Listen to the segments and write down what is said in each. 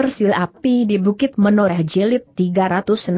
Sil api di Bukit Menoreh Jelit 365.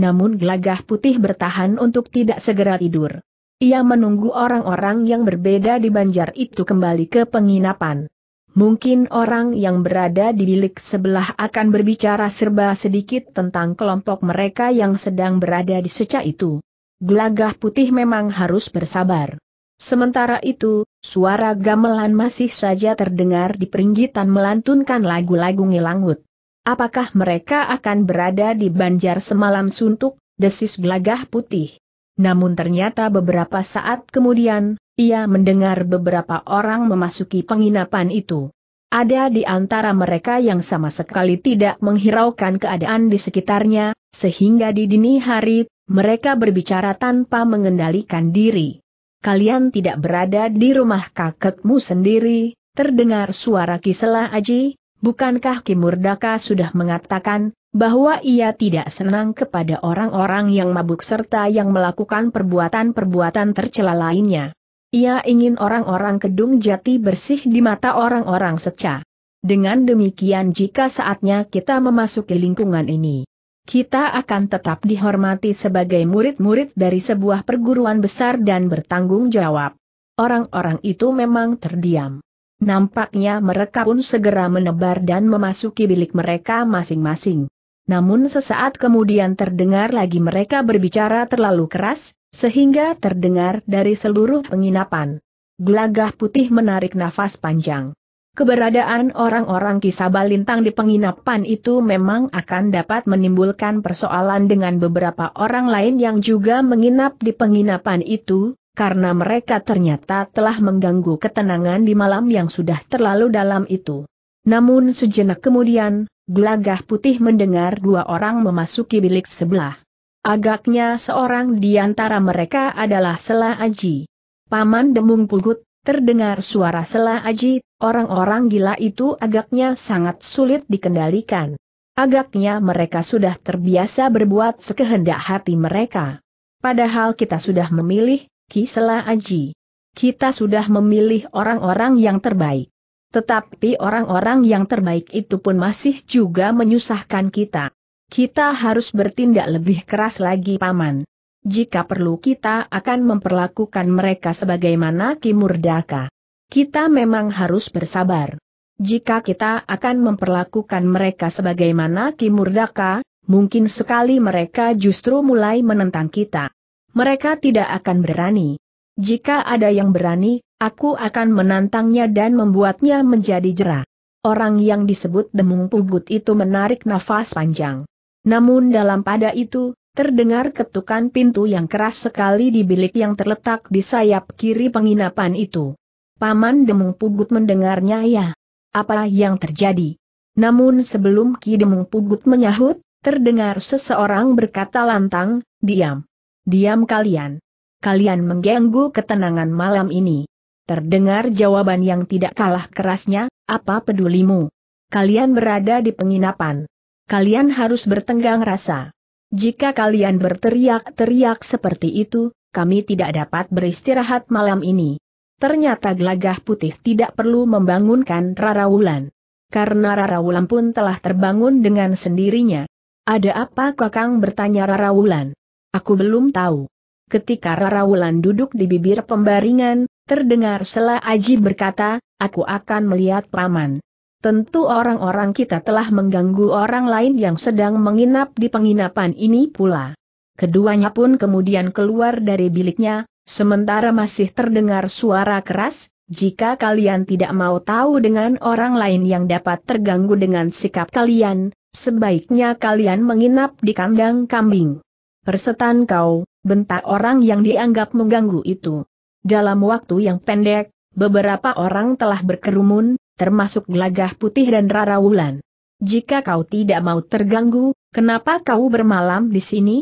Namun gelagah putih bertahan untuk tidak segera tidur. Ia menunggu orang-orang yang berbeda di banjar itu kembali ke penginapan. Mungkin orang yang berada di bilik sebelah akan berbicara serba sedikit tentang kelompok mereka yang sedang berada di seca itu. Gelagah putih memang harus bersabar. Sementara itu, Suara gamelan masih saja terdengar di peringgitan melantunkan lagu-lagu ngilangut. Apakah mereka akan berada di banjar semalam suntuk, desis gelagah putih? Namun ternyata beberapa saat kemudian, ia mendengar beberapa orang memasuki penginapan itu. Ada di antara mereka yang sama sekali tidak menghiraukan keadaan di sekitarnya, sehingga di dini hari, mereka berbicara tanpa mengendalikan diri kalian tidak berada di rumah kakekmu sendiri, terdengar suara Kisela Aji, bukankah Kimurdaka sudah mengatakan, bahwa ia tidak senang kepada orang-orang yang mabuk serta yang melakukan perbuatan-perbuatan tercela lainnya. Ia ingin orang-orang kedung jati bersih di mata orang-orang seca. Dengan demikian jika saatnya kita memasuki lingkungan ini, kita akan tetap dihormati sebagai murid-murid dari sebuah perguruan besar dan bertanggung jawab. Orang-orang itu memang terdiam. Nampaknya mereka pun segera menebar dan memasuki bilik mereka masing-masing. Namun sesaat kemudian terdengar lagi mereka berbicara terlalu keras, sehingga terdengar dari seluruh penginapan. Gelagah putih menarik nafas panjang. Keberadaan orang-orang kisah Lintang di penginapan itu memang akan dapat menimbulkan persoalan dengan beberapa orang lain yang juga menginap di penginapan itu, karena mereka ternyata telah mengganggu ketenangan di malam yang sudah terlalu dalam itu. Namun sejenak kemudian, gelagah putih mendengar dua orang memasuki bilik sebelah. Agaknya seorang di antara mereka adalah Sela Aji. Paman Demung Pugut, Terdengar suara sela aji, orang-orang gila itu agaknya sangat sulit dikendalikan. Agaknya mereka sudah terbiasa berbuat sekehendak hati mereka. Padahal kita sudah memilih, Kisela Aji. Kita sudah memilih orang-orang yang terbaik. Tetapi orang-orang yang terbaik itu pun masih juga menyusahkan kita. Kita harus bertindak lebih keras lagi paman. Jika perlu kita akan memperlakukan mereka sebagaimana Kimurdaka. Kita memang harus bersabar. Jika kita akan memperlakukan mereka sebagaimana Kimurdaka, mungkin sekali mereka justru mulai menentang kita. Mereka tidak akan berani. Jika ada yang berani, aku akan menantangnya dan membuatnya menjadi jerah. Orang yang disebut demung pugut itu menarik nafas panjang. Namun dalam pada itu, Terdengar ketukan pintu yang keras sekali di bilik yang terletak di sayap kiri penginapan itu. Paman Demung Pugut mendengarnya ya. Apa yang terjadi? Namun sebelum Ki Demung Pugut menyahut, terdengar seseorang berkata lantang, diam. Diam kalian. Kalian mengganggu ketenangan malam ini. Terdengar jawaban yang tidak kalah kerasnya, apa pedulimu? Kalian berada di penginapan. Kalian harus bertenggang rasa. Jika kalian berteriak-teriak seperti itu, kami tidak dapat beristirahat malam ini. Ternyata gelagah putih tidak perlu membangunkan Rara Wulan. Karena Rara Wulan pun telah terbangun dengan sendirinya. Ada apa kakang bertanya Rara Wulan? Aku belum tahu. Ketika Rara Wulan duduk di bibir pembaringan, terdengar Sela Aji berkata, aku akan melihat paman. Tentu orang-orang kita telah mengganggu orang lain yang sedang menginap di penginapan ini pula. Keduanya pun kemudian keluar dari biliknya, sementara masih terdengar suara keras, jika kalian tidak mau tahu dengan orang lain yang dapat terganggu dengan sikap kalian, sebaiknya kalian menginap di kandang kambing. Persetan kau, bentak orang yang dianggap mengganggu itu. Dalam waktu yang pendek, beberapa orang telah berkerumun, termasuk gelagah putih dan rara wulan. Jika kau tidak mau terganggu, kenapa kau bermalam di sini?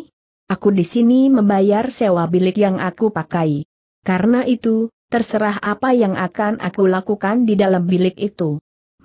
Aku di sini membayar sewa bilik yang aku pakai. Karena itu, terserah apa yang akan aku lakukan di dalam bilik itu.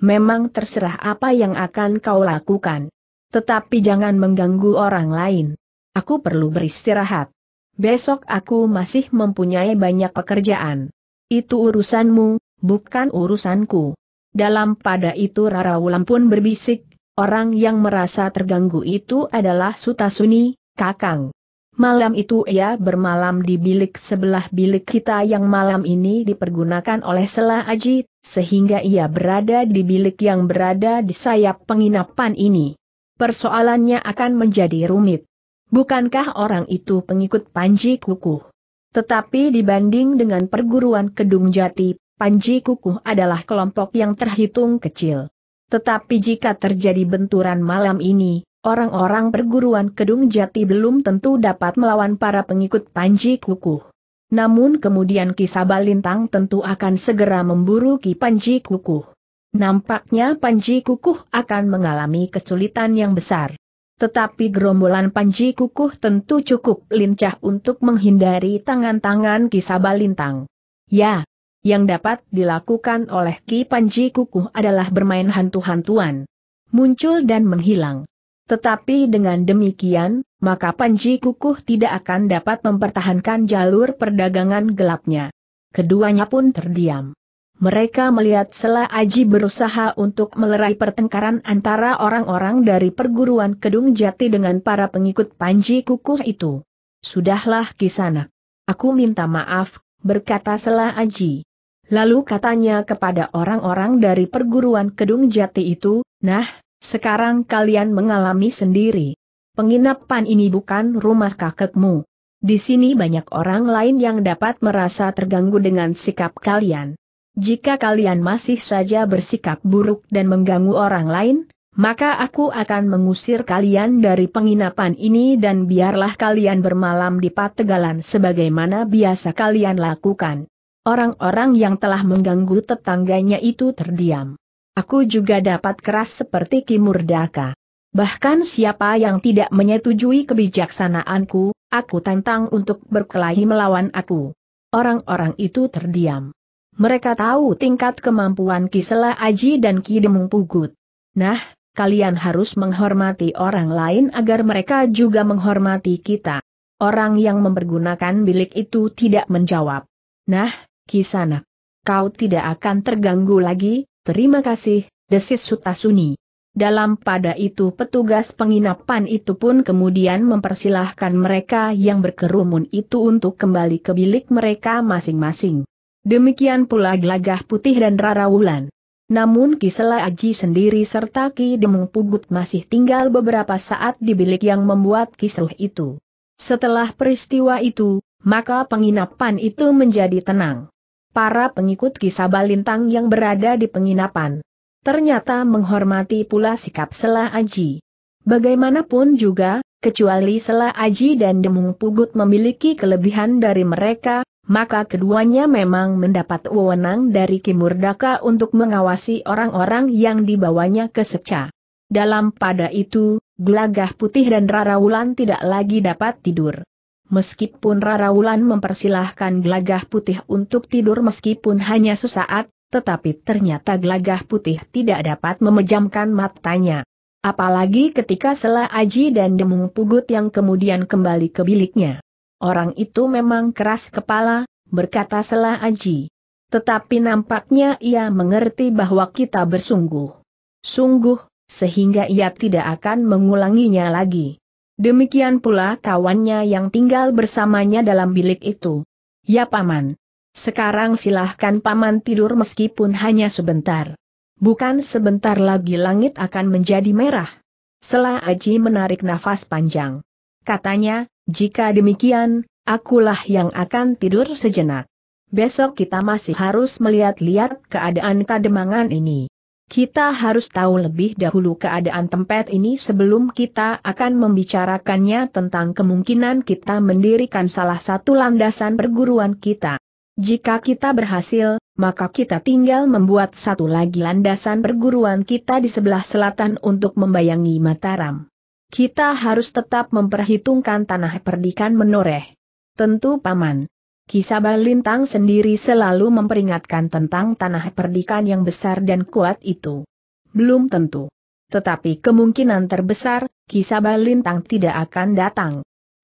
Memang terserah apa yang akan kau lakukan. Tetapi jangan mengganggu orang lain. Aku perlu beristirahat. Besok aku masih mempunyai banyak pekerjaan. Itu urusanmu, bukan urusanku. Dalam pada itu Rara Wulan pun berbisik, orang yang merasa terganggu itu adalah Sutasuni, Kakang. Malam itu ia bermalam di bilik sebelah bilik kita yang malam ini dipergunakan oleh Sela Aji, sehingga ia berada di bilik yang berada di sayap penginapan ini. Persoalannya akan menjadi rumit. Bukankah orang itu pengikut Panji Kukuh? Tetapi dibanding dengan perguruan Kedung Jati, Panji Kukuh adalah kelompok yang terhitung kecil. Tetapi jika terjadi benturan malam ini, orang-orang perguruan Kedung Jati belum tentu dapat melawan para pengikut Panji Kukuh. Namun kemudian Kisaba Lintang tentu akan segera memburu Ki Panji Kukuh. Nampaknya Panji Kukuh akan mengalami kesulitan yang besar. Tetapi gerombolan Panji Kukuh tentu cukup lincah untuk menghindari tangan-tangan Kisaba Lintang. Ya, yang dapat dilakukan oleh Ki Panji Kukuh adalah bermain hantu-hantuan. Muncul dan menghilang. Tetapi dengan demikian, maka Panji Kukuh tidak akan dapat mempertahankan jalur perdagangan gelapnya. Keduanya pun terdiam. Mereka melihat Sela Aji berusaha untuk melerai pertengkaran antara orang-orang dari perguruan Kedung Jati dengan para pengikut Panji Kukuh itu. Sudahlah kisana. Aku minta maaf, berkata Sela Aji. Lalu katanya kepada orang-orang dari perguruan Kedung Jati itu, nah, sekarang kalian mengalami sendiri. Penginapan ini bukan rumah kakekmu. Di sini banyak orang lain yang dapat merasa terganggu dengan sikap kalian. Jika kalian masih saja bersikap buruk dan mengganggu orang lain, maka aku akan mengusir kalian dari penginapan ini dan biarlah kalian bermalam di pategalan sebagaimana biasa kalian lakukan. Orang-orang yang telah mengganggu tetangganya itu terdiam. Aku juga dapat keras seperti Kimurdaka. Bahkan siapa yang tidak menyetujui kebijaksanaanku, aku tantang untuk berkelahi melawan aku. Orang-orang itu terdiam. Mereka tahu tingkat kemampuan Kisela Aji dan Kidemung Pugut. Nah, kalian harus menghormati orang lain agar mereka juga menghormati kita. Orang yang mempergunakan bilik itu tidak menjawab. Nah, Kisana, Kau tidak akan terganggu lagi, terima kasih, desis Sutasuni. Dalam pada itu petugas penginapan itu pun kemudian mempersilahkan mereka yang berkerumun itu untuk kembali ke bilik mereka masing-masing. Demikian pula Gelagah Putih dan Rara Wulan. Namun Kisela Aji sendiri serta Ki Demung Pugut masih tinggal beberapa saat di bilik yang membuat kisruh itu. Setelah peristiwa itu, maka penginapan itu menjadi tenang para pengikut kisah balintang yang berada di penginapan. Ternyata menghormati pula sikap Sela Aji. Bagaimanapun juga, kecuali Sela Aji dan Demung Pugut memiliki kelebihan dari mereka, maka keduanya memang mendapat wewenang dari Kimurdaka untuk mengawasi orang-orang yang dibawanya ke Seca. Dalam pada itu, Gelagah Putih dan Rara Wulan tidak lagi dapat tidur. Meskipun Rara Wulan mempersilahkan Glagah putih untuk tidur meskipun hanya sesaat, tetapi ternyata Glagah putih tidak dapat memejamkan matanya. Apalagi ketika Sela Aji dan Demung Pugut yang kemudian kembali ke biliknya. Orang itu memang keras kepala, berkata Sela Aji. Tetapi nampaknya ia mengerti bahwa kita bersungguh. Sungguh, sehingga ia tidak akan mengulanginya lagi. Demikian pula kawannya yang tinggal bersamanya dalam bilik itu. Ya Paman. Sekarang silahkan Paman tidur meskipun hanya sebentar. Bukan sebentar lagi langit akan menjadi merah. Selah Aji menarik nafas panjang. Katanya, jika demikian, akulah yang akan tidur sejenak. Besok kita masih harus melihat-lihat keadaan kademangan ini. Kita harus tahu lebih dahulu keadaan tempat ini sebelum kita akan membicarakannya tentang kemungkinan kita mendirikan salah satu landasan perguruan kita. Jika kita berhasil, maka kita tinggal membuat satu lagi landasan perguruan kita di sebelah selatan untuk membayangi Mataram. Kita harus tetap memperhitungkan tanah perdikan menoreh. Tentu paman, Kisabal Lintang sendiri selalu memperingatkan tentang tanah perdikan yang besar dan kuat itu. Belum tentu. Tetapi kemungkinan terbesar, Kisabal Lintang tidak akan datang.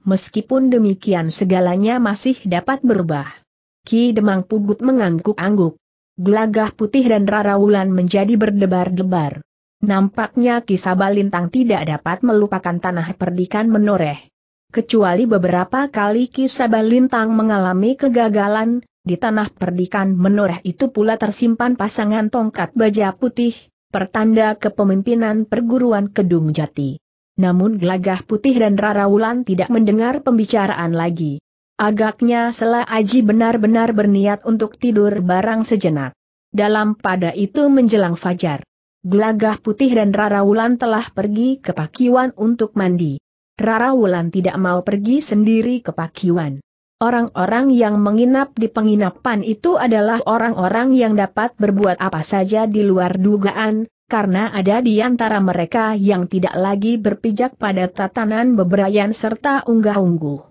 Meskipun demikian segalanya masih dapat berubah. Ki Demang Pugut mengangguk-angguk. Gelagah putih dan Rara Wulan menjadi berdebar-debar. Nampaknya Kisabal Lintang tidak dapat melupakan tanah perdikan menoreh. Kecuali beberapa kali kisah Balintang mengalami kegagalan, di tanah perdikan menoreh itu pula tersimpan pasangan tongkat baja putih, pertanda kepemimpinan perguruan Kedung Jati. Namun Gelagah Putih dan Rara Wulan tidak mendengar pembicaraan lagi. Agaknya Sela Aji benar-benar berniat untuk tidur barang sejenak. Dalam pada itu menjelang fajar. Gelagah Putih dan Rara Wulan telah pergi ke pakiwan untuk mandi. Rara Wulan tidak mau pergi sendiri ke Pakiwan. Orang-orang yang menginap di penginapan itu adalah orang-orang yang dapat berbuat apa saja di luar dugaan, karena ada di antara mereka yang tidak lagi berpijak pada tatanan beberayan serta unggah-ungguh.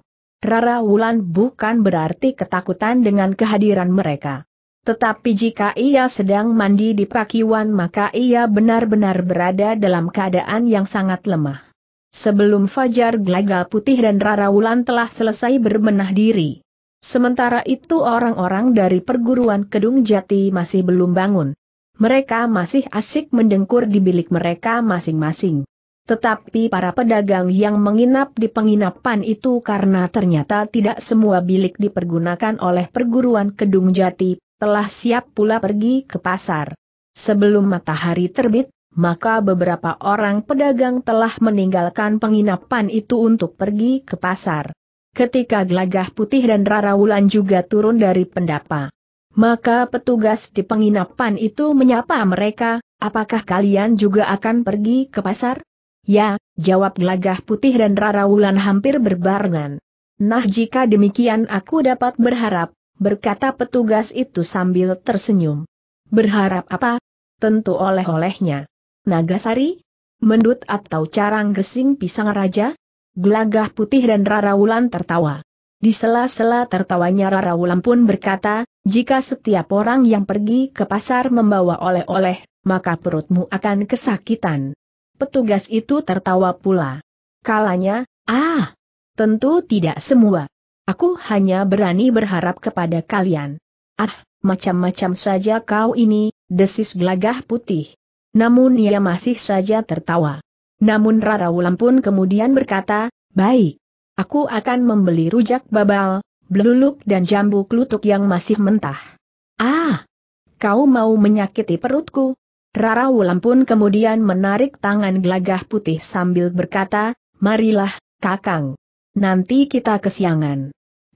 Rara Wulan bukan berarti ketakutan dengan kehadiran mereka. Tetapi jika ia sedang mandi di Pakiwan maka ia benar-benar berada dalam keadaan yang sangat lemah. Sebelum Fajar Glaga Putih dan Rara Wulan telah selesai berbenah diri. Sementara itu orang-orang dari perguruan Kedung Jati masih belum bangun. Mereka masih asik mendengkur di bilik mereka masing-masing. Tetapi para pedagang yang menginap di penginapan itu karena ternyata tidak semua bilik dipergunakan oleh perguruan Kedung Jati, telah siap pula pergi ke pasar. Sebelum matahari terbit, maka beberapa orang pedagang telah meninggalkan penginapan itu untuk pergi ke pasar. Ketika Gelagah Putih dan Rara Wulan juga turun dari pendapa, maka petugas di penginapan itu menyapa mereka, apakah kalian juga akan pergi ke pasar? Ya, jawab Gelagah Putih dan Rara Wulan hampir berbarengan. Nah jika demikian aku dapat berharap, berkata petugas itu sambil tersenyum. Berharap apa? Tentu oleh-olehnya. Nagasari? Mendut atau carang gesing pisang raja? Gelagah putih dan Rara Wulan tertawa. Di sela-sela tertawanya Rara Wulan pun berkata, jika setiap orang yang pergi ke pasar membawa oleh-oleh, maka perutmu akan kesakitan. Petugas itu tertawa pula. Kalanya, ah, tentu tidak semua. Aku hanya berani berharap kepada kalian. Ah, macam-macam saja kau ini, desis gelagah putih. Namun ia masih saja tertawa. Namun Rara Wulan pun kemudian berkata, baik. Aku akan membeli rujak babal, beluluk dan jambu klutuk yang masih mentah. Ah! Kau mau menyakiti perutku? Rara Wulan pun kemudian menarik tangan gelagah putih sambil berkata, marilah, kakang. Nanti kita kesiangan.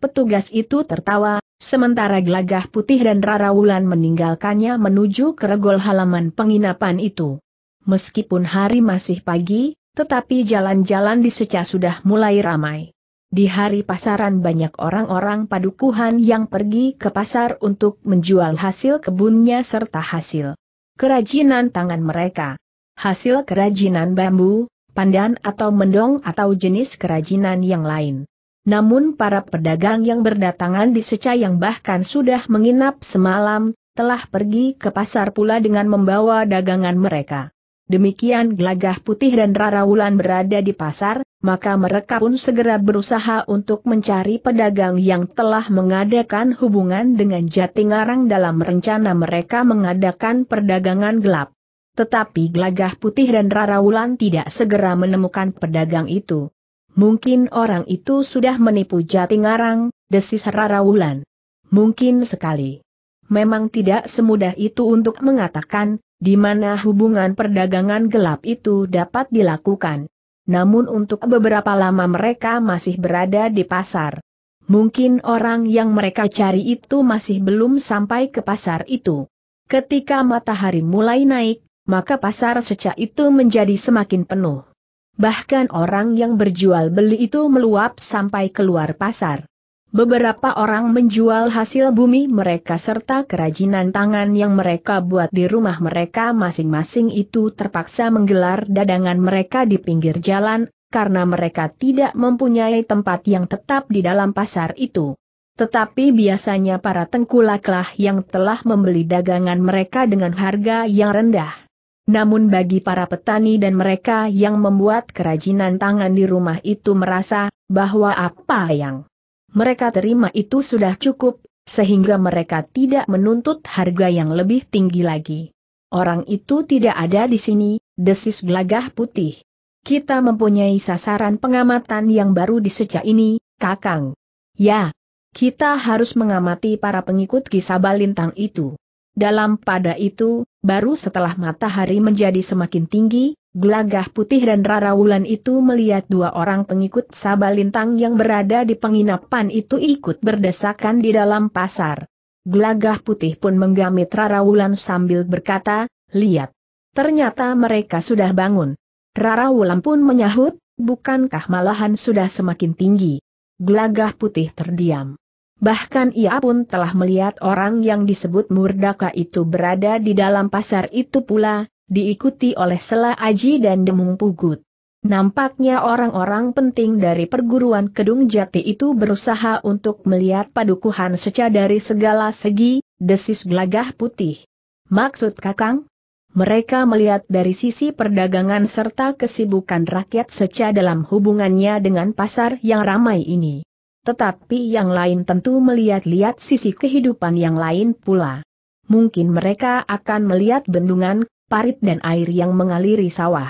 Petugas itu tertawa, Sementara Gelagah Putih dan Rara Wulan meninggalkannya menuju ke regol halaman penginapan itu. Meskipun hari masih pagi, tetapi jalan-jalan di Seca sudah mulai ramai. Di hari pasaran banyak orang-orang padukuhan yang pergi ke pasar untuk menjual hasil kebunnya serta hasil kerajinan tangan mereka. Hasil kerajinan bambu, pandan atau mendong atau jenis kerajinan yang lain. Namun para pedagang yang berdatangan di Seca yang bahkan sudah menginap semalam, telah pergi ke pasar pula dengan membawa dagangan mereka. Demikian Glagah putih dan Rara Wulan berada di pasar, maka mereka pun segera berusaha untuk mencari pedagang yang telah mengadakan hubungan dengan Jatingarang dalam rencana mereka mengadakan perdagangan gelap. Tetapi Glagah putih dan Rara Wulan tidak segera menemukan pedagang itu. Mungkin orang itu sudah menipu ngarang, desis Rara Wulan. Mungkin sekali. Memang tidak semudah itu untuk mengatakan, di mana hubungan perdagangan gelap itu dapat dilakukan. Namun untuk beberapa lama mereka masih berada di pasar. Mungkin orang yang mereka cari itu masih belum sampai ke pasar itu. Ketika matahari mulai naik, maka pasar sejak itu menjadi semakin penuh bahkan orang yang berjual beli itu meluap sampai keluar pasar. Beberapa orang menjual hasil bumi mereka serta kerajinan tangan yang mereka buat di rumah mereka masing-masing itu terpaksa menggelar dagangan mereka di pinggir jalan, karena mereka tidak mempunyai tempat yang tetap di dalam pasar itu. Tetapi biasanya para tengkulaklah yang telah membeli dagangan mereka dengan harga yang rendah. Namun bagi para petani dan mereka yang membuat kerajinan tangan di rumah itu merasa bahwa apa yang mereka terima itu sudah cukup, sehingga mereka tidak menuntut harga yang lebih tinggi lagi. Orang itu tidak ada di sini, desis gelagah putih. Kita mempunyai sasaran pengamatan yang baru di sejak ini, Kakang. Ya, kita harus mengamati para pengikut kisah Balintang itu. Dalam pada itu, baru setelah matahari menjadi semakin tinggi, gelagah putih dan Rara Wulan itu melihat dua orang pengikut Sabalintang yang berada di penginapan itu ikut berdesakan di dalam pasar. Gelagah putih pun menggamit Rara Wulan sambil berkata, lihat. Ternyata mereka sudah bangun. Rara Wulan pun menyahut, bukankah malahan sudah semakin tinggi. Gelagah putih terdiam. Bahkan ia pun telah melihat orang yang disebut Murdaka itu berada di dalam pasar itu pula, diikuti oleh Sela Aji dan Demung Pugut. Nampaknya orang-orang penting dari perguruan Kedung Jati itu berusaha untuk melihat padukuhan secara dari segala segi, desis gelagah putih. Maksud Kakang? Mereka melihat dari sisi perdagangan serta kesibukan rakyat secara dalam hubungannya dengan pasar yang ramai ini. Tetapi yang lain tentu melihat-lihat sisi kehidupan yang lain pula. Mungkin mereka akan melihat bendungan, parit dan air yang mengaliri sawah.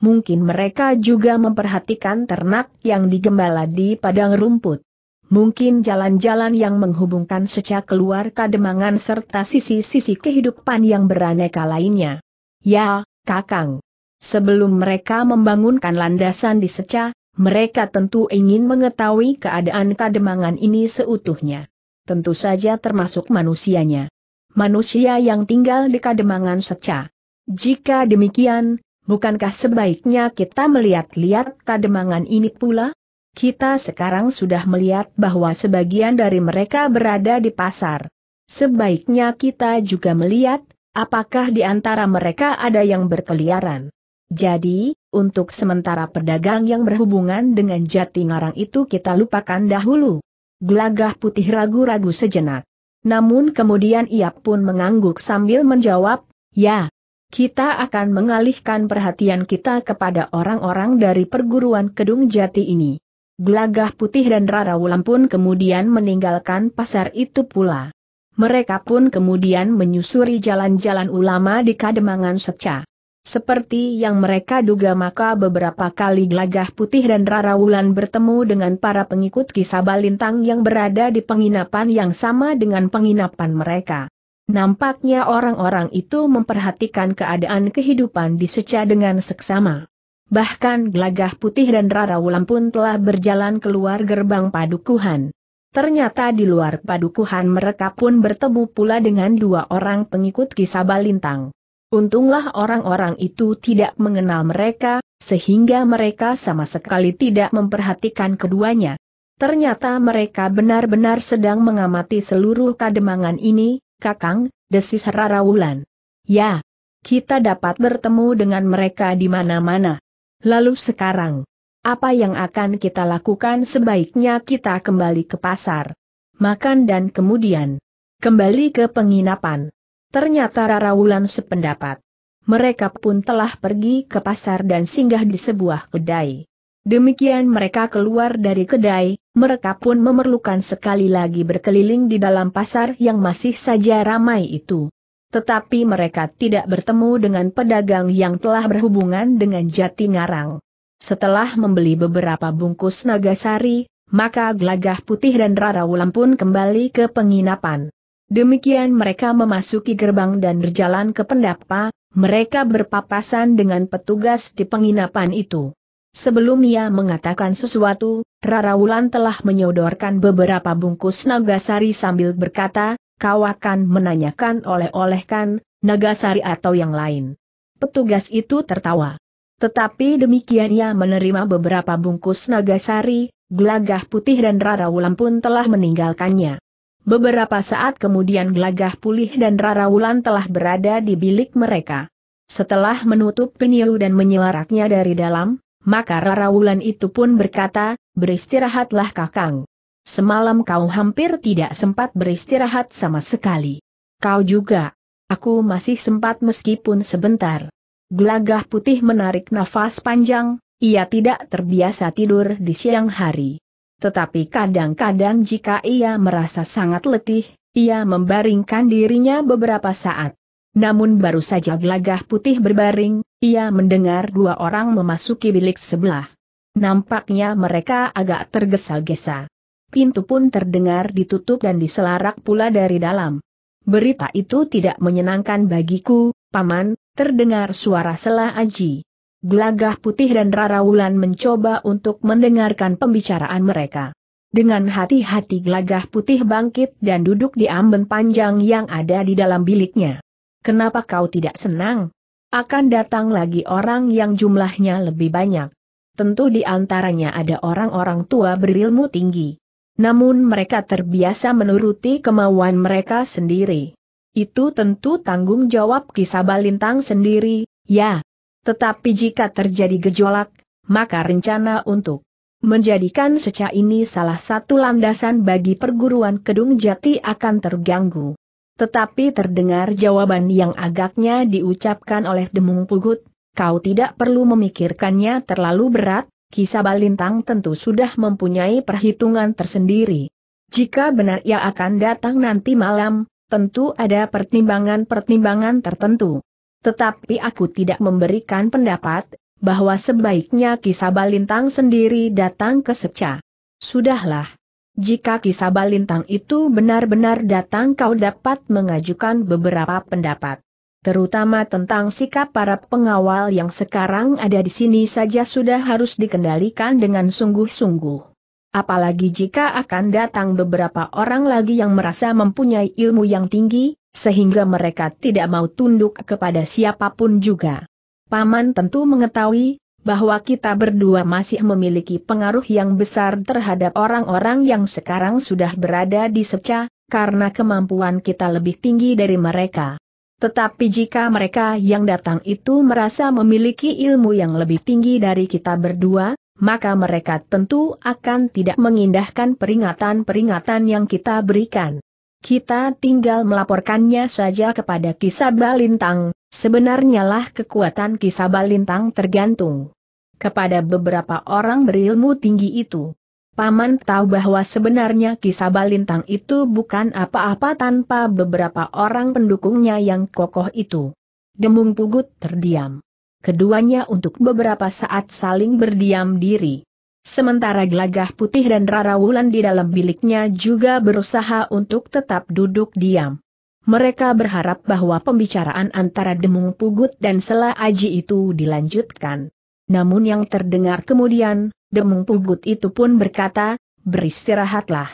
Mungkin mereka juga memperhatikan ternak yang digembala di padang rumput. Mungkin jalan-jalan yang menghubungkan seca keluar kademangan serta sisi-sisi kehidupan yang beraneka lainnya. Ya, Kakang. Sebelum mereka membangunkan landasan di seca, mereka tentu ingin mengetahui keadaan kademangan ini seutuhnya. Tentu saja termasuk manusianya. Manusia yang tinggal di kademangan seca. Jika demikian, bukankah sebaiknya kita melihat-lihat kademangan ini pula? Kita sekarang sudah melihat bahwa sebagian dari mereka berada di pasar. Sebaiknya kita juga melihat, apakah di antara mereka ada yang berkeliaran. Jadi, untuk sementara pedagang yang berhubungan dengan jati ngarang itu kita lupakan dahulu. Gelagah putih ragu-ragu sejenak. Namun kemudian ia pun mengangguk sambil menjawab, ya, kita akan mengalihkan perhatian kita kepada orang-orang dari perguruan Kedung Jati ini. Gelagah putih dan Rara Wulam pun kemudian meninggalkan pasar itu pula. Mereka pun kemudian menyusuri jalan-jalan ulama di Kademangan Seca. Seperti yang mereka duga maka beberapa kali Gelagah Putih dan Rara Wulan bertemu dengan para pengikut kisah Balintang yang berada di penginapan yang sama dengan penginapan mereka. Nampaknya orang-orang itu memperhatikan keadaan kehidupan di Seca dengan seksama. Bahkan Gelagah Putih dan Rara Wulan pun telah berjalan keluar gerbang padukuhan. Ternyata di luar padukuhan mereka pun bertemu pula dengan dua orang pengikut kisah Balintang. Untunglah orang-orang itu tidak mengenal mereka, sehingga mereka sama sekali tidak memperhatikan keduanya. Ternyata mereka benar-benar sedang mengamati seluruh kademangan ini, Kakang, desis Rara Wulan. Ya, kita dapat bertemu dengan mereka di mana-mana. Lalu sekarang, apa yang akan kita lakukan sebaiknya kita kembali ke pasar. Makan dan kemudian kembali ke penginapan. Ternyata Rara Wulan sependapat. Mereka pun telah pergi ke pasar dan singgah di sebuah kedai. Demikian mereka keluar dari kedai, mereka pun memerlukan sekali lagi berkeliling di dalam pasar yang masih saja ramai itu. Tetapi mereka tidak bertemu dengan pedagang yang telah berhubungan dengan Jati Ngarang. Setelah membeli beberapa bungkus nagasari, maka Glagah Putih dan Rara Wulan pun kembali ke penginapan. Demikian mereka memasuki gerbang dan berjalan ke pendapa, mereka berpapasan dengan petugas di penginapan itu. Sebelum ia mengatakan sesuatu, Rara Wulan telah menyodorkan beberapa bungkus Nagasari sambil berkata, kau akan menanyakan oleh-olehkan, Nagasari atau yang lain. Petugas itu tertawa. Tetapi demikian ia menerima beberapa bungkus Nagasari, gelagah putih dan Rara Wulan pun telah meninggalkannya. Beberapa saat kemudian Glagah pulih dan Rara Wulan telah berada di bilik mereka. Setelah menutup penyu dan menyuaraknya dari dalam, maka Rara Wulan itu pun berkata, beristirahatlah kakang. Semalam kau hampir tidak sempat beristirahat sama sekali. Kau juga. Aku masih sempat meskipun sebentar. Glagah putih menarik nafas panjang, ia tidak terbiasa tidur di siang hari. Tetapi kadang-kadang jika ia merasa sangat letih, ia membaringkan dirinya beberapa saat. Namun baru saja gelagah putih berbaring, ia mendengar dua orang memasuki bilik sebelah. Nampaknya mereka agak tergesa-gesa. Pintu pun terdengar ditutup dan diselarak pula dari dalam. Berita itu tidak menyenangkan bagiku, Paman, terdengar suara Sela Aji. Gelagah Putih dan Rara Wulan mencoba untuk mendengarkan pembicaraan mereka. Dengan hati-hati Gelagah Putih bangkit dan duduk di amben panjang yang ada di dalam biliknya. Kenapa kau tidak senang? Akan datang lagi orang yang jumlahnya lebih banyak. Tentu di antaranya ada orang-orang tua berilmu tinggi. Namun mereka terbiasa menuruti kemauan mereka sendiri. Itu tentu tanggung jawab kisah Balintang sendiri, ya, tetapi jika terjadi gejolak, maka rencana untuk menjadikan seca ini salah satu landasan bagi perguruan Kedung Jati akan terganggu. Tetapi terdengar jawaban yang agaknya diucapkan oleh Demung Pugut, kau tidak perlu memikirkannya terlalu berat, kisah balintang tentu sudah mempunyai perhitungan tersendiri. Jika benar ia akan datang nanti malam, tentu ada pertimbangan-pertimbangan tertentu tetapi aku tidak memberikan pendapat, bahwa sebaiknya Kisabalintang sendiri datang ke Seca. Sudahlah. Jika Kisabalintang itu benar-benar datang kau dapat mengajukan beberapa pendapat. Terutama tentang sikap para pengawal yang sekarang ada di sini saja sudah harus dikendalikan dengan sungguh-sungguh. Apalagi jika akan datang beberapa orang lagi yang merasa mempunyai ilmu yang tinggi, sehingga mereka tidak mau tunduk kepada siapapun juga. Paman tentu mengetahui bahwa kita berdua masih memiliki pengaruh yang besar terhadap orang-orang yang sekarang sudah berada di seca, karena kemampuan kita lebih tinggi dari mereka. Tetapi jika mereka yang datang itu merasa memiliki ilmu yang lebih tinggi dari kita berdua, maka mereka tentu akan tidak mengindahkan peringatan-peringatan yang kita berikan. Kita tinggal melaporkannya saja kepada Kisabalintang, sebenarnya lah kekuatan Kisabalintang tergantung kepada beberapa orang berilmu tinggi itu. Paman tahu bahwa sebenarnya Kisabalintang itu bukan apa-apa tanpa beberapa orang pendukungnya yang kokoh itu. Demung Pugut terdiam keduanya untuk beberapa saat saling berdiam diri. Sementara Gelagah Putih dan Rara Wulan di dalam biliknya juga berusaha untuk tetap duduk diam. Mereka berharap bahwa pembicaraan antara Demung Pugut dan Sela Aji itu dilanjutkan. Namun yang terdengar kemudian, Demung Pugut itu pun berkata, beristirahatlah.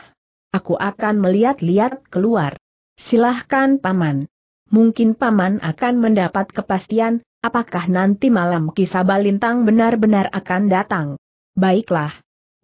Aku akan melihat-lihat keluar. Silahkan Paman. Mungkin Paman akan mendapat kepastian, Apakah nanti malam kisah Balintang benar-benar akan datang? Baiklah.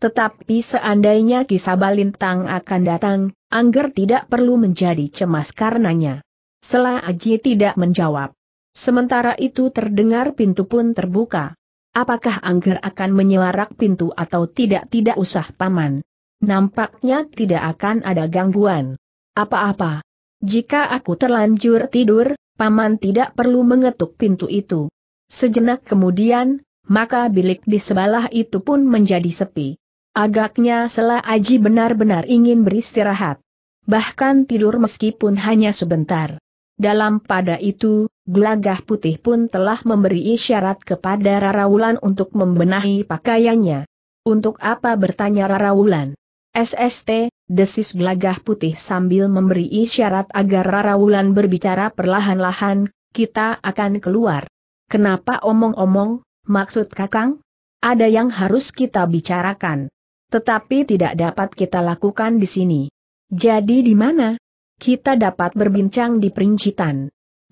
Tetapi seandainya kisah Balintang akan datang, Angger tidak perlu menjadi cemas karenanya. Selah Aji tidak menjawab. Sementara itu terdengar pintu pun terbuka. Apakah Angger akan menyelarak pintu atau tidak tidak usah paman. Nampaknya tidak akan ada gangguan. Apa-apa. Jika aku terlanjur tidur, Paman tidak perlu mengetuk pintu itu. Sejenak kemudian, maka bilik di sebelah itu pun menjadi sepi. Agaknya Sela Aji benar-benar ingin beristirahat. Bahkan tidur meskipun hanya sebentar. Dalam pada itu, gelagah putih pun telah memberi isyarat kepada Raraulan untuk membenahi pakaiannya. Untuk apa bertanya Raraulan? SST, desis gelagah putih sambil memberi isyarat agar Rara Wulan berbicara perlahan-lahan, kita akan keluar. Kenapa omong-omong, maksud kakang? Ada yang harus kita bicarakan. Tetapi tidak dapat kita lakukan di sini. Jadi di mana? Kita dapat berbincang di peringgitan.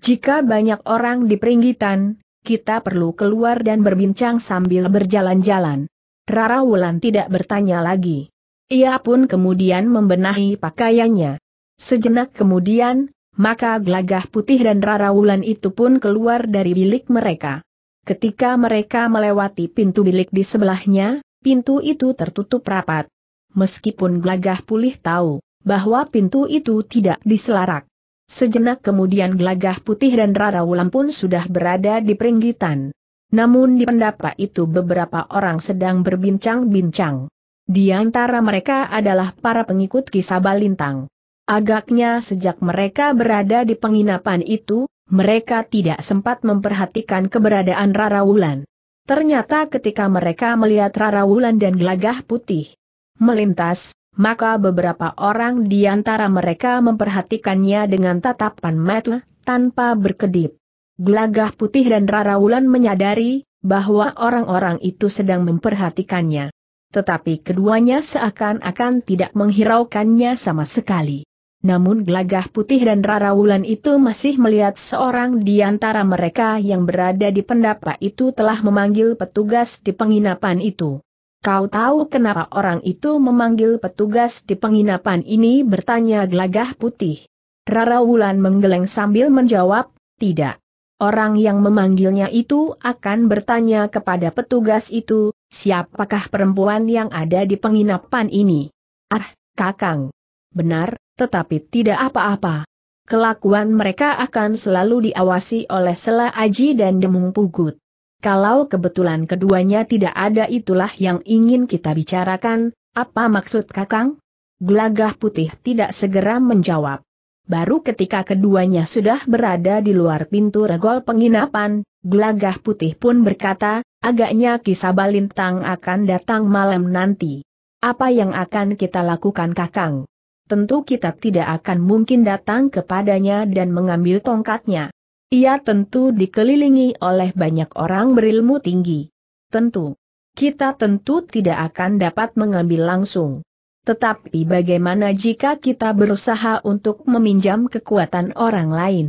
Jika banyak orang di Peringgitan, kita perlu keluar dan berbincang sambil berjalan-jalan. Rara Wulan tidak bertanya lagi. Ia pun kemudian membenahi pakaiannya. Sejenak kemudian, maka gelagah putih dan Rara Wulan itu pun keluar dari bilik mereka. Ketika mereka melewati pintu bilik di sebelahnya, pintu itu tertutup rapat. Meskipun gelagah pulih tahu bahwa pintu itu tidak diselarak. Sejenak kemudian gelagah putih dan Rara Wulan pun sudah berada di peringgitan. Namun di pendapa itu beberapa orang sedang berbincang-bincang. Di antara mereka adalah para pengikut kisah balintang. Agaknya sejak mereka berada di penginapan itu, mereka tidak sempat memperhatikan keberadaan Rara Wulan. Ternyata ketika mereka melihat Rara Wulan dan gelagah putih melintas, maka beberapa orang di antara mereka memperhatikannya dengan tatapan mata, tanpa berkedip. Gelagah putih dan Rara Wulan menyadari, bahwa orang-orang itu sedang memperhatikannya. Tetapi keduanya seakan-akan tidak menghiraukannya sama sekali. Namun gelagah putih dan Rara Wulan itu masih melihat seorang di antara mereka yang berada di pendapa itu telah memanggil petugas di penginapan itu. Kau tahu kenapa orang itu memanggil petugas di penginapan ini bertanya gelagah putih. Rara Wulan menggeleng sambil menjawab, tidak. Orang yang memanggilnya itu akan bertanya kepada petugas itu, siapakah perempuan yang ada di penginapan ini? Ah, Kakang. Benar, tetapi tidak apa-apa. Kelakuan mereka akan selalu diawasi oleh Sela Aji dan Demung Pugut. Kalau kebetulan keduanya tidak ada itulah yang ingin kita bicarakan, apa maksud Kakang? Gelagah putih tidak segera menjawab. Baru ketika keduanya sudah berada di luar pintu regol penginapan, Glagah putih pun berkata, agaknya kisah balintang akan datang malam nanti. Apa yang akan kita lakukan kakang? Tentu kita tidak akan mungkin datang kepadanya dan mengambil tongkatnya. Ia tentu dikelilingi oleh banyak orang berilmu tinggi. Tentu. Kita tentu tidak akan dapat mengambil langsung. Tetapi bagaimana jika kita berusaha untuk meminjam kekuatan orang lain?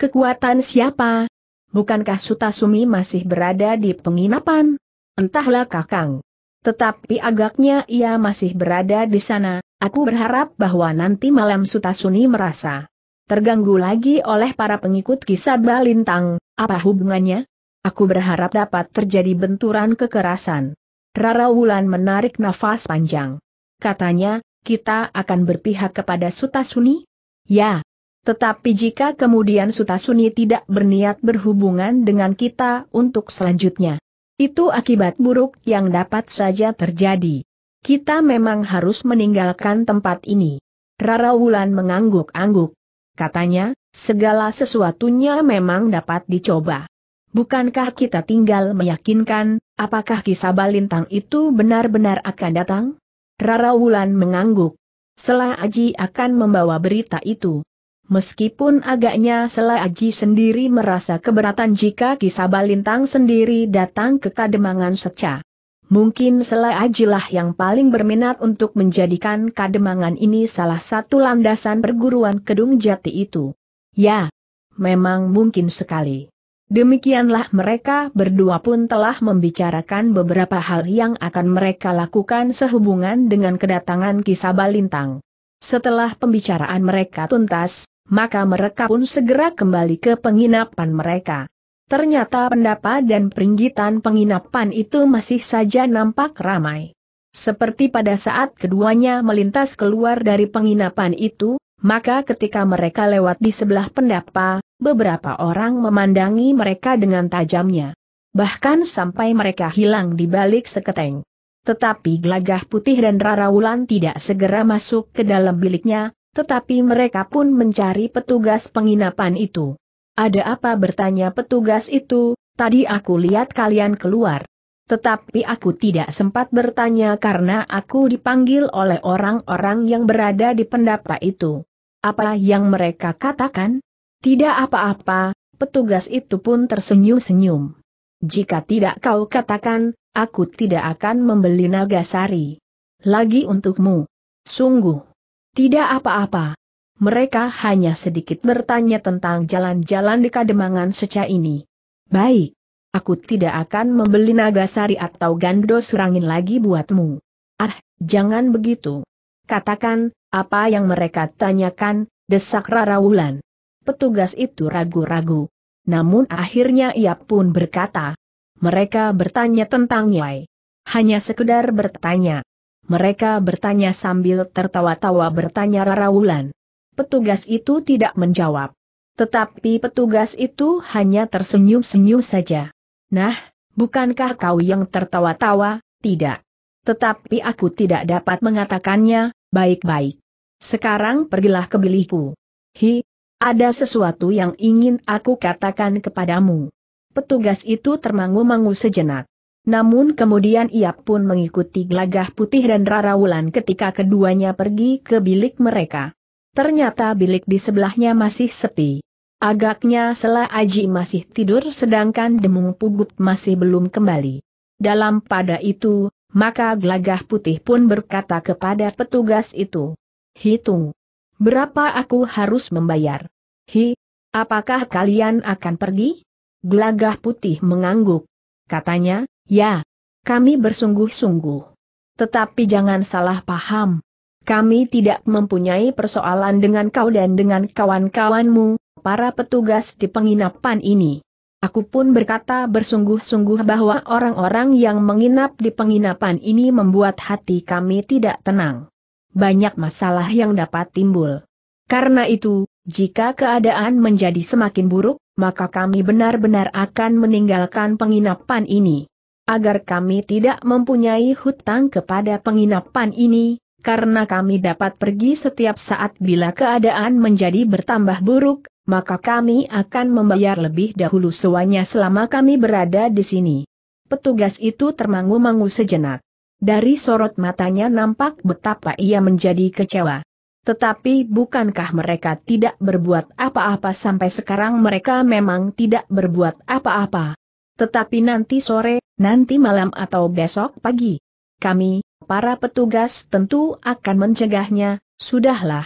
Kekuatan siapa? Bukankah Sutasumi masih berada di penginapan? Entahlah kakang. Tetapi agaknya ia masih berada di sana, aku berharap bahwa nanti malam Sutasumi merasa terganggu lagi oleh para pengikut kisah Balintang, apa hubungannya? Aku berharap dapat terjadi benturan kekerasan. Rara Wulan menarik nafas panjang katanya, kita akan berpihak kepada Sutasuni? Ya. Tetapi jika kemudian Sutasuni tidak berniat berhubungan dengan kita untuk selanjutnya, itu akibat buruk yang dapat saja terjadi. Kita memang harus meninggalkan tempat ini. Rara Wulan mengangguk-angguk. Katanya, segala sesuatunya memang dapat dicoba. Bukankah kita tinggal meyakinkan, apakah kisah balintang itu benar-benar akan datang? Rara Wulan mengangguk. Sela Aji akan membawa berita itu. Meskipun agaknya Sela Aji sendiri merasa keberatan jika kisah Balintang sendiri datang ke Kademangan Seca. Mungkin Sela Ajilah yang paling berminat untuk menjadikan Kademangan ini salah satu landasan perguruan Kedung Jati itu. Ya, memang mungkin sekali. Demikianlah mereka berdua pun telah membicarakan beberapa hal yang akan mereka lakukan sehubungan dengan kedatangan kisabalintang. Setelah pembicaraan mereka tuntas, maka mereka pun segera kembali ke penginapan mereka. Ternyata pendapat dan peringgitan penginapan itu masih saja nampak ramai. Seperti pada saat keduanya melintas keluar dari penginapan itu, maka ketika mereka lewat di sebelah pendapa, beberapa orang memandangi mereka dengan tajamnya. Bahkan sampai mereka hilang di balik seketeng. Tetapi gelagah putih dan rarawulan tidak segera masuk ke dalam biliknya, tetapi mereka pun mencari petugas penginapan itu. Ada apa bertanya petugas itu, tadi aku lihat kalian keluar. Tetapi aku tidak sempat bertanya karena aku dipanggil oleh orang-orang yang berada di pendapa itu. Apa yang mereka katakan? Tidak apa-apa, petugas itu pun tersenyum-senyum. Jika tidak kau katakan, aku tidak akan membeli naga sari. Lagi untukmu. Sungguh. Tidak apa-apa. Mereka hanya sedikit bertanya tentang jalan-jalan di Kademangan seca ini. Baik. Aku tidak akan membeli naga sari atau gando surangin lagi buatmu. Ah, jangan begitu. Katakan, apa yang mereka tanyakan, desak Rara Wulan petugas itu ragu-ragu. Namun akhirnya ia pun berkata, mereka bertanya tentang Yai. Hanya sekedar bertanya. Mereka bertanya sambil tertawa-tawa bertanya Rarawulan. Petugas itu tidak menjawab. Tetapi petugas itu hanya tersenyum-senyum saja. Nah, bukankah kau yang tertawa-tawa? Tidak. Tetapi aku tidak dapat mengatakannya, baik-baik. Sekarang pergilah ke bilikku. Hi, ada sesuatu yang ingin aku katakan kepadamu. Petugas itu termangu-mangu sejenak. Namun kemudian ia pun mengikuti gelagah putih dan Rara Wulan ketika keduanya pergi ke bilik mereka. Ternyata bilik di sebelahnya masih sepi. Agaknya Sela Aji masih tidur sedangkan Demung Pugut masih belum kembali. Dalam pada itu, maka gelagah putih pun berkata kepada petugas itu. Hitung. Berapa aku harus membayar? Hi, apakah kalian akan pergi? Gelagah putih mengangguk. Katanya, ya, kami bersungguh-sungguh. Tetapi jangan salah paham. Kami tidak mempunyai persoalan dengan kau dan dengan kawan-kawanmu, para petugas di penginapan ini. Aku pun berkata bersungguh-sungguh bahwa orang-orang yang menginap di penginapan ini membuat hati kami tidak tenang. Banyak masalah yang dapat timbul. Karena itu, jika keadaan menjadi semakin buruk, maka kami benar-benar akan meninggalkan penginapan ini. Agar kami tidak mempunyai hutang kepada penginapan ini, karena kami dapat pergi setiap saat bila keadaan menjadi bertambah buruk, maka kami akan membayar lebih dahulu sewanya selama kami berada di sini. Petugas itu termangu-mangu sejenak. Dari sorot matanya nampak betapa ia menjadi kecewa. Tetapi bukankah mereka tidak berbuat apa-apa sampai sekarang mereka memang tidak berbuat apa-apa. Tetapi nanti sore, nanti malam atau besok pagi. Kami, para petugas tentu akan mencegahnya, sudahlah.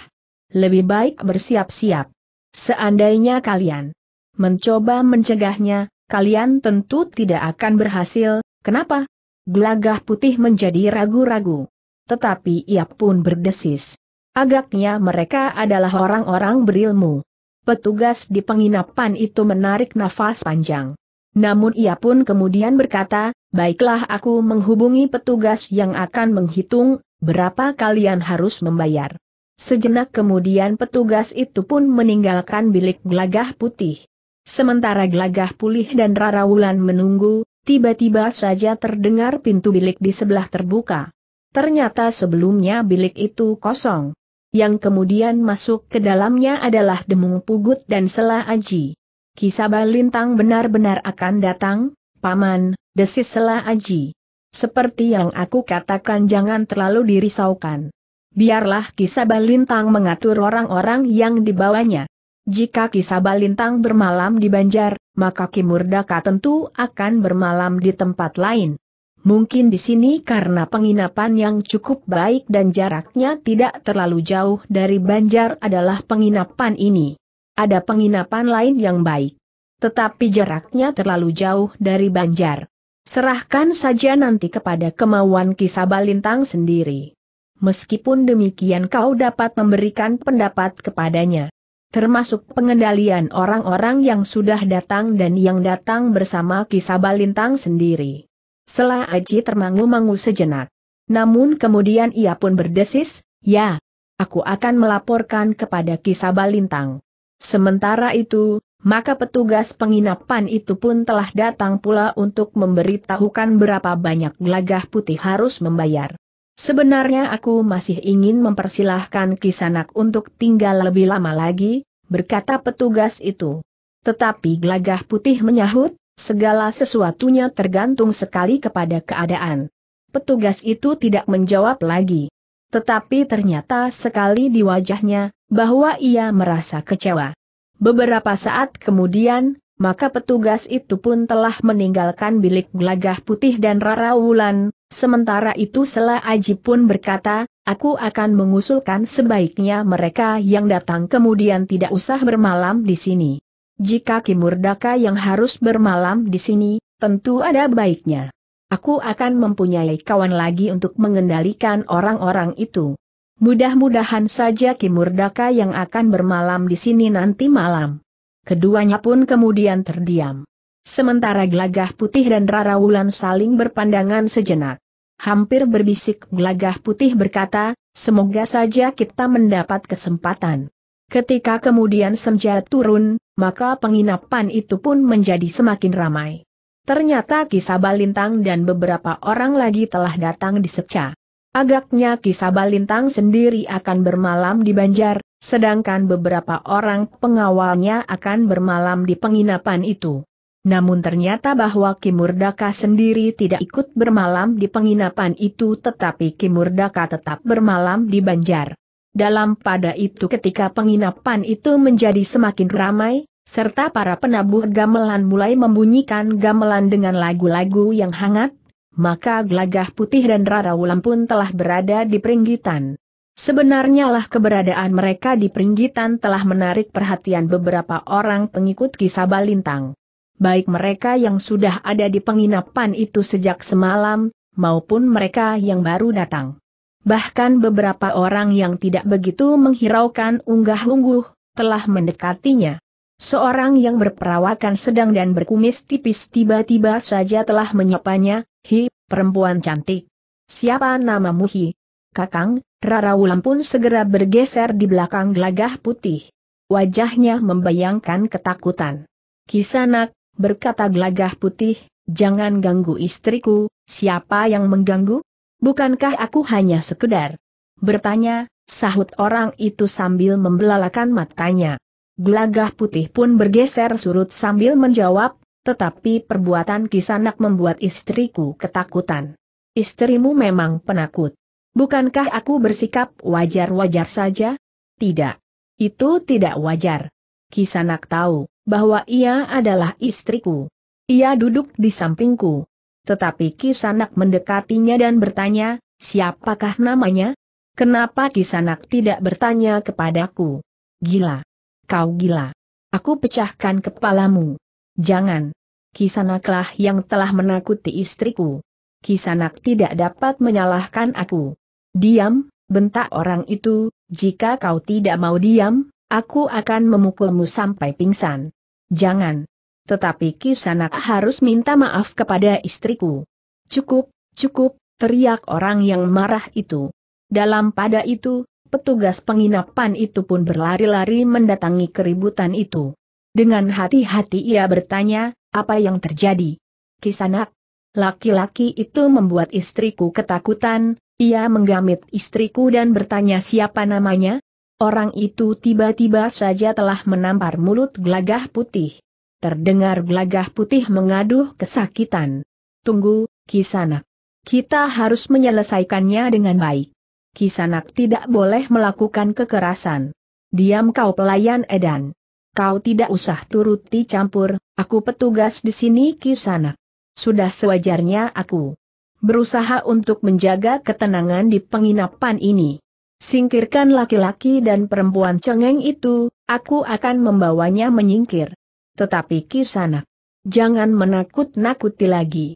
Lebih baik bersiap-siap. Seandainya kalian mencoba mencegahnya, kalian tentu tidak akan berhasil, kenapa? Gelagah putih menjadi ragu-ragu. Tetapi ia pun berdesis. Agaknya mereka adalah orang-orang berilmu. Petugas di penginapan itu menarik nafas panjang. Namun ia pun kemudian berkata, baiklah aku menghubungi petugas yang akan menghitung, berapa kalian harus membayar. Sejenak kemudian petugas itu pun meninggalkan bilik gelagah putih. Sementara gelagah pulih dan Rara Wulan menunggu, tiba-tiba saja terdengar pintu bilik di sebelah terbuka. Ternyata sebelumnya bilik itu kosong. Yang kemudian masuk ke dalamnya adalah Demung Pugut dan Sela Aji. Kisaba Lintang benar-benar akan datang, Paman, desis Sela Aji. Seperti yang aku katakan jangan terlalu dirisaukan. Biarlah Kisaba Lintang mengatur orang-orang yang dibawanya. Jika Kisaba Lintang bermalam di Banjar, maka Kimurdaka tentu akan bermalam di tempat lain mungkin di sini karena penginapan yang cukup baik dan jaraknya tidak terlalu jauh dari Banjar adalah penginapan ini. Ada penginapan lain yang baik. Tetapi jaraknya terlalu jauh dari Banjar. Serahkan saja nanti kepada kemauan Kisabalintang sendiri. Meskipun demikian kau dapat memberikan pendapat kepadanya termasuk pengendalian orang-orang yang sudah datang dan yang datang bersama Kisabalintang sendiri. Sela Aji termangu-mangu sejenak. Namun kemudian ia pun berdesis, ya, aku akan melaporkan kepada Kisabalintang. Sementara itu, maka petugas penginapan itu pun telah datang pula untuk memberitahukan berapa banyak gelagah putih harus membayar. Sebenarnya aku masih ingin mempersilahkan Kisanak untuk tinggal lebih lama lagi, berkata petugas itu. Tetapi gelagah putih menyahut, Segala sesuatunya tergantung sekali kepada keadaan. Petugas itu tidak menjawab lagi. Tetapi ternyata sekali di wajahnya, bahwa ia merasa kecewa. Beberapa saat kemudian, maka petugas itu pun telah meninggalkan bilik gelagah putih dan Rara Wulan, sementara itu Sela Aji pun berkata, aku akan mengusulkan sebaiknya mereka yang datang kemudian tidak usah bermalam di sini. Jika Kimurdaka yang harus bermalam di sini, tentu ada baiknya. Aku akan mempunyai kawan lagi untuk mengendalikan orang-orang itu. Mudah-mudahan saja Kimurdaka yang akan bermalam di sini nanti malam. Keduanya pun kemudian terdiam. Sementara Glagah Putih dan Rara Wulan saling berpandangan sejenak. Hampir berbisik Glagah Putih berkata, semoga saja kita mendapat kesempatan. Ketika kemudian senja turun, maka penginapan itu pun menjadi semakin ramai. Ternyata Kisabalintang dan beberapa orang lagi telah datang di Seca. Agaknya Kisabalintang sendiri akan bermalam di Banjar, sedangkan beberapa orang pengawalnya akan bermalam di penginapan itu. Namun ternyata bahwa Kimurdaka sendiri tidak ikut bermalam di penginapan itu tetapi Kimurdaka tetap bermalam di Banjar. Dalam pada itu ketika penginapan itu menjadi semakin ramai, serta para penabuh gamelan mulai membunyikan gamelan dengan lagu-lagu yang hangat, maka gelagah putih dan rara Wulan pun telah berada di peringgitan. Sebenarnya lah keberadaan mereka di peringgitan telah menarik perhatian beberapa orang pengikut kisah balintang, Baik mereka yang sudah ada di penginapan itu sejak semalam, maupun mereka yang baru datang bahkan beberapa orang yang tidak begitu menghiraukan unggah-ungguh, telah mendekatinya. Seorang yang berperawakan sedang dan berkumis tipis tiba-tiba saja telah menyapanya, Hi, perempuan cantik. Siapa namamu Hi? Kakang, Rara Wulan pun segera bergeser di belakang gelagah putih. Wajahnya membayangkan ketakutan. Kisanak, berkata gelagah putih, jangan ganggu istriku, siapa yang mengganggu? Bukankah aku hanya sekedar bertanya, sahut orang itu sambil membelalakan matanya. Gelagah putih pun bergeser surut sambil menjawab, tetapi perbuatan kisanak membuat istriku ketakutan. Istrimu memang penakut. Bukankah aku bersikap wajar-wajar saja? Tidak. Itu tidak wajar. Kisanak tahu bahwa ia adalah istriku. Ia duduk di sampingku, tetapi Kisanak mendekatinya dan bertanya, siapakah namanya? Kenapa Kisanak tidak bertanya kepadaku? Gila. Kau gila. Aku pecahkan kepalamu. Jangan. Kisanaklah yang telah menakuti istriku. Kisanak tidak dapat menyalahkan aku. Diam, bentak orang itu, jika kau tidak mau diam, aku akan memukulmu sampai pingsan. Jangan. Tetapi Kisanak harus minta maaf kepada istriku. Cukup, cukup, teriak orang yang marah itu. Dalam pada itu, petugas penginapan itu pun berlari-lari mendatangi keributan itu. Dengan hati-hati ia bertanya, apa yang terjadi? Kisanak, laki-laki itu membuat istriku ketakutan, ia menggamit istriku dan bertanya siapa namanya? Orang itu tiba-tiba saja telah menampar mulut gelagah putih. Terdengar gelagah putih mengaduh kesakitan. Tunggu, Kisanak. Kita harus menyelesaikannya dengan baik. Kisanak tidak boleh melakukan kekerasan. Diam kau pelayan Edan. Kau tidak usah turuti campur, aku petugas di sini Kisanak. Sudah sewajarnya aku berusaha untuk menjaga ketenangan di penginapan ini. Singkirkan laki-laki dan perempuan cengeng itu, aku akan membawanya menyingkir. Tetapi Kisanak, jangan menakut-nakuti lagi.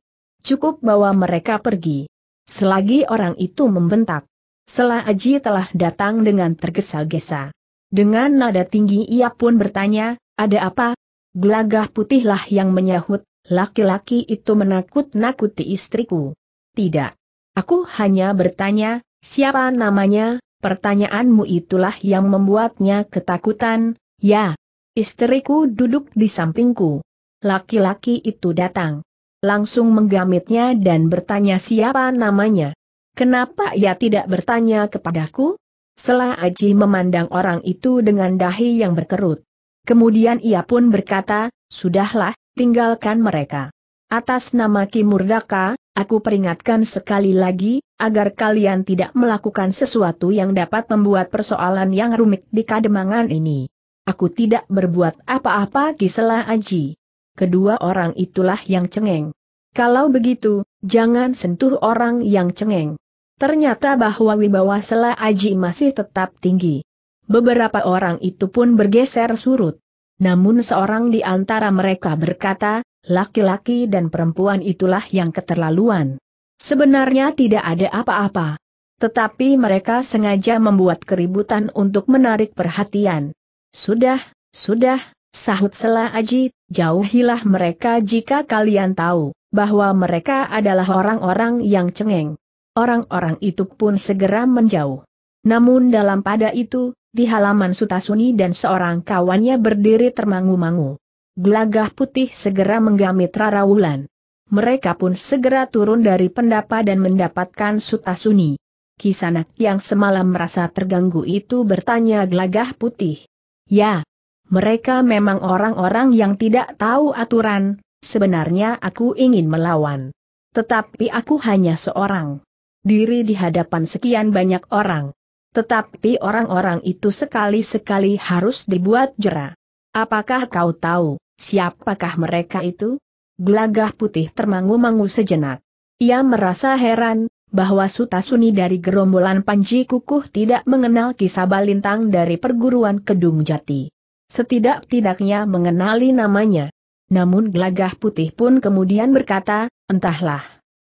Cukup bawa mereka pergi. Selagi orang itu membentak, Sela Aji telah datang dengan tergesa-gesa. Dengan nada tinggi ia pun bertanya, ada apa? Gelagah putihlah yang menyahut, laki-laki itu menakut-nakuti istriku. Tidak. Aku hanya bertanya, siapa namanya, pertanyaanmu itulah yang membuatnya ketakutan, ya, Istriku duduk di sampingku. Laki-laki itu datang. Langsung menggamitnya dan bertanya siapa namanya. Kenapa ia tidak bertanya kepadaku? Selah Aji memandang orang itu dengan dahi yang berkerut. Kemudian ia pun berkata, sudahlah, tinggalkan mereka. Atas nama Kimurdaka, aku peringatkan sekali lagi, agar kalian tidak melakukan sesuatu yang dapat membuat persoalan yang rumit di kademangan ini. Aku tidak berbuat apa-apa Kisela Aji. Kedua orang itulah yang cengeng. Kalau begitu, jangan sentuh orang yang cengeng. Ternyata bahwa wibawa Sela Aji masih tetap tinggi. Beberapa orang itu pun bergeser surut. Namun seorang di antara mereka berkata, laki-laki dan perempuan itulah yang keterlaluan. Sebenarnya tidak ada apa-apa. Tetapi mereka sengaja membuat keributan untuk menarik perhatian. Sudah, sudah, sahut selah Aji, jauhilah mereka jika kalian tahu bahwa mereka adalah orang-orang yang cengeng. Orang-orang itu pun segera menjauh. Namun dalam pada itu, di halaman Sutasuni dan seorang kawannya berdiri termangu-mangu. Gelagah putih segera menggamit Rara Wulan. Mereka pun segera turun dari pendapa dan mendapatkan Sutasuni. Kisanak yang semalam merasa terganggu itu bertanya gelagah putih. Ya, mereka memang orang-orang yang tidak tahu aturan, sebenarnya aku ingin melawan. Tetapi aku hanya seorang diri di hadapan sekian banyak orang. Tetapi orang-orang itu sekali-sekali harus dibuat jera. Apakah kau tahu, siapakah mereka itu? Gelagah putih termangu-mangu sejenak. Ia merasa heran, bahwa Suta Suni dari gerombolan Panji Kukuh tidak mengenal kisah Balintang dari perguruan Kedung Jati. Setidak-tidaknya mengenali namanya. Namun gelagah putih pun kemudian berkata, entahlah.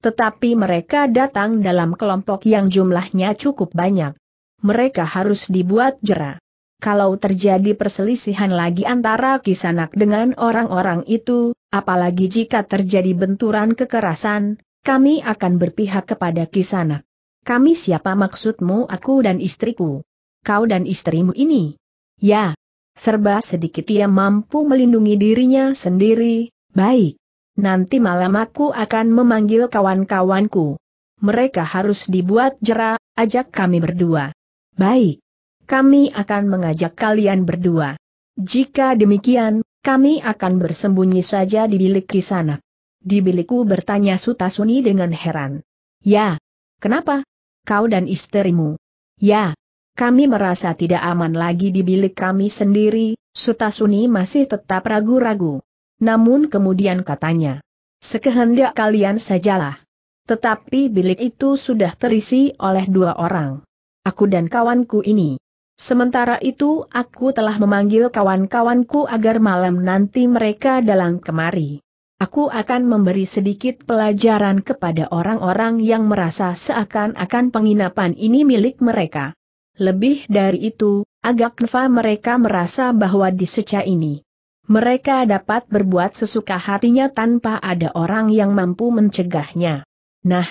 Tetapi mereka datang dalam kelompok yang jumlahnya cukup banyak. Mereka harus dibuat jera. Kalau terjadi perselisihan lagi antara Kisanak dengan orang-orang itu, apalagi jika terjadi benturan kekerasan, kami akan berpihak kepada Kisanak. Kami siapa maksudmu aku dan istriku? Kau dan istrimu ini? Ya. Serba sedikit ia mampu melindungi dirinya sendiri, baik. Nanti malam aku akan memanggil kawan-kawanku. Mereka harus dibuat jera, ajak kami berdua. Baik. Kami akan mengajak kalian berdua. Jika demikian, kami akan bersembunyi saja di bilik kisana. Di bilikku bertanya Sutasuni dengan heran. Ya. Kenapa? Kau dan istrimu. Ya. Kami merasa tidak aman lagi di bilik kami sendiri, Sutasuni masih tetap ragu-ragu. Namun kemudian katanya. Sekehendak kalian sajalah. Tetapi bilik itu sudah terisi oleh dua orang. Aku dan kawanku ini. Sementara itu aku telah memanggil kawan-kawanku agar malam nanti mereka dalang kemari. Aku akan memberi sedikit pelajaran kepada orang-orang yang merasa seakan-akan penginapan ini milik mereka. Lebih dari itu, agak neva mereka merasa bahwa di seca ini. Mereka dapat berbuat sesuka hatinya tanpa ada orang yang mampu mencegahnya. Nah,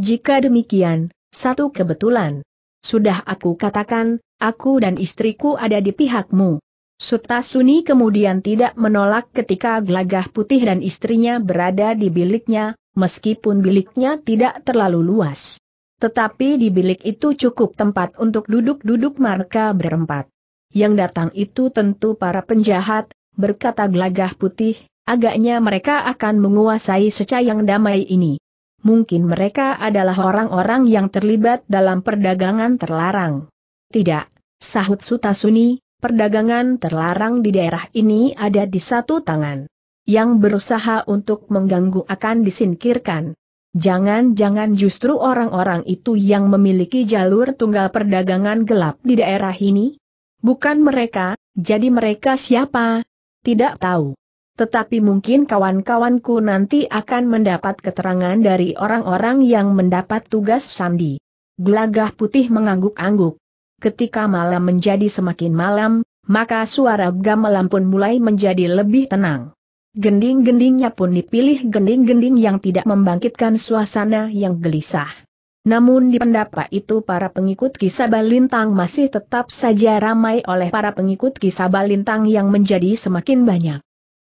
jika demikian, satu kebetulan. Sudah aku katakan, aku dan istriku ada di pihakmu. Sutasuni kemudian tidak menolak ketika gelagah putih dan istrinya berada di biliknya, meskipun biliknya tidak terlalu luas. Tetapi di bilik itu cukup tempat untuk duduk-duduk mereka berempat. Yang datang itu tentu para penjahat, berkata gelagah putih, agaknya mereka akan menguasai secayang damai ini. Mungkin mereka adalah orang-orang yang terlibat dalam perdagangan terlarang. Tidak, sahut Sutasuni, perdagangan terlarang di daerah ini ada di satu tangan. Yang berusaha untuk mengganggu akan disingkirkan. Jangan-jangan justru orang-orang itu yang memiliki jalur tunggal perdagangan gelap di daerah ini? Bukan mereka, jadi mereka siapa? Tidak tahu. Tetapi mungkin kawan-kawanku nanti akan mendapat keterangan dari orang-orang yang mendapat tugas Sandi. Gelagah putih mengangguk-angguk ketika malam menjadi semakin malam, maka suara gamelan pun mulai menjadi lebih tenang. Gending-gendingnya pun dipilih gending-gending yang tidak membangkitkan suasana yang gelisah. Namun di pendapat itu para pengikut kisah Balintang masih tetap saja ramai oleh para pengikut kisah Balintang yang menjadi semakin banyak.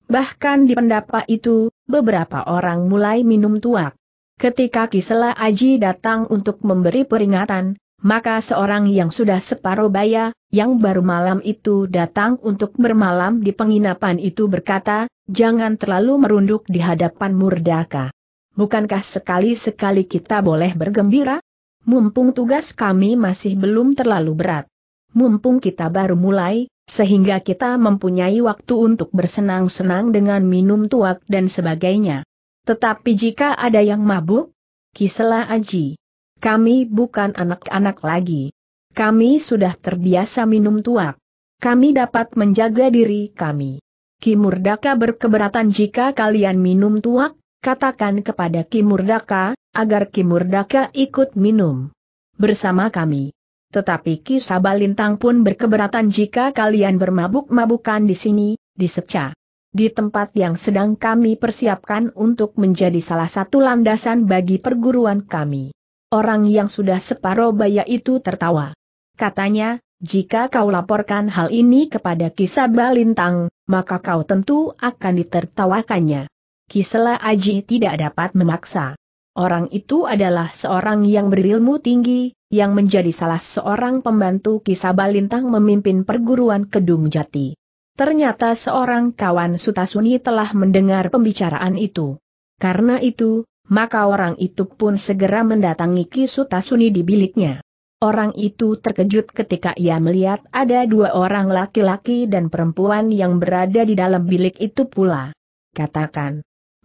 Bahkan di pendapat itu, beberapa orang mulai minum tuak. Ketika Kisela Aji datang untuk memberi peringatan, maka seorang yang sudah separuh baya, yang baru malam itu datang untuk bermalam di penginapan itu berkata, jangan terlalu merunduk di hadapan murdaka. Bukankah sekali-sekali kita boleh bergembira? Mumpung tugas kami masih belum terlalu berat. Mumpung kita baru mulai, sehingga kita mempunyai waktu untuk bersenang-senang dengan minum tuak dan sebagainya. Tetapi jika ada yang mabuk, Kisela Aji kami bukan anak-anak lagi. Kami sudah terbiasa minum tuak. Kami dapat menjaga diri kami. Kimurdaka berkeberatan jika kalian minum tuak, katakan kepada Kimurdaka, agar Kimurdaka ikut minum bersama kami. Tetapi Ki Sabalintang pun berkeberatan jika kalian bermabuk-mabukan di sini, di Seca. Di tempat yang sedang kami persiapkan untuk menjadi salah satu landasan bagi perguruan kami. Orang yang sudah separoh baya itu tertawa. Katanya, jika kau laporkan hal ini kepada Kisaba Lintang, maka kau tentu akan ditertawakannya. Kisela Aji tidak dapat memaksa. Orang itu adalah seorang yang berilmu tinggi, yang menjadi salah seorang pembantu Kisaba Lintang memimpin perguruan Kedung Jati. Ternyata seorang kawan Sutasuni telah mendengar pembicaraan itu. Karena itu, maka orang itu pun segera mendatangi Kisutasuni di biliknya. Orang itu terkejut ketika ia melihat ada dua orang laki-laki dan perempuan yang berada di dalam bilik itu pula. Katakan,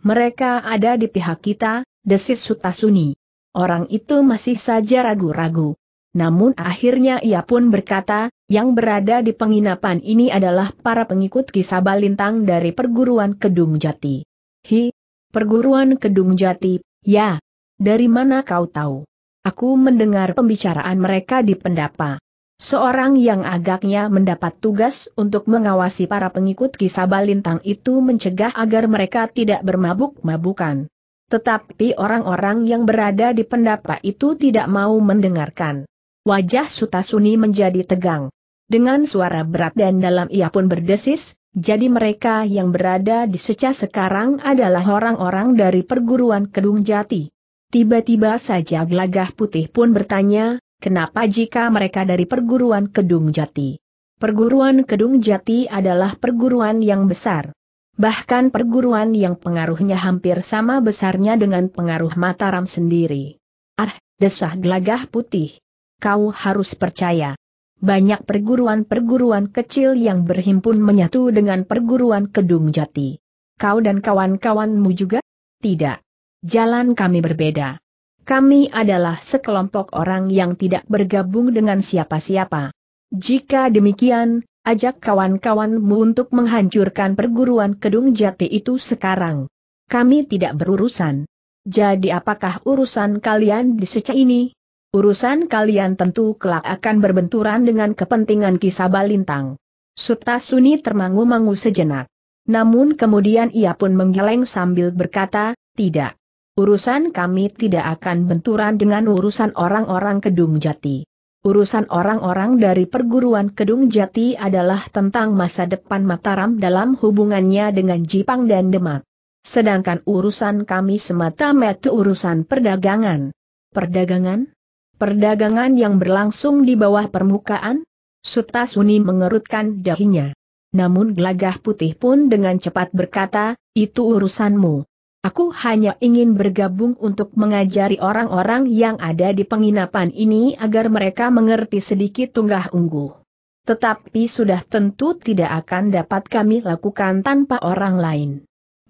mereka ada di pihak kita, desis Sutasuni. Orang itu masih saja ragu-ragu. Namun akhirnya ia pun berkata, yang berada di penginapan ini adalah para pengikut kisah balintang dari perguruan Kedung Jati. Hi, perguruan Kedung Jati, ya. Dari mana kau tahu? Aku mendengar pembicaraan mereka di pendapa. Seorang yang agaknya mendapat tugas untuk mengawasi para pengikut kisah balintang itu mencegah agar mereka tidak bermabuk-mabukan. Tetapi orang-orang yang berada di pendapa itu tidak mau mendengarkan. Wajah Sutasuni menjadi tegang. Dengan suara berat dan dalam ia pun berdesis, jadi mereka yang berada di seca sekarang adalah orang-orang dari perguruan Kedung Jati. Tiba-tiba saja Glagah putih pun bertanya, kenapa jika mereka dari perguruan Kedung Jati? Perguruan Kedung Jati adalah perguruan yang besar. Bahkan perguruan yang pengaruhnya hampir sama besarnya dengan pengaruh Mataram sendiri. Ah, desah Glagah putih. Kau harus percaya banyak perguruan-perguruan kecil yang berhimpun menyatu dengan perguruan Kedung Jati. Kau dan kawan-kawanmu juga? Tidak. Jalan kami berbeda. Kami adalah sekelompok orang yang tidak bergabung dengan siapa-siapa. Jika demikian, ajak kawan-kawanmu untuk menghancurkan perguruan Kedung Jati itu sekarang. Kami tidak berurusan. Jadi apakah urusan kalian di seca ini? Urusan kalian tentu kelak akan berbenturan dengan kepentingan kisah balintang. Suta Suni termangu-mangu sejenak. Namun kemudian ia pun menggeleng sambil berkata, tidak. Urusan kami tidak akan benturan dengan urusan orang-orang Kedung Jati. Urusan orang-orang dari perguruan Kedung Jati adalah tentang masa depan Mataram dalam hubungannya dengan Jipang dan Demak. Sedangkan urusan kami semata-mata urusan perdagangan. Perdagangan? Perdagangan yang berlangsung di bawah permukaan? Suta Suni mengerutkan dahinya. Namun gelagah putih pun dengan cepat berkata, itu urusanmu. Aku hanya ingin bergabung untuk mengajari orang-orang yang ada di penginapan ini agar mereka mengerti sedikit tunggah ungguh. Tetapi sudah tentu tidak akan dapat kami lakukan tanpa orang lain.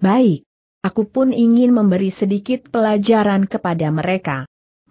Baik. Aku pun ingin memberi sedikit pelajaran kepada mereka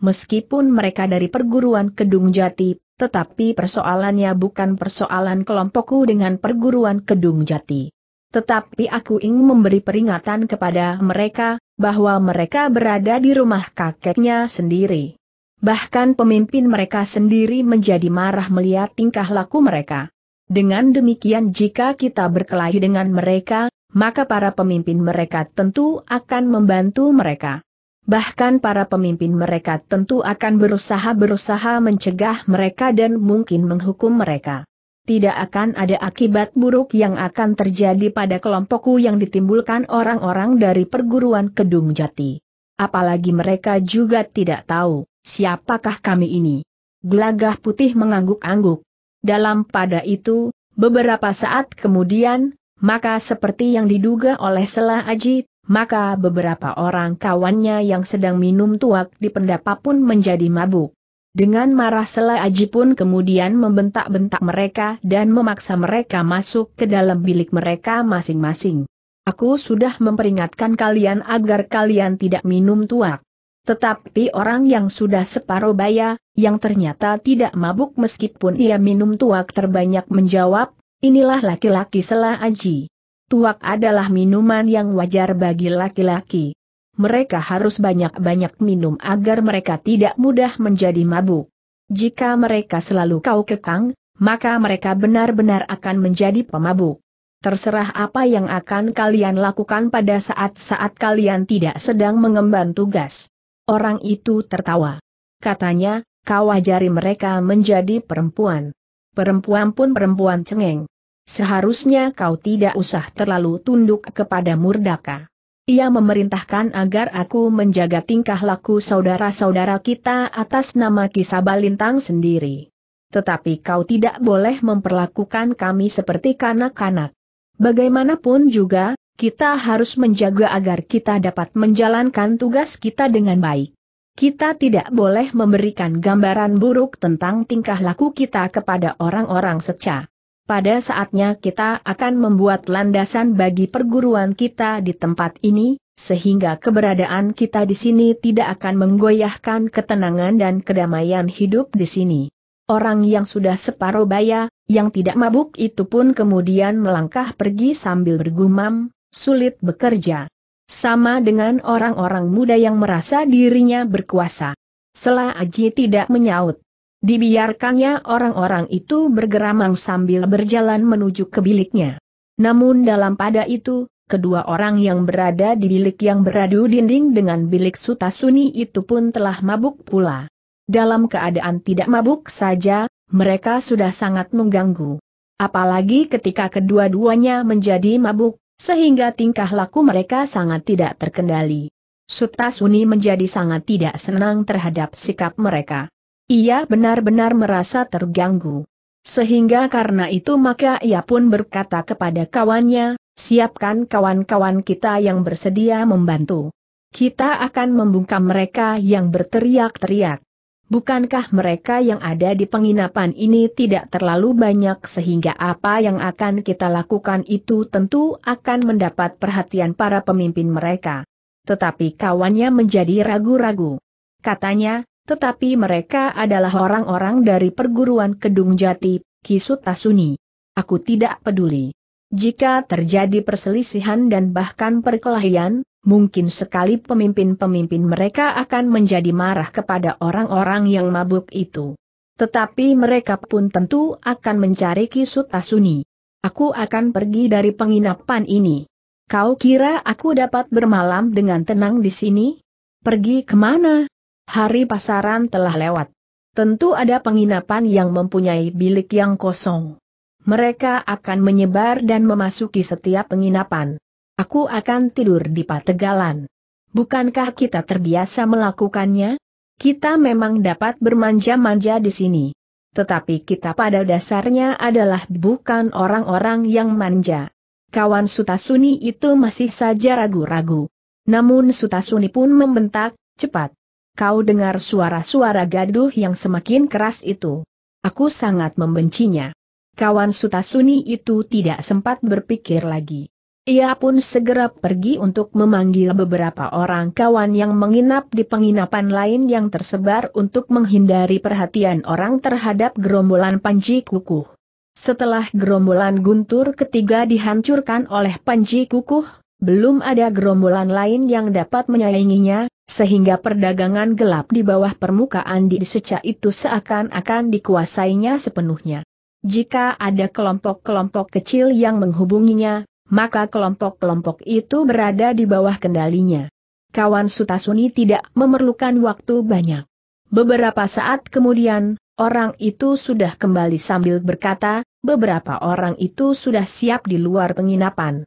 meskipun mereka dari perguruan Kedung Jati, tetapi persoalannya bukan persoalan kelompokku dengan perguruan Kedung Jati. Tetapi aku ingin memberi peringatan kepada mereka, bahwa mereka berada di rumah kakeknya sendiri. Bahkan pemimpin mereka sendiri menjadi marah melihat tingkah laku mereka. Dengan demikian jika kita berkelahi dengan mereka, maka para pemimpin mereka tentu akan membantu mereka. Bahkan para pemimpin mereka tentu akan berusaha-berusaha mencegah mereka dan mungkin menghukum mereka. Tidak akan ada akibat buruk yang akan terjadi pada kelompokku yang ditimbulkan orang-orang dari perguruan Kedung Jati. Apalagi mereka juga tidak tahu, siapakah kami ini. Gelagah putih mengangguk-angguk. Dalam pada itu, beberapa saat kemudian, maka seperti yang diduga oleh Sela Aji, maka beberapa orang kawannya yang sedang minum tuak di pendapa pun menjadi mabuk. Dengan marah Sela Aji pun kemudian membentak-bentak mereka dan memaksa mereka masuk ke dalam bilik mereka masing-masing. Aku sudah memperingatkan kalian agar kalian tidak minum tuak. Tetapi orang yang sudah separuh baya, yang ternyata tidak mabuk meskipun ia minum tuak terbanyak menjawab, inilah laki-laki Sela Aji tuak adalah minuman yang wajar bagi laki-laki. Mereka harus banyak-banyak minum agar mereka tidak mudah menjadi mabuk. Jika mereka selalu kau kekang, maka mereka benar-benar akan menjadi pemabuk. Terserah apa yang akan kalian lakukan pada saat-saat kalian tidak sedang mengemban tugas. Orang itu tertawa. Katanya, kau ajari mereka menjadi perempuan. Perempuan pun perempuan cengeng. Seharusnya kau tidak usah terlalu tunduk kepada Murdaka. Ia memerintahkan agar aku menjaga tingkah laku saudara-saudara kita atas nama Kisabalintang sendiri. Tetapi kau tidak boleh memperlakukan kami seperti kanak-kanak. Bagaimanapun juga, kita harus menjaga agar kita dapat menjalankan tugas kita dengan baik. Kita tidak boleh memberikan gambaran buruk tentang tingkah laku kita kepada orang-orang seca pada saatnya kita akan membuat landasan bagi perguruan kita di tempat ini, sehingga keberadaan kita di sini tidak akan menggoyahkan ketenangan dan kedamaian hidup di sini. Orang yang sudah separuh baya, yang tidak mabuk itu pun kemudian melangkah pergi sambil bergumam, sulit bekerja. Sama dengan orang-orang muda yang merasa dirinya berkuasa. Sela Aji tidak menyaut. Dibiarkannya orang-orang itu bergeramang sambil berjalan menuju ke biliknya. Namun dalam pada itu, kedua orang yang berada di bilik yang beradu dinding dengan bilik Sutasuni itu pun telah mabuk pula. Dalam keadaan tidak mabuk saja, mereka sudah sangat mengganggu. Apalagi ketika kedua-duanya menjadi mabuk, sehingga tingkah laku mereka sangat tidak terkendali. Sutasuni menjadi sangat tidak senang terhadap sikap mereka. Ia benar-benar merasa terganggu. Sehingga karena itu maka ia pun berkata kepada kawannya, siapkan kawan-kawan kita yang bersedia membantu. Kita akan membungkam mereka yang berteriak-teriak. Bukankah mereka yang ada di penginapan ini tidak terlalu banyak sehingga apa yang akan kita lakukan itu tentu akan mendapat perhatian para pemimpin mereka. Tetapi kawannya menjadi ragu-ragu. Katanya, tetapi mereka adalah orang-orang dari perguruan Kedung Jati, Kisut Asuni. Aku tidak peduli. Jika terjadi perselisihan dan bahkan perkelahian, mungkin sekali pemimpin-pemimpin mereka akan menjadi marah kepada orang-orang yang mabuk itu. Tetapi mereka pun tentu akan mencari Kisut Asuni. Aku akan pergi dari penginapan ini. Kau kira aku dapat bermalam dengan tenang di sini? Pergi kemana? Hari pasaran telah lewat. Tentu ada penginapan yang mempunyai bilik yang kosong. Mereka akan menyebar dan memasuki setiap penginapan. Aku akan tidur di pategalan. Bukankah kita terbiasa melakukannya? Kita memang dapat bermanja-manja di sini. Tetapi kita pada dasarnya adalah bukan orang-orang yang manja. Kawan Sutasuni itu masih saja ragu-ragu. Namun Sutasuni pun membentak, cepat kau dengar suara-suara gaduh yang semakin keras itu. Aku sangat membencinya. Kawan Suta Suni itu tidak sempat berpikir lagi. Ia pun segera pergi untuk memanggil beberapa orang kawan yang menginap di penginapan lain yang tersebar untuk menghindari perhatian orang terhadap gerombolan Panji Kukuh. Setelah gerombolan guntur ketiga dihancurkan oleh Panji Kukuh, belum ada gerombolan lain yang dapat menyainginya, sehingga perdagangan gelap di bawah permukaan di seca itu seakan-akan dikuasainya sepenuhnya. Jika ada kelompok-kelompok kecil yang menghubunginya, maka kelompok-kelompok itu berada di bawah kendalinya. Kawan Sutasuni tidak memerlukan waktu banyak. Beberapa saat kemudian, orang itu sudah kembali sambil berkata, beberapa orang itu sudah siap di luar penginapan.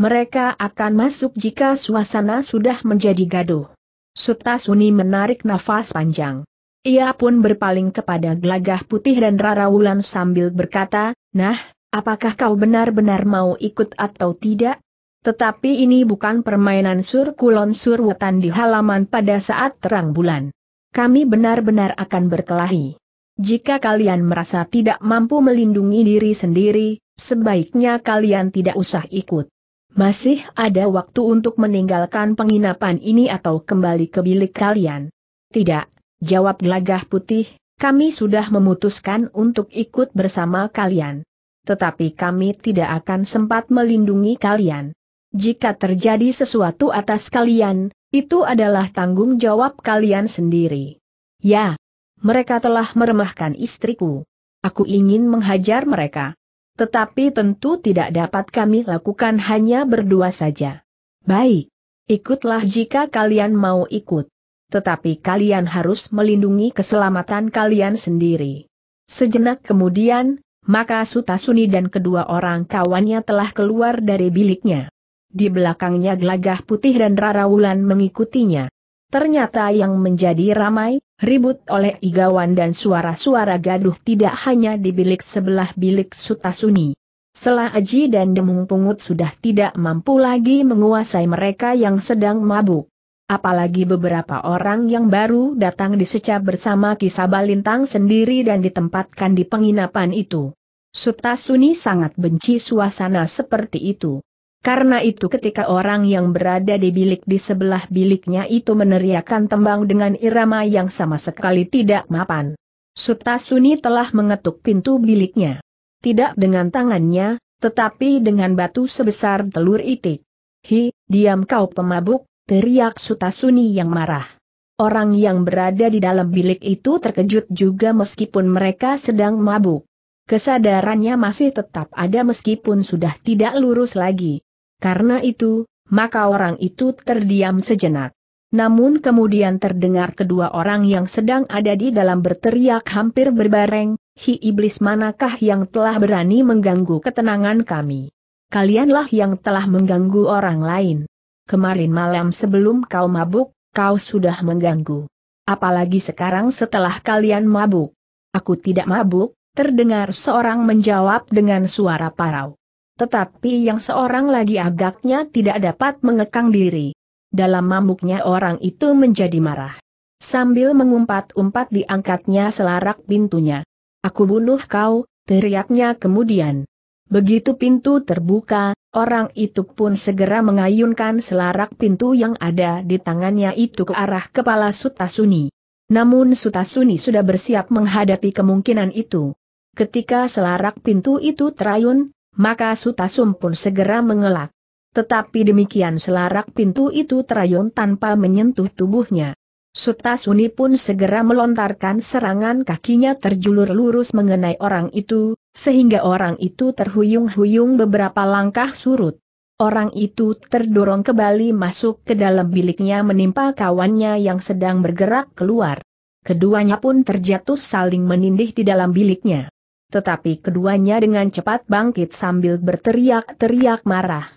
Mereka akan masuk jika suasana sudah menjadi gaduh. Suta Suni menarik nafas panjang. Ia pun berpaling kepada gelagah putih dan Rara Wulan sambil berkata, Nah, apakah kau benar-benar mau ikut atau tidak? Tetapi ini bukan permainan surkulon surwetan di halaman pada saat terang bulan. Kami benar-benar akan berkelahi. Jika kalian merasa tidak mampu melindungi diri sendiri, sebaiknya kalian tidak usah ikut. Masih ada waktu untuk meninggalkan penginapan ini atau kembali ke bilik kalian. Tidak, jawab gelagah putih, kami sudah memutuskan untuk ikut bersama kalian. Tetapi kami tidak akan sempat melindungi kalian. Jika terjadi sesuatu atas kalian, itu adalah tanggung jawab kalian sendiri. Ya, mereka telah meremahkan istriku. Aku ingin menghajar mereka. Tetapi tentu tidak dapat kami lakukan hanya berdua saja. Baik. Ikutlah jika kalian mau ikut. Tetapi kalian harus melindungi keselamatan kalian sendiri. Sejenak kemudian, maka Sutasuni dan kedua orang kawannya telah keluar dari biliknya. Di belakangnya gelagah putih dan Rara Wulan mengikutinya. Ternyata yang menjadi ramai, ribut oleh igawan dan suara-suara gaduh tidak hanya di bilik sebelah bilik Sutasuni. Selah Aji dan Demung Pungut sudah tidak mampu lagi menguasai mereka yang sedang mabuk. Apalagi beberapa orang yang baru datang disecap bersama kisah balintang sendiri dan ditempatkan di penginapan itu. Sutasuni sangat benci suasana seperti itu. Karena itu ketika orang yang berada di bilik di sebelah biliknya itu meneriakkan tembang dengan irama yang sama sekali tidak mapan. Suta Suni telah mengetuk pintu biliknya. Tidak dengan tangannya, tetapi dengan batu sebesar telur itik. Hi, diam kau pemabuk, teriak Suta Suni yang marah. Orang yang berada di dalam bilik itu terkejut juga meskipun mereka sedang mabuk. Kesadarannya masih tetap ada meskipun sudah tidak lurus lagi. Karena itu, maka orang itu terdiam sejenak. Namun kemudian terdengar kedua orang yang sedang ada di dalam berteriak hampir berbareng, Hi iblis manakah yang telah berani mengganggu ketenangan kami? Kalianlah yang telah mengganggu orang lain. Kemarin malam sebelum kau mabuk, kau sudah mengganggu. Apalagi sekarang setelah kalian mabuk. Aku tidak mabuk, terdengar seorang menjawab dengan suara parau. Tetapi yang seorang lagi agaknya tidak dapat mengekang diri. Dalam mamuknya orang itu menjadi marah. Sambil mengumpat-umpat diangkatnya selarak pintunya. Aku bunuh kau, teriaknya kemudian. Begitu pintu terbuka, orang itu pun segera mengayunkan selarak pintu yang ada di tangannya itu ke arah kepala Sutasuni. Namun Sutasuni sudah bersiap menghadapi kemungkinan itu. Ketika selarak pintu itu terayun, maka Sutasum pun segera mengelak. Tetapi demikian selarak pintu itu terayun tanpa menyentuh tubuhnya. Sutasuni pun segera melontarkan serangan kakinya terjulur lurus mengenai orang itu, sehingga orang itu terhuyung-huyung beberapa langkah surut. Orang itu terdorong kembali masuk ke dalam biliknya menimpa kawannya yang sedang bergerak keluar. Keduanya pun terjatuh saling menindih di dalam biliknya tetapi keduanya dengan cepat bangkit sambil berteriak-teriak marah.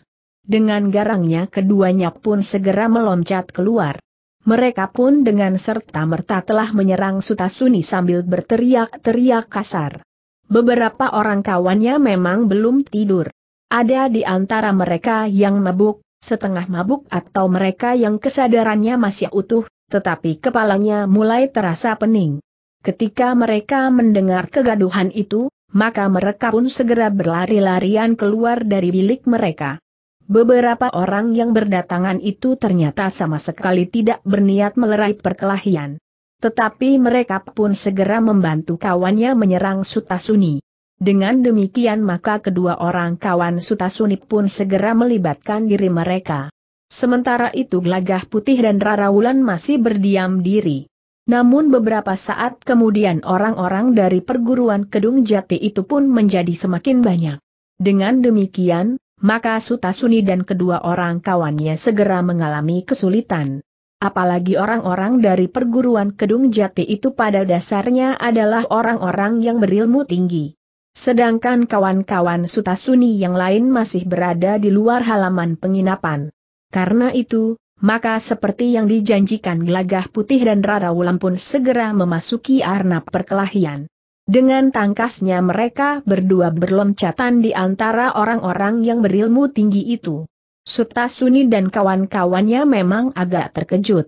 Dengan garangnya keduanya pun segera meloncat keluar. Mereka pun dengan serta-merta telah menyerang Sutasuni sambil berteriak-teriak kasar. Beberapa orang kawannya memang belum tidur. Ada di antara mereka yang mabuk, setengah mabuk atau mereka yang kesadarannya masih utuh, tetapi kepalanya mulai terasa pening. Ketika mereka mendengar kegaduhan itu, maka mereka pun segera berlari-larian keluar dari bilik mereka. Beberapa orang yang berdatangan itu ternyata sama sekali tidak berniat melerai perkelahian. Tetapi mereka pun segera membantu kawannya menyerang Sutasuni. Dengan demikian maka kedua orang kawan Sutasuni pun segera melibatkan diri mereka. Sementara itu Gelagah Putih dan Rara Wulan masih berdiam diri. Namun beberapa saat kemudian orang-orang dari perguruan Kedung Jati itu pun menjadi semakin banyak. Dengan demikian, maka Suta Suni dan kedua orang kawannya segera mengalami kesulitan. Apalagi orang-orang dari perguruan Kedung Jati itu pada dasarnya adalah orang-orang yang berilmu tinggi. Sedangkan kawan-kawan Suta Suni yang lain masih berada di luar halaman penginapan. Karena itu, maka seperti yang dijanjikan Glagah Putih dan Rara Wulan pun segera memasuki arena perkelahian. Dengan tangkasnya mereka berdua berloncatan di antara orang-orang yang berilmu tinggi itu. Suta Suni dan kawan-kawannya memang agak terkejut.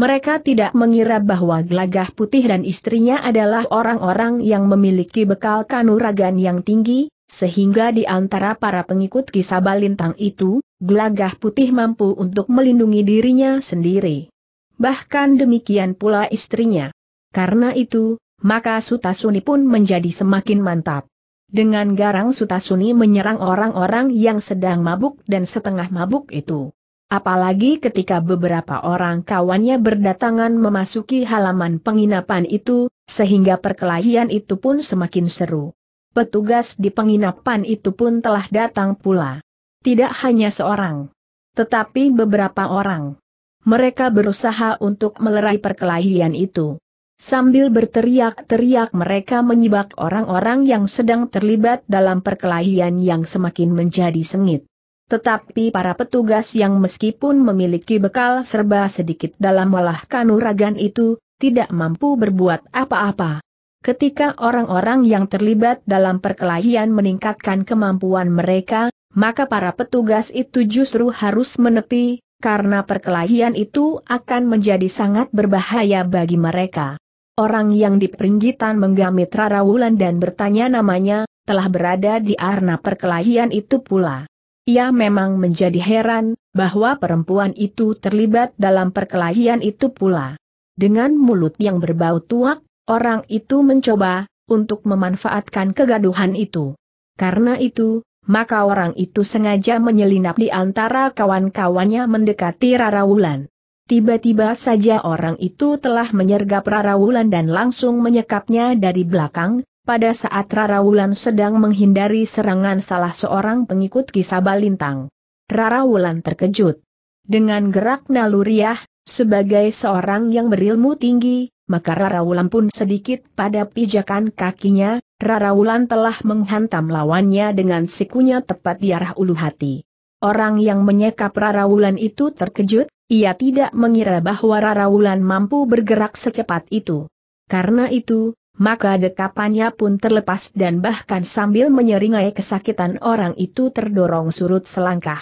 Mereka tidak mengira bahwa Glagah Putih dan istrinya adalah orang-orang yang memiliki bekal kanuragan yang tinggi, sehingga di antara para pengikut kisah Balintang itu, gelagah putih mampu untuk melindungi dirinya sendiri. Bahkan demikian pula istrinya. Karena itu, maka Sutasuni pun menjadi semakin mantap. Dengan garang Sutasuni menyerang orang-orang yang sedang mabuk dan setengah mabuk itu. Apalagi ketika beberapa orang kawannya berdatangan memasuki halaman penginapan itu, sehingga perkelahian itu pun semakin seru. Petugas di penginapan itu pun telah datang pula. Tidak hanya seorang, tetapi beberapa orang. Mereka berusaha untuk melerai perkelahian itu. Sambil berteriak-teriak mereka menyibak orang-orang yang sedang terlibat dalam perkelahian yang semakin menjadi sengit. Tetapi para petugas yang meskipun memiliki bekal serba sedikit dalam olah kanuragan itu, tidak mampu berbuat apa-apa. Ketika orang-orang yang terlibat dalam perkelahian meningkatkan kemampuan mereka, maka para petugas itu justru harus menepi, karena perkelahian itu akan menjadi sangat berbahaya bagi mereka. Orang yang di peringgitan menggamit Wulan dan bertanya namanya, telah berada di arena perkelahian itu pula. Ia memang menjadi heran, bahwa perempuan itu terlibat dalam perkelahian itu pula. Dengan mulut yang berbau tuak, orang itu mencoba, untuk memanfaatkan kegaduhan itu. Karena itu, maka orang itu sengaja menyelinap di antara kawan-kawannya mendekati Rara Wulan. Tiba-tiba saja orang itu telah menyergap Rara Wulan dan langsung menyekapnya dari belakang, pada saat Rara Wulan sedang menghindari serangan salah seorang pengikut kisah Balintang. Rara Wulan terkejut. Dengan gerak naluriah, sebagai seorang yang berilmu tinggi, maka Rara Wulan pun sedikit pada pijakan kakinya, Rara Wulan telah menghantam lawannya dengan sikunya tepat di arah ulu hati. Orang yang menyekap Wulan itu terkejut, ia tidak mengira bahwa Rara Wulan mampu bergerak secepat itu. Karena itu, maka dekapannya pun terlepas dan bahkan sambil menyeringai kesakitan orang itu terdorong surut selangkah.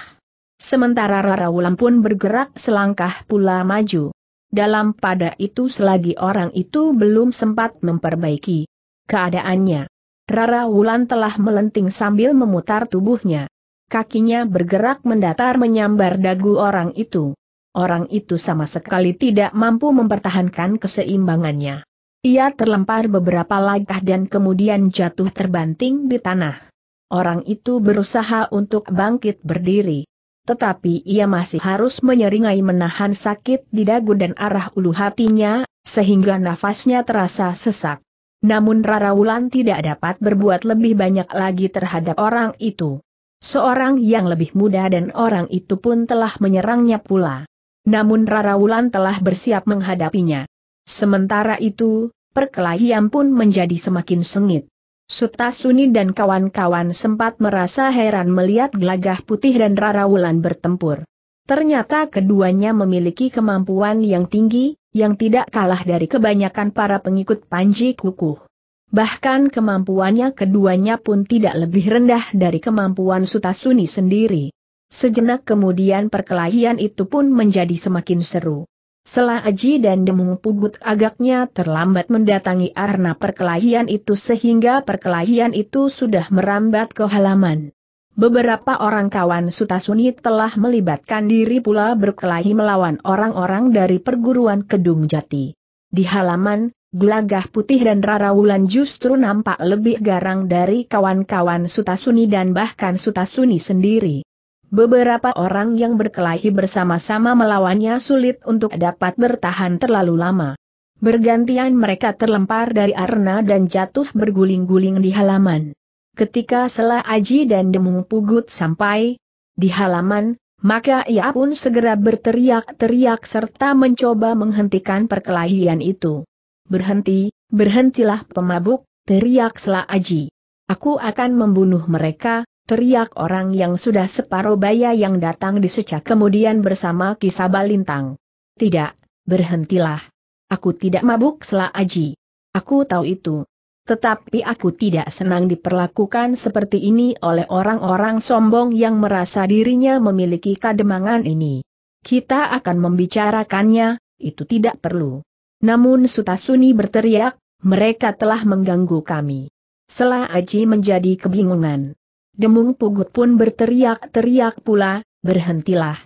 Sementara Rara Wulan pun bergerak selangkah pula maju. Dalam pada itu selagi orang itu belum sempat memperbaiki keadaannya. Rara Wulan telah melenting sambil memutar tubuhnya. Kakinya bergerak mendatar menyambar dagu orang itu. Orang itu sama sekali tidak mampu mempertahankan keseimbangannya. Ia terlempar beberapa langkah dan kemudian jatuh terbanting di tanah. Orang itu berusaha untuk bangkit berdiri. Tetapi ia masih harus menyeringai menahan sakit di dagu dan arah ulu hatinya, sehingga nafasnya terasa sesak. Namun Rara Wulan tidak dapat berbuat lebih banyak lagi terhadap orang itu. Seorang yang lebih muda dan orang itu pun telah menyerangnya pula. Namun Rara Wulan telah bersiap menghadapinya. Sementara itu, perkelahian pun menjadi semakin sengit. Suta Suni dan kawan-kawan sempat merasa heran melihat gelagah putih dan Rara Wulan bertempur. Ternyata keduanya memiliki kemampuan yang tinggi, yang tidak kalah dari kebanyakan para pengikut Panji Kukuh. Bahkan kemampuannya keduanya pun tidak lebih rendah dari kemampuan Sutasuni sendiri. Sejenak kemudian perkelahian itu pun menjadi semakin seru. Selah Aji dan Demung Pugut agaknya terlambat mendatangi arena perkelahian itu sehingga perkelahian itu sudah merambat ke halaman. Beberapa orang kawan Sutasuni telah melibatkan diri pula berkelahi melawan orang-orang dari perguruan Kedung Jati. Di halaman, Gelagah Putih dan Rara Wulan justru nampak lebih garang dari kawan-kawan Sutasuni dan bahkan Sutasuni sendiri. Beberapa orang yang berkelahi bersama-sama melawannya sulit untuk dapat bertahan terlalu lama. Bergantian mereka terlempar dari arena dan jatuh berguling-guling di halaman. Ketika Sela Aji dan Demung Pugut sampai di halaman, maka ia pun segera berteriak-teriak serta mencoba menghentikan perkelahian itu. Berhenti, berhentilah pemabuk, teriak Sela Aji. Aku akan membunuh mereka, teriak orang yang sudah separuh baya yang datang di secak kemudian bersama Kisabalintang. Tidak, berhentilah. Aku tidak mabuk Sela Aji. Aku tahu itu. Tetapi aku tidak senang diperlakukan seperti ini oleh orang-orang sombong yang merasa dirinya memiliki kademangan ini. Kita akan membicarakannya, itu tidak perlu. Namun Sutasuni berteriak, mereka telah mengganggu kami. Sela Aji menjadi kebingungan. Demung Pugut pun berteriak-teriak pula, berhentilah.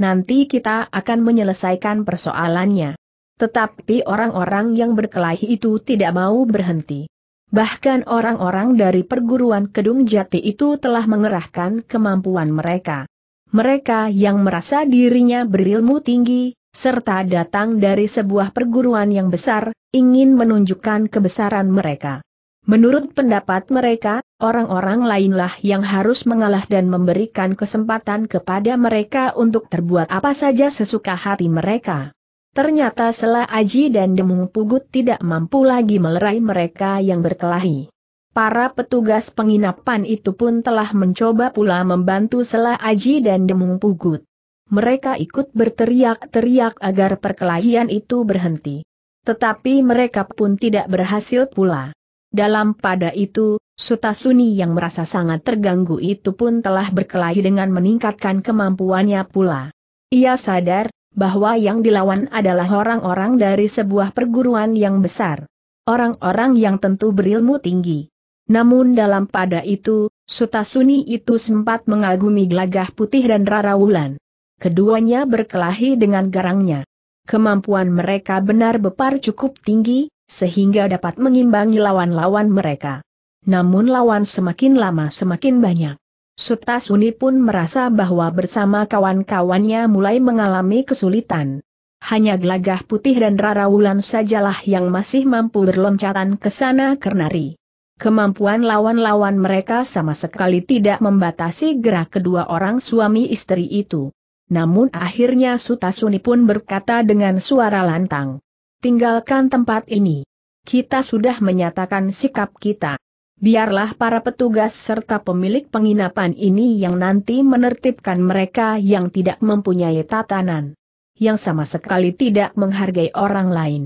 Nanti kita akan menyelesaikan persoalannya. Tetapi orang-orang yang berkelahi itu tidak mau berhenti. Bahkan orang-orang dari perguruan Kedung Jati itu telah mengerahkan kemampuan mereka. Mereka yang merasa dirinya berilmu tinggi, serta datang dari sebuah perguruan yang besar, ingin menunjukkan kebesaran mereka. Menurut pendapat mereka, orang-orang lainlah yang harus mengalah dan memberikan kesempatan kepada mereka untuk terbuat apa saja sesuka hati mereka. Ternyata Sela Aji dan Demung Pugut tidak mampu lagi melerai mereka yang berkelahi. Para petugas penginapan itu pun telah mencoba pula membantu Sela Aji dan Demung Pugut. Mereka ikut berteriak-teriak agar perkelahian itu berhenti. Tetapi mereka pun tidak berhasil pula. Dalam pada itu, Sutasuni yang merasa sangat terganggu itu pun telah berkelahi dengan meningkatkan kemampuannya pula. Ia sadar bahwa yang dilawan adalah orang-orang dari sebuah perguruan yang besar. Orang-orang yang tentu berilmu tinggi. Namun dalam pada itu, Sutasuni itu sempat mengagumi gelagah putih dan Rara Wulan. Keduanya berkelahi dengan garangnya. Kemampuan mereka benar bepar cukup tinggi, sehingga dapat mengimbangi lawan-lawan mereka. Namun lawan semakin lama semakin banyak. Suta Suni pun merasa bahwa bersama kawan-kawannya mulai mengalami kesulitan. Hanya Gelagah Putih dan Rara Wulan sajalah yang masih mampu berloncatan ke sana kernari. Kemampuan lawan-lawan mereka sama sekali tidak membatasi gerak kedua orang suami istri itu. Namun akhirnya Suta Suni pun berkata dengan suara lantang. Tinggalkan tempat ini. Kita sudah menyatakan sikap kita. Biarlah para petugas serta pemilik penginapan ini yang nanti menertibkan mereka yang tidak mempunyai tatanan. Yang sama sekali tidak menghargai orang lain.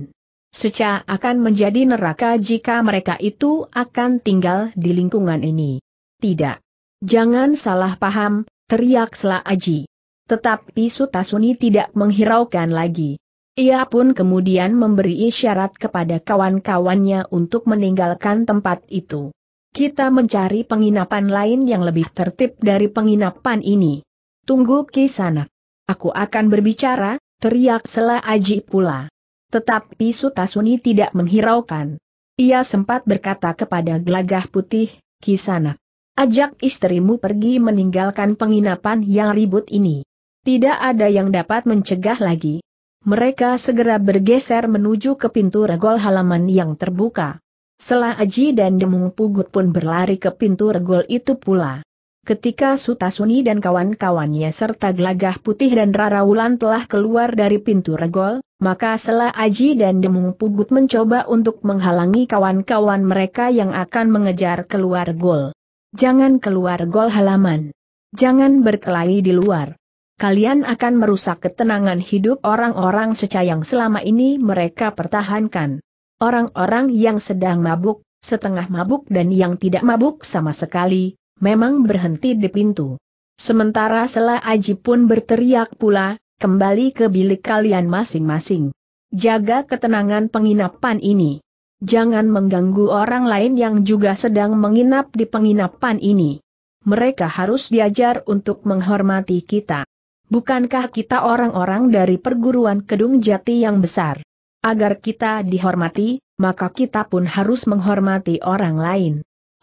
Suca akan menjadi neraka jika mereka itu akan tinggal di lingkungan ini. Tidak. Jangan salah paham, teriak Sela Aji. Tetapi Sutasuni tidak menghiraukan lagi. Ia pun kemudian memberi isyarat kepada kawan-kawannya untuk meninggalkan tempat itu. Kita mencari penginapan lain yang lebih tertib dari penginapan ini. Tunggu kisanak. Aku akan berbicara, teriak Sela Aji pula. Tetapi Sutasuni tidak menghiraukan. Ia sempat berkata kepada gelagah putih, kisanak. Ajak istrimu pergi meninggalkan penginapan yang ribut ini. Tidak ada yang dapat mencegah lagi. Mereka segera bergeser menuju ke pintu regol halaman yang terbuka. Selah Aji dan Demung Pugut pun berlari ke pintu regol itu pula. Ketika Sutasuni dan kawan-kawannya serta Gelagah Putih dan Rara Wulan telah keluar dari pintu regol, maka Sela Aji dan Demung Pugut mencoba untuk menghalangi kawan-kawan mereka yang akan mengejar keluar gol. Jangan keluar gol halaman. Jangan berkelahi di luar. Kalian akan merusak ketenangan hidup orang-orang secayang selama ini mereka pertahankan. Orang-orang yang sedang mabuk, setengah mabuk dan yang tidak mabuk sama sekali, memang berhenti di pintu. Sementara Sela Aji pun berteriak pula, kembali ke bilik kalian masing-masing. Jaga ketenangan penginapan ini. Jangan mengganggu orang lain yang juga sedang menginap di penginapan ini. Mereka harus diajar untuk menghormati kita. Bukankah kita orang-orang dari perguruan Kedung Jati yang besar? Agar kita dihormati, maka kita pun harus menghormati orang lain.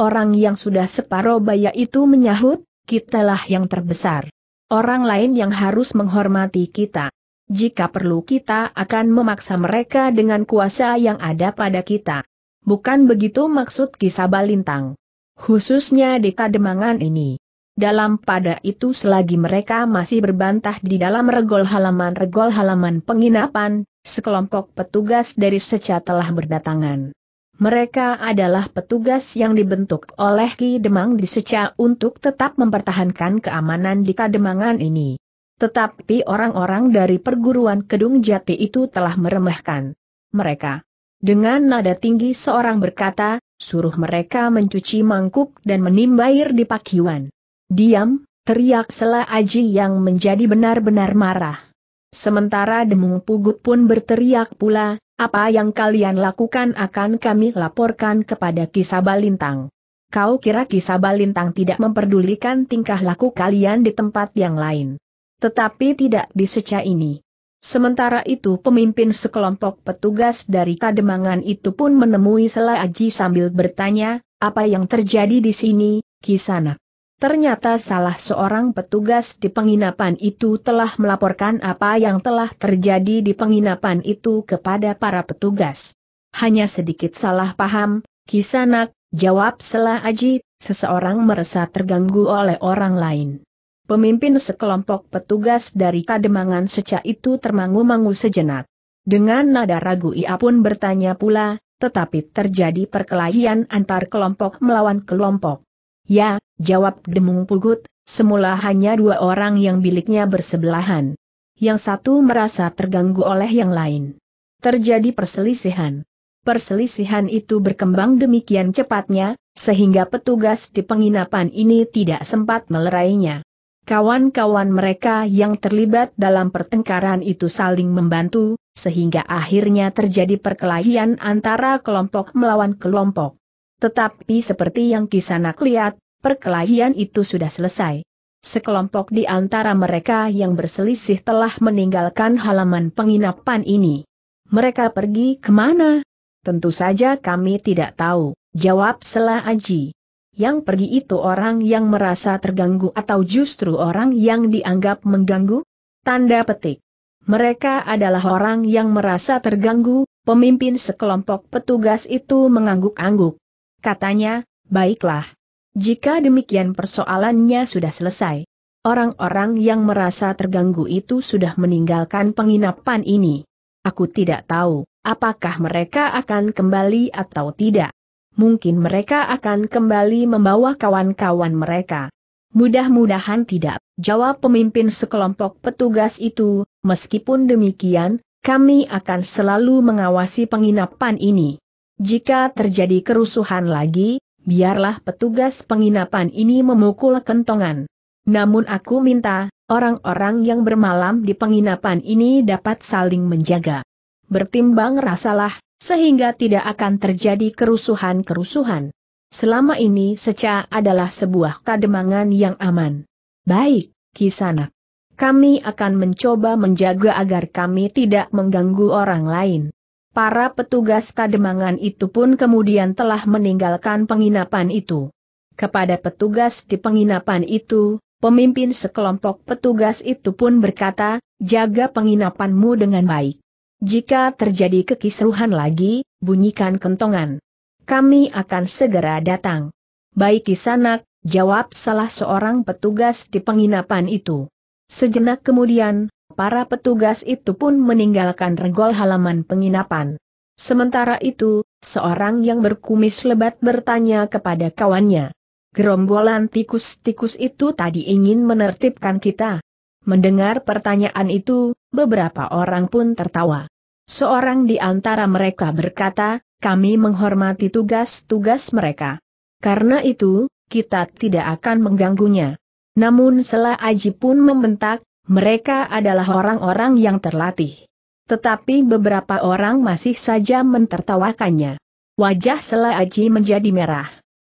Orang yang sudah separuh baya itu menyahut, kitalah yang terbesar. Orang lain yang harus menghormati kita. Jika perlu kita akan memaksa mereka dengan kuasa yang ada pada kita. Bukan begitu maksud kisah Balintang. Khususnya di Kademangan ini. Dalam pada itu selagi mereka masih berbantah di dalam regol halaman-regol halaman penginapan, sekelompok petugas dari seca telah berdatangan. Mereka adalah petugas yang dibentuk oleh Ki Demang di Seca untuk tetap mempertahankan keamanan di Kademangan ini. Tetapi orang-orang dari perguruan Kedung Jati itu telah meremehkan mereka. Dengan nada tinggi seorang berkata, suruh mereka mencuci mangkuk dan menimba air di pakiwan. Diam, teriak Sela Aji yang menjadi benar-benar marah. Sementara Demung Pugut pun berteriak pula, apa yang kalian lakukan akan kami laporkan kepada Kisabalintang. Kau kira Kisabalintang tidak memperdulikan tingkah laku kalian di tempat yang lain. Tetapi tidak di seca ini. Sementara itu pemimpin sekelompok petugas dari Kademangan itu pun menemui Sela Aji sambil bertanya, apa yang terjadi di sini, Kisanak? Ternyata salah seorang petugas di penginapan itu telah melaporkan apa yang telah terjadi di penginapan itu kepada para petugas. Hanya sedikit salah paham, kisanak, jawab Sela Aji, seseorang merasa terganggu oleh orang lain. Pemimpin sekelompok petugas dari Kademangan Seca itu termangu-mangu sejenak. Dengan nada ragu ia pun bertanya pula, tetapi terjadi perkelahian antar kelompok melawan kelompok. Ya, Jawab Demung Pugut, semula hanya dua orang yang biliknya bersebelahan. Yang satu merasa terganggu oleh yang lain. Terjadi perselisihan. Perselisihan itu berkembang demikian cepatnya, sehingga petugas di penginapan ini tidak sempat melerainya. Kawan-kawan mereka yang terlibat dalam pertengkaran itu saling membantu, sehingga akhirnya terjadi perkelahian antara kelompok melawan kelompok. Tetapi seperti yang Kisanak lihat, perkelahian itu sudah selesai. Sekelompok di antara mereka yang berselisih telah meninggalkan halaman penginapan ini. Mereka pergi kemana? Tentu saja kami tidak tahu, jawab Sela Aji. Yang pergi itu orang yang merasa terganggu atau justru orang yang dianggap mengganggu? Tanda petik. Mereka adalah orang yang merasa terganggu, pemimpin sekelompok petugas itu mengangguk-angguk. Katanya, baiklah, jika demikian persoalannya sudah selesai. Orang-orang yang merasa terganggu itu sudah meninggalkan penginapan ini. Aku tidak tahu, apakah mereka akan kembali atau tidak. Mungkin mereka akan kembali membawa kawan-kawan mereka. Mudah-mudahan tidak, jawab pemimpin sekelompok petugas itu, meskipun demikian, kami akan selalu mengawasi penginapan ini. Jika terjadi kerusuhan lagi, biarlah petugas penginapan ini memukul kentongan. Namun aku minta, orang-orang yang bermalam di penginapan ini dapat saling menjaga. Bertimbang rasalah, sehingga tidak akan terjadi kerusuhan-kerusuhan. Selama ini seca adalah sebuah kademangan yang aman. Baik, Kisanak. Kami akan mencoba menjaga agar kami tidak mengganggu orang lain. Para petugas kademangan itu pun kemudian telah meninggalkan penginapan itu. Kepada petugas di penginapan itu, pemimpin sekelompok petugas itu pun berkata, jaga penginapanmu dengan baik. Jika terjadi kekisruhan lagi, bunyikan kentongan. Kami akan segera datang. Baik kisanak, jawab salah seorang petugas di penginapan itu. Sejenak kemudian, para petugas itu pun meninggalkan regol halaman penginapan. Sementara itu, seorang yang berkumis lebat bertanya kepada kawannya. Gerombolan tikus-tikus itu tadi ingin menertibkan kita. Mendengar pertanyaan itu, beberapa orang pun tertawa. Seorang di antara mereka berkata, kami menghormati tugas-tugas mereka. Karena itu, kita tidak akan mengganggunya. Namun Sela Aji pun membentak, mereka adalah orang-orang yang terlatih. Tetapi beberapa orang masih saja mentertawakannya. Wajah Sela Aji menjadi merah.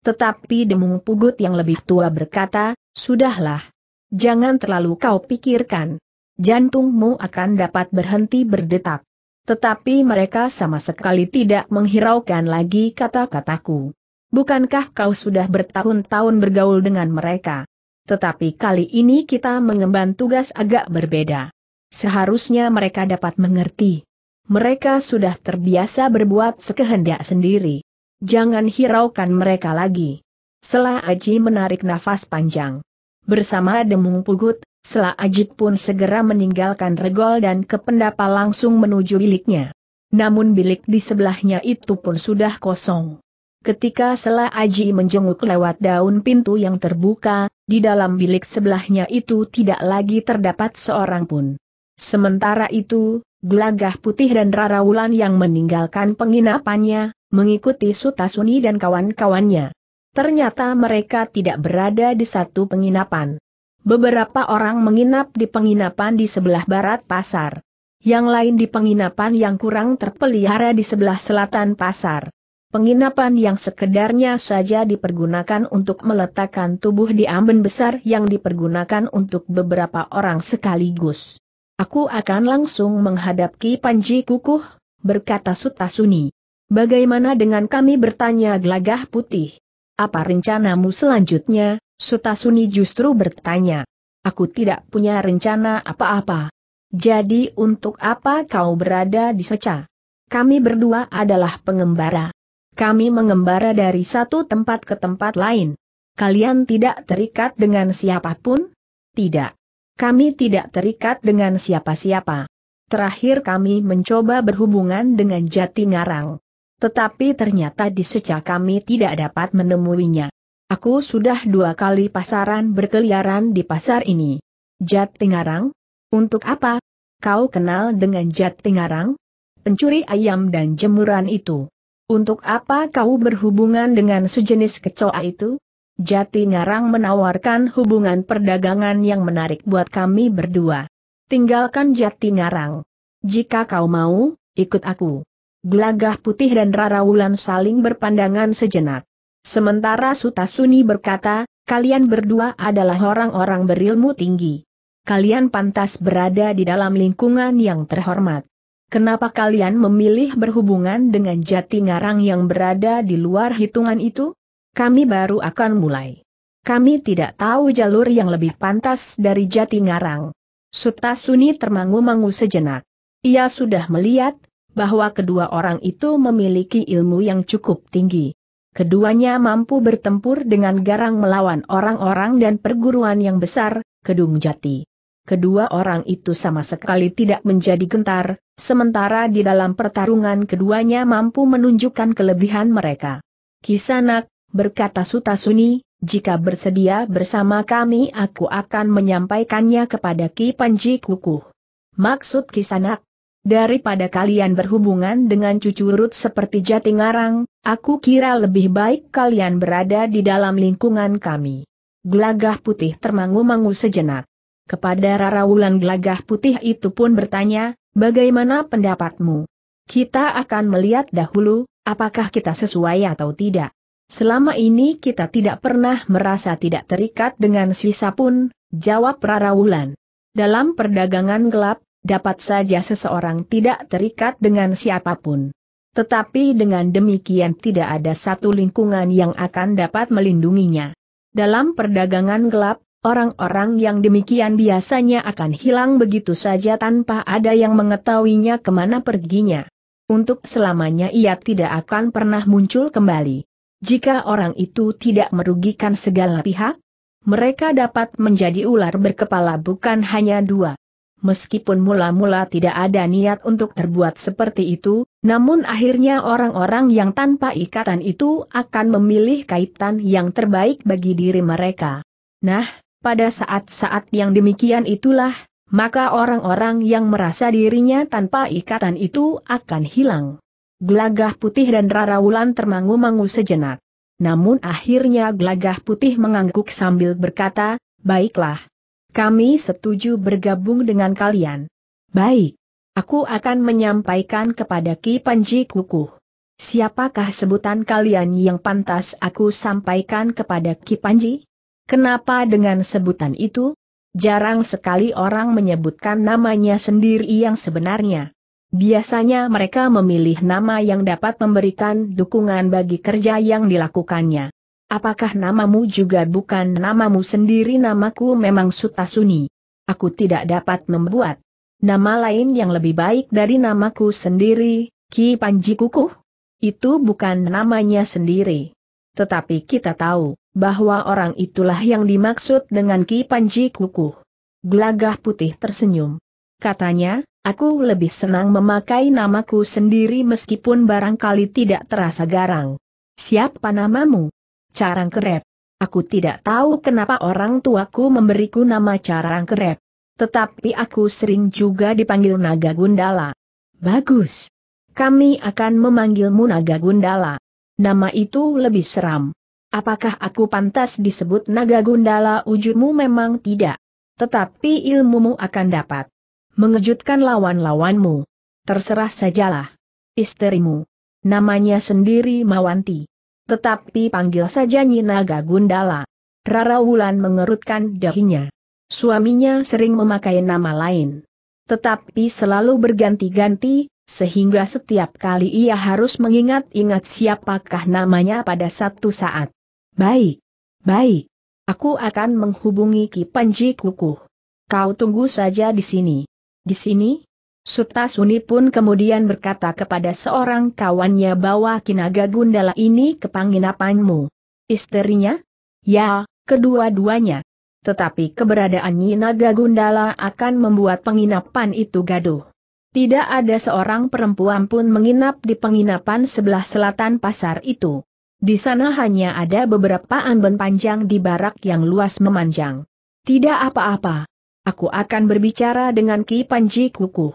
Tetapi Demung Pugut yang lebih tua berkata, Sudahlah. Jangan terlalu kau pikirkan. Jantungmu akan dapat berhenti berdetak. Tetapi mereka sama sekali tidak menghiraukan lagi kata-kataku. Bukankah kau sudah bertahun-tahun bergaul dengan mereka? Tetapi kali ini kita mengemban tugas agak berbeda. Seharusnya mereka dapat mengerti. Mereka sudah terbiasa berbuat sekehendak sendiri. Jangan hiraukan mereka lagi. Selah Aji menarik nafas panjang. Bersama Demung Pugut, Selah Aji pun segera meninggalkan regol dan kependapa langsung menuju biliknya. Namun bilik di sebelahnya itu pun sudah kosong. Ketika Sela Aji menjenguk lewat daun pintu yang terbuka, di dalam bilik sebelahnya itu tidak lagi terdapat seorang pun. Sementara itu, Gelagah Putih dan Rara Wulan yang meninggalkan penginapannya, mengikuti Sutasuni dan kawan-kawannya. Ternyata mereka tidak berada di satu penginapan. Beberapa orang menginap di penginapan di sebelah barat pasar. Yang lain di penginapan yang kurang terpelihara di sebelah selatan pasar penginapan yang sekedarnya saja dipergunakan untuk meletakkan tubuh di amben besar yang dipergunakan untuk beberapa orang sekaligus. Aku akan langsung menghadapi Panji Kukuh, berkata Sutasuni. Bagaimana dengan kami bertanya gelagah putih? Apa rencanamu selanjutnya? Sutasuni justru bertanya. Aku tidak punya rencana apa-apa. Jadi untuk apa kau berada di seca? Kami berdua adalah pengembara. Kami mengembara dari satu tempat ke tempat lain. Kalian tidak terikat dengan siapapun? Tidak. Kami tidak terikat dengan siapa-siapa. Terakhir kami mencoba berhubungan dengan Jati Ngarang. Tetapi ternyata di seca kami tidak dapat menemuinya. Aku sudah dua kali pasaran berkeliaran di pasar ini. Jati Ngarang? Untuk apa? Kau kenal dengan Jati Ngarang? Pencuri ayam dan jemuran itu. Untuk apa kau berhubungan dengan sejenis kecoa itu? Jati Ngarang menawarkan hubungan perdagangan yang menarik buat kami berdua. Tinggalkan Jati Ngarang. Jika kau mau, ikut aku. Glagah putih dan Rara Wulan saling berpandangan sejenak. Sementara Suta Suni berkata, kalian berdua adalah orang-orang berilmu tinggi. Kalian pantas berada di dalam lingkungan yang terhormat. Kenapa kalian memilih berhubungan dengan jati ngarang yang berada di luar hitungan itu? Kami baru akan mulai. Kami tidak tahu jalur yang lebih pantas dari jati ngarang. Suta Suni termangu-mangu sejenak. Ia sudah melihat, bahwa kedua orang itu memiliki ilmu yang cukup tinggi. Keduanya mampu bertempur dengan garang melawan orang-orang dan perguruan yang besar, Kedung Jati kedua orang itu sama sekali tidak menjadi gentar, sementara di dalam pertarungan keduanya mampu menunjukkan kelebihan mereka. Kisanak, berkata Sutasuni, jika bersedia bersama kami aku akan menyampaikannya kepada Ki Panji Kukuh. Maksud Kisanak, daripada kalian berhubungan dengan cucu cucurut seperti Jatingarang, aku kira lebih baik kalian berada di dalam lingkungan kami. Gelagah putih termangu-mangu sejenak kepada Rara Wulan Gelagah Putih itu pun bertanya, bagaimana pendapatmu? Kita akan melihat dahulu, apakah kita sesuai atau tidak. Selama ini kita tidak pernah merasa tidak terikat dengan sisa pun, jawab Rara Wulan. Dalam perdagangan gelap, dapat saja seseorang tidak terikat dengan siapapun. Tetapi dengan demikian tidak ada satu lingkungan yang akan dapat melindunginya. Dalam perdagangan gelap, Orang-orang yang demikian biasanya akan hilang begitu saja tanpa ada yang mengetahuinya kemana perginya. Untuk selamanya ia tidak akan pernah muncul kembali. Jika orang itu tidak merugikan segala pihak, mereka dapat menjadi ular berkepala bukan hanya dua. Meskipun mula-mula tidak ada niat untuk terbuat seperti itu, namun akhirnya orang-orang yang tanpa ikatan itu akan memilih kaitan yang terbaik bagi diri mereka. Nah, pada saat-saat yang demikian itulah, maka orang-orang yang merasa dirinya tanpa ikatan itu akan hilang. Gelagah putih dan Rara Wulan termangu-mangu sejenak. Namun akhirnya gelagah putih mengangguk sambil berkata, Baiklah. Kami setuju bergabung dengan kalian. Baik. Aku akan menyampaikan kepada Ki Panji Kukuh. Siapakah sebutan kalian yang pantas aku sampaikan kepada Ki Panji? Kenapa dengan sebutan itu? Jarang sekali orang menyebutkan namanya sendiri yang sebenarnya. Biasanya mereka memilih nama yang dapat memberikan dukungan bagi kerja yang dilakukannya. Apakah namamu juga bukan namamu sendiri namaku memang Sutasuni? Aku tidak dapat membuat nama lain yang lebih baik dari namaku sendiri, Ki Panji Kukuh. Itu bukan namanya sendiri. Tetapi kita tahu, bahwa orang itulah yang dimaksud dengan Ki Panji Kukuh. Gelagah putih tersenyum. Katanya, aku lebih senang memakai namaku sendiri meskipun barangkali tidak terasa garang. Siapa namamu? Carang Kerep. Aku tidak tahu kenapa orang tuaku memberiku nama Carang Kerep. Tetapi aku sering juga dipanggil Naga Gundala. Bagus. Kami akan memanggilmu Naga Gundala. Nama itu lebih seram. Apakah aku pantas disebut naga gundala ujumu memang tidak? Tetapi ilmumu akan dapat mengejutkan lawan-lawanmu. Terserah sajalah. Isterimu. Namanya sendiri Mawanti. Tetapi panggil saja Nyi Naga Gundala. Rara Wulan mengerutkan dahinya. Suaminya sering memakai nama lain. Tetapi selalu berganti-ganti, sehingga setiap kali ia harus mengingat-ingat siapakah namanya pada satu saat. Baik. Baik. Aku akan menghubungi Ki Panji Kukuh. Kau tunggu saja di sini. Di sini? Suta Suni pun kemudian berkata kepada seorang kawannya bahwa Kinaga Gundala ini ke penginapanmu. Istrinya? Ya, kedua-duanya. Tetapi keberadaan Kinaga Gundala akan membuat penginapan itu gaduh. Tidak ada seorang perempuan pun menginap di penginapan sebelah selatan pasar itu. Di sana hanya ada beberapa amben panjang di barak yang luas memanjang. Tidak apa-apa. Aku akan berbicara dengan Ki Panji Kukuh.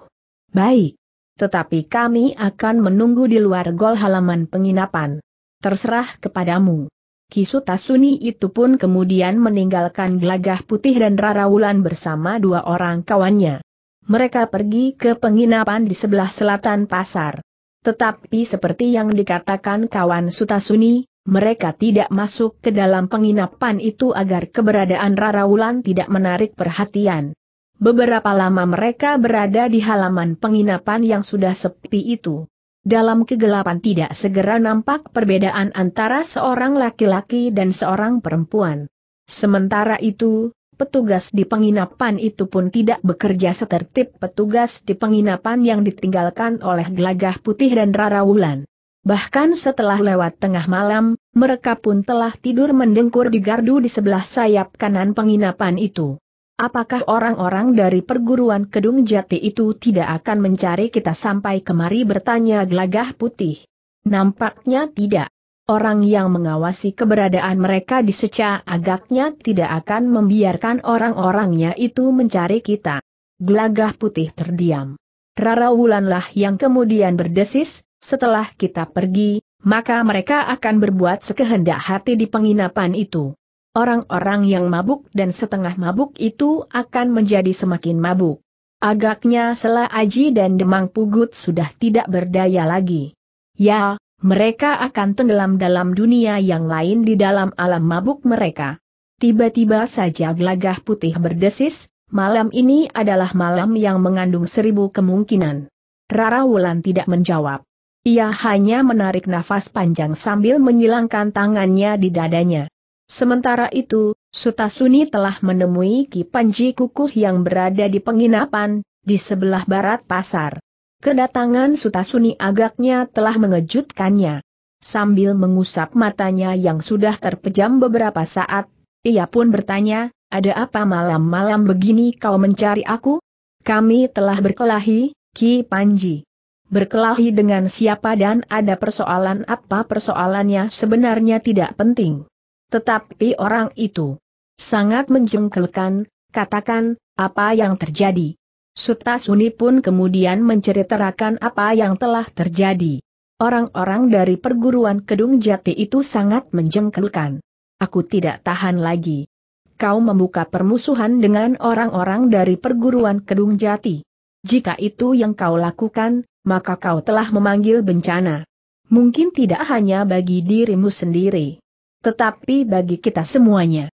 Baik. Tetapi kami akan menunggu di luar gol halaman penginapan. Terserah kepadamu. Kisutasuni itu pun kemudian meninggalkan gelagah putih dan Rarawulan bersama dua orang kawannya. Mereka pergi ke penginapan di sebelah selatan pasar. Tetapi seperti yang dikatakan kawan Sutasuni, mereka tidak masuk ke dalam penginapan itu agar keberadaan Rara Wulan tidak menarik perhatian. Beberapa lama mereka berada di halaman penginapan yang sudah sepi itu. Dalam kegelapan tidak segera nampak perbedaan antara seorang laki-laki dan seorang perempuan. Sementara itu, petugas di penginapan itu pun tidak bekerja setertib petugas di penginapan yang ditinggalkan oleh Gelagah Putih dan Rara Wulan. Bahkan setelah lewat tengah malam, mereka pun telah tidur mendengkur di gardu di sebelah sayap kanan penginapan itu. Apakah orang-orang dari perguruan Kedung Jati itu tidak akan mencari kita sampai kemari bertanya Gelagah Putih? Nampaknya tidak. Orang yang mengawasi keberadaan mereka di seca agaknya tidak akan membiarkan orang-orangnya itu mencari kita. Gelagah putih terdiam. Rara Wulanlah yang kemudian berdesis, setelah kita pergi, maka mereka akan berbuat sekehendak hati di penginapan itu. Orang-orang yang mabuk dan setengah mabuk itu akan menjadi semakin mabuk. Agaknya Sela Aji dan Demang Pugut sudah tidak berdaya lagi. Ya, mereka akan tenggelam dalam dunia yang lain di dalam alam mabuk mereka. Tiba-tiba saja gelagah putih berdesis, malam ini adalah malam yang mengandung seribu kemungkinan. Rara Wulan tidak menjawab. Ia hanya menarik nafas panjang sambil menyilangkan tangannya di dadanya. Sementara itu, Sutasuni telah menemui Ki Panji Kukuh yang berada di penginapan, di sebelah barat pasar. Kedatangan Suta Suni agaknya telah mengejutkannya. Sambil mengusap matanya yang sudah terpejam beberapa saat, ia pun bertanya, ada apa malam-malam begini kau mencari aku? Kami telah berkelahi, Ki Panji. Berkelahi dengan siapa dan ada persoalan apa persoalannya sebenarnya tidak penting. Tetapi orang itu sangat menjengkelkan, katakan, apa yang terjadi? Suta Suni pun kemudian menceritakan apa yang telah terjadi. Orang-orang dari perguruan Kedung Jati itu sangat menjengkelkan. Aku tidak tahan lagi. Kau membuka permusuhan dengan orang-orang dari perguruan Kedung Jati. Jika itu yang kau lakukan, maka kau telah memanggil bencana. Mungkin tidak hanya bagi dirimu sendiri, tetapi bagi kita semuanya.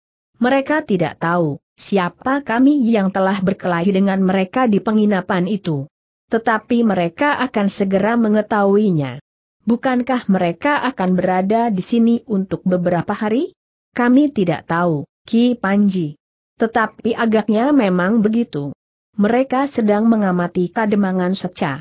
Mereka tidak tahu siapa kami yang telah berkelahi dengan mereka di penginapan itu. Tetapi mereka akan segera mengetahuinya. Bukankah mereka akan berada di sini untuk beberapa hari? Kami tidak tahu, Ki Panji. Tetapi agaknya memang begitu. Mereka sedang mengamati kademangan seca.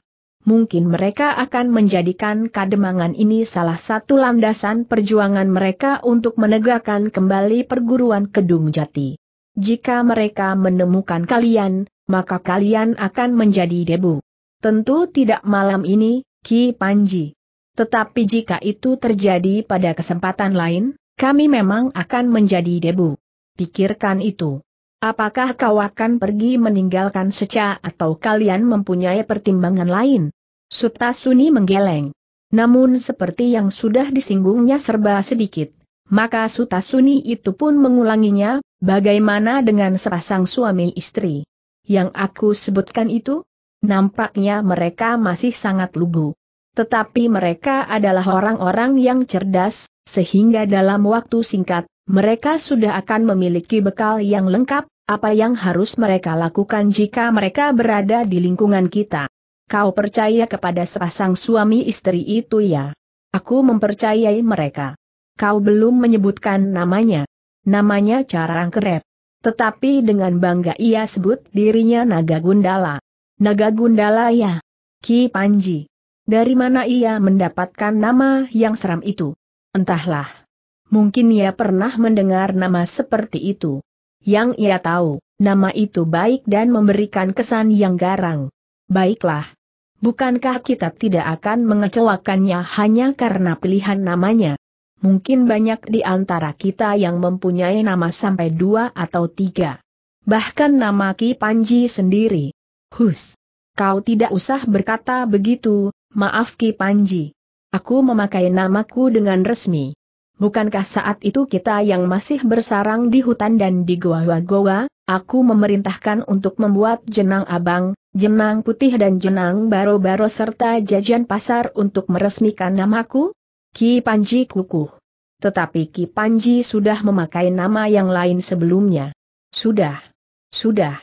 Mungkin mereka akan menjadikan kademangan ini salah satu landasan perjuangan mereka untuk menegakkan kembali perguruan Kedung Jati. Jika mereka menemukan kalian, maka kalian akan menjadi debu. Tentu tidak malam ini, Ki Panji. Tetapi jika itu terjadi pada kesempatan lain, kami memang akan menjadi debu. Pikirkan itu. Apakah kau akan pergi meninggalkan seca atau kalian mempunyai pertimbangan lain? Suta Suni menggeleng. Namun seperti yang sudah disinggungnya serba sedikit, maka Suta Suni itu pun mengulanginya, Bagaimana dengan sepasang suami istri? Yang aku sebutkan itu? Nampaknya mereka masih sangat lugu. Tetapi mereka adalah orang-orang yang cerdas, sehingga dalam waktu singkat, mereka sudah akan memiliki bekal yang lengkap, apa yang harus mereka lakukan jika mereka berada di lingkungan kita. Kau percaya kepada sepasang suami istri itu ya? Aku mempercayai mereka. Kau belum menyebutkan namanya namanya Carang Kerep. Tetapi dengan bangga ia sebut dirinya Naga Gundala. Naga Gundala ya, Ki Panji. Dari mana ia mendapatkan nama yang seram itu? Entahlah. Mungkin ia pernah mendengar nama seperti itu. Yang ia tahu, nama itu baik dan memberikan kesan yang garang. Baiklah. Bukankah kita tidak akan mengecewakannya hanya karena pilihan namanya? mungkin banyak di antara kita yang mempunyai nama sampai dua atau tiga. Bahkan nama Ki Panji sendiri. Hus. Kau tidak usah berkata begitu, maaf Ki Panji. Aku memakai namaku dengan resmi. Bukankah saat itu kita yang masih bersarang di hutan dan di goa-goa, aku memerintahkan untuk membuat jenang abang, jenang putih dan jenang baro-baro serta jajan pasar untuk meresmikan namaku? Ki Panji Kukuh. Tetapi Ki Panji sudah memakai nama yang lain sebelumnya. Sudah. Sudah.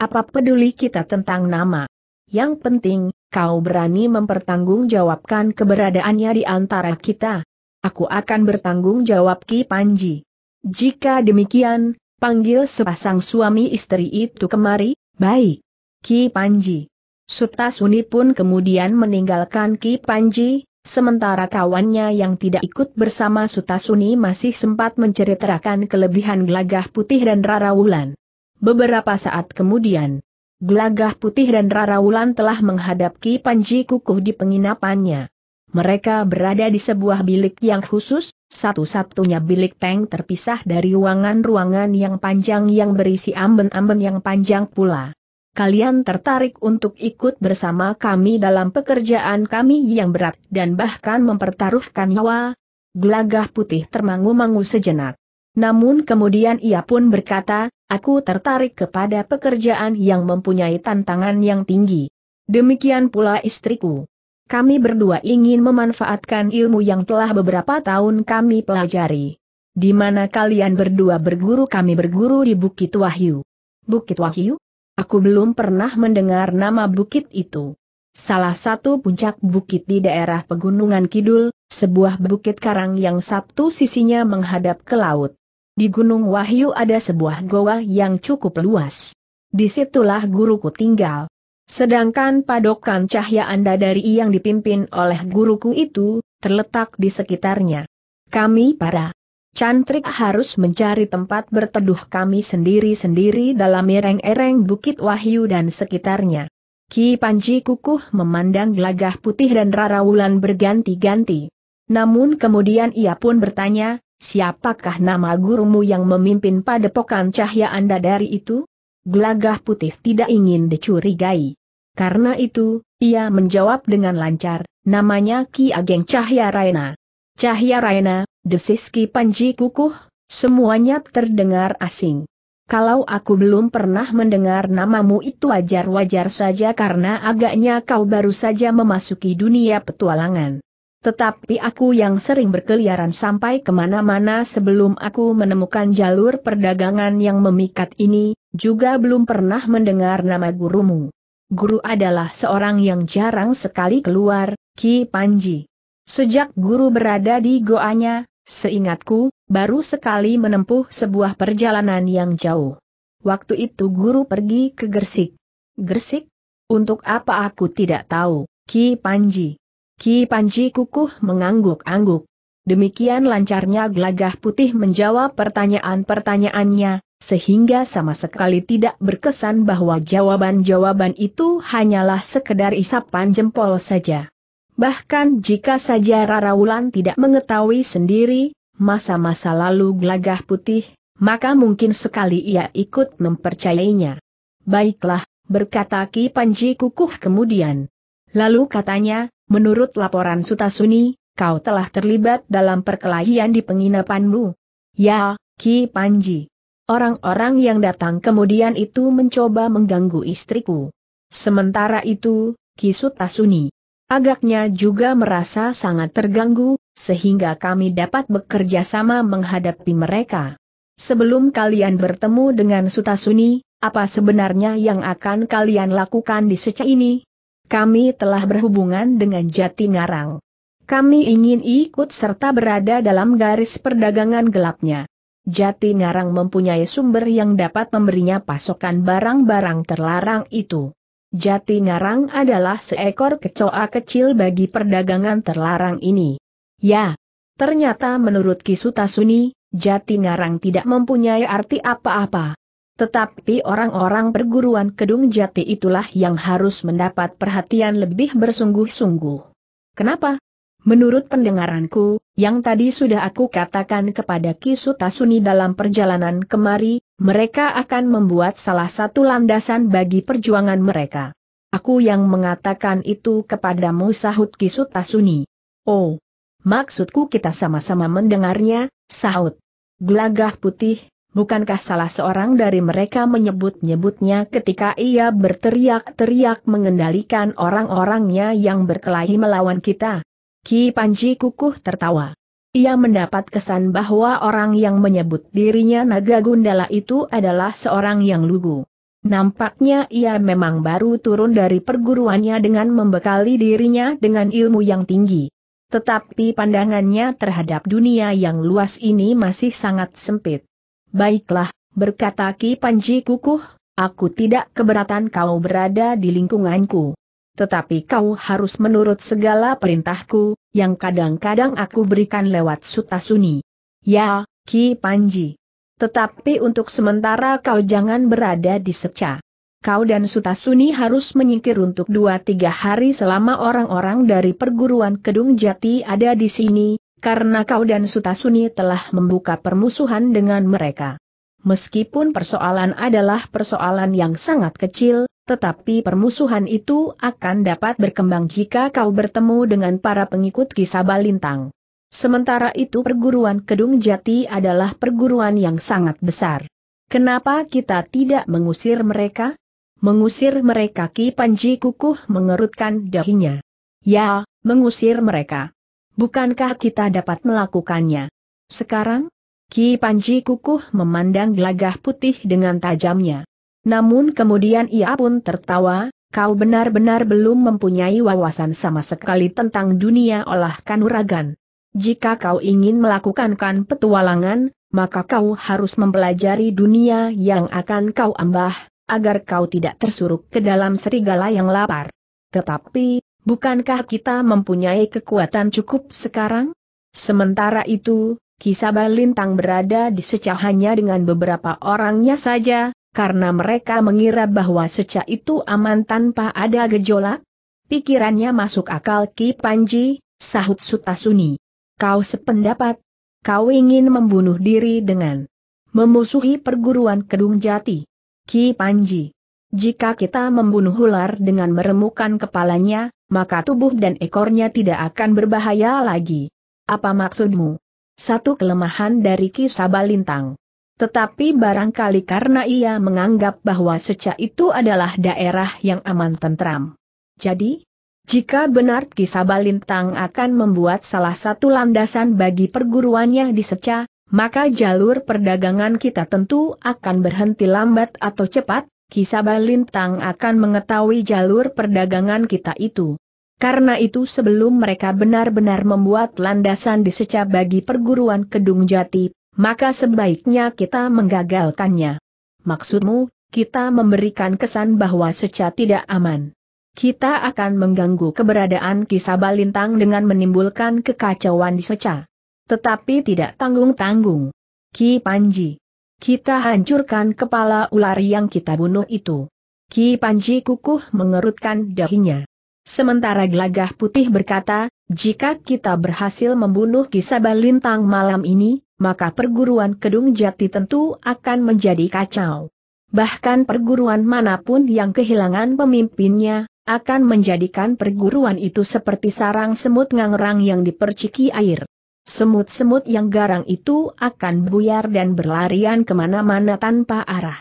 Apa peduli kita tentang nama? Yang penting, kau berani mempertanggungjawabkan keberadaannya di antara kita. Aku akan bertanggung jawab Ki Panji. Jika demikian, panggil sepasang suami istri itu kemari, baik. Ki Panji. Suta Suni pun kemudian meninggalkan Ki Panji, Sementara kawannya yang tidak ikut bersama Sutasuni masih sempat menceritakan kelebihan Glagah putih dan Rara Wulan. Beberapa saat kemudian, Glagah putih dan Rara Wulan telah menghadapi Panji Kukuh di penginapannya. Mereka berada di sebuah bilik yang khusus, satu-satunya bilik tank terpisah dari ruangan-ruangan yang panjang yang berisi amben-amben yang panjang pula kalian tertarik untuk ikut bersama kami dalam pekerjaan kami yang berat dan bahkan mempertaruhkan nyawa? Gelagah putih termangu-mangu sejenak. Namun kemudian ia pun berkata, aku tertarik kepada pekerjaan yang mempunyai tantangan yang tinggi. Demikian pula istriku. Kami berdua ingin memanfaatkan ilmu yang telah beberapa tahun kami pelajari. Di mana kalian berdua berguru kami berguru di Bukit Wahyu. Bukit Wahyu? Aku belum pernah mendengar nama bukit itu. Salah satu puncak bukit di daerah Pegunungan Kidul, sebuah bukit karang yang satu sisinya menghadap ke laut. Di Gunung Wahyu ada sebuah goa yang cukup luas. Disitulah guruku tinggal. Sedangkan padokan cahaya anda dari yang dipimpin oleh guruku itu, terletak di sekitarnya. Kami para Cantrik harus mencari tempat berteduh kami sendiri-sendiri dalam ereng-ereng Bukit Wahyu dan sekitarnya. Ki Panji Kukuh memandang gelagah putih dan Rara Wulan berganti-ganti. Namun kemudian ia pun bertanya, siapakah nama gurumu yang memimpin padepokan cahya anda dari itu? Gelagah putih tidak ingin dicurigai. Karena itu, ia menjawab dengan lancar, namanya Ki Ageng Cahya Raina. Cahya Raina, Desiski Panji kukuh, semuanya terdengar asing. Kalau aku belum pernah mendengar namamu itu wajar-wajar saja karena agaknya kau baru saja memasuki dunia petualangan. Tetapi aku yang sering berkeliaran sampai kemana-mana sebelum aku menemukan jalur perdagangan yang memikat ini, juga belum pernah mendengar nama gurumu. Guru adalah seorang yang jarang sekali keluar, Ki Panji. Sejak guru berada di goanya, Seingatku, baru sekali menempuh sebuah perjalanan yang jauh. Waktu itu guru pergi ke Gersik. Gersik? Untuk apa aku tidak tahu, Ki Panji. Ki Panji kukuh mengangguk-angguk. Demikian lancarnya gelagah putih menjawab pertanyaan-pertanyaannya, sehingga sama sekali tidak berkesan bahwa jawaban-jawaban itu hanyalah sekedar isapan jempol saja. Bahkan jika saja Rara Wulan tidak mengetahui sendiri, masa-masa lalu gelagah putih, maka mungkin sekali ia ikut mempercayainya. Baiklah, berkata Ki Panji Kukuh kemudian. Lalu katanya, menurut laporan Sutasuni, kau telah terlibat dalam perkelahian di penginapanmu. Ya, Ki Panji. Orang-orang yang datang kemudian itu mencoba mengganggu istriku. Sementara itu, Ki Sutasuni Agaknya juga merasa sangat terganggu, sehingga kami dapat bekerja sama menghadapi mereka. Sebelum kalian bertemu dengan Sutasuni, apa sebenarnya yang akan kalian lakukan di seca ini? Kami telah berhubungan dengan Jati Ngarang. Kami ingin ikut serta berada dalam garis perdagangan gelapnya. Jati Ngarang mempunyai sumber yang dapat memberinya pasokan barang-barang terlarang itu. Jati Ngarang adalah seekor kecoa kecil bagi perdagangan terlarang ini. Ya, ternyata menurut Kisutasuni, Jati Ngarang tidak mempunyai arti apa-apa. Tetapi orang-orang perguruan Kedung Jati itulah yang harus mendapat perhatian lebih bersungguh-sungguh. Kenapa? Menurut pendengaranku, yang tadi sudah aku katakan kepada Kisutasuni dalam perjalanan kemari, mereka akan membuat salah satu landasan bagi perjuangan mereka. Aku yang mengatakan itu kepadamu sahut Kisutasuni. Oh, maksudku kita sama-sama mendengarnya, sahut. Gelagah putih, bukankah salah seorang dari mereka menyebut-nyebutnya ketika ia berteriak-teriak mengendalikan orang-orangnya yang berkelahi melawan kita? Ki Panji kukuh tertawa. Ia mendapat kesan bahwa orang yang menyebut dirinya Naga Gundala itu adalah seorang yang lugu. Nampaknya ia memang baru turun dari perguruannya dengan membekali dirinya dengan ilmu yang tinggi. Tetapi pandangannya terhadap dunia yang luas ini masih sangat sempit. Baiklah, berkata Ki Panji Kukuh, aku tidak keberatan kau berada di lingkunganku tetapi kau harus menurut segala perintahku, yang kadang-kadang aku berikan lewat sutasuni. Ya, Ki Panji. Tetapi untuk sementara kau jangan berada di seca. Kau dan Sutasuni harus menyingkir untuk dua tiga hari selama orang-orang dari perguruan Kedung Jati ada di sini, karena kau dan Sutasuni telah membuka permusuhan dengan mereka. Meskipun persoalan adalah persoalan yang sangat kecil, tetapi permusuhan itu akan dapat berkembang jika kau bertemu dengan para pengikut kisah balintang. Sementara itu perguruan Kedung Jati adalah perguruan yang sangat besar. Kenapa kita tidak mengusir mereka? Mengusir mereka Ki Panji Kukuh mengerutkan dahinya. Ya, mengusir mereka. Bukankah kita dapat melakukannya? Sekarang? Ki Panji Kukuh memandang gelagah putih dengan tajamnya. Namun kemudian ia pun tertawa, kau benar-benar belum mempunyai wawasan sama sekali tentang dunia olah kanuragan. Jika kau ingin melakukan petualangan, maka kau harus mempelajari dunia yang akan kau ambah, agar kau tidak tersuruk ke dalam serigala yang lapar. Tetapi, bukankah kita mempunyai kekuatan cukup sekarang? Sementara itu, Kisaba Lintang berada di secahannya dengan beberapa orangnya saja, karena mereka mengira bahwa seca itu aman tanpa ada gejolak? Pikirannya masuk akal Ki Panji, sahut Sutasuni. Kau sependapat? Kau ingin membunuh diri dengan memusuhi perguruan Kedung Jati. Ki Panji. Jika kita membunuh ular dengan meremukan kepalanya, maka tubuh dan ekornya tidak akan berbahaya lagi. Apa maksudmu? Satu kelemahan dari Ki Sabalintang. Tetapi barangkali karena ia menganggap bahwa Seca itu adalah daerah yang aman tentram. Jadi, jika benar kisah Balintang akan membuat salah satu landasan bagi perguruannya di Seca, maka jalur perdagangan kita tentu akan berhenti lambat atau cepat, kisah Balintang akan mengetahui jalur perdagangan kita itu. Karena itu sebelum mereka benar-benar membuat landasan di Seca bagi perguruan Kedung Jati, maka sebaiknya kita menggagalkannya. Maksudmu, kita memberikan kesan bahwa seca tidak aman. Kita akan mengganggu keberadaan Kisabalintang dengan menimbulkan kekacauan di seca. Tetapi tidak tanggung-tanggung. Ki Panji. Kita hancurkan kepala ular yang kita bunuh itu. Ki Panji kukuh mengerutkan dahinya. Sementara gelagah putih berkata, jika kita berhasil membunuh Kisabalintang malam ini, maka perguruan Kedung Jati tentu akan menjadi kacau. Bahkan perguruan manapun yang kehilangan pemimpinnya, akan menjadikan perguruan itu seperti sarang semut ngangrang yang diperciki air. Semut-semut yang garang itu akan buyar dan berlarian kemana-mana tanpa arah.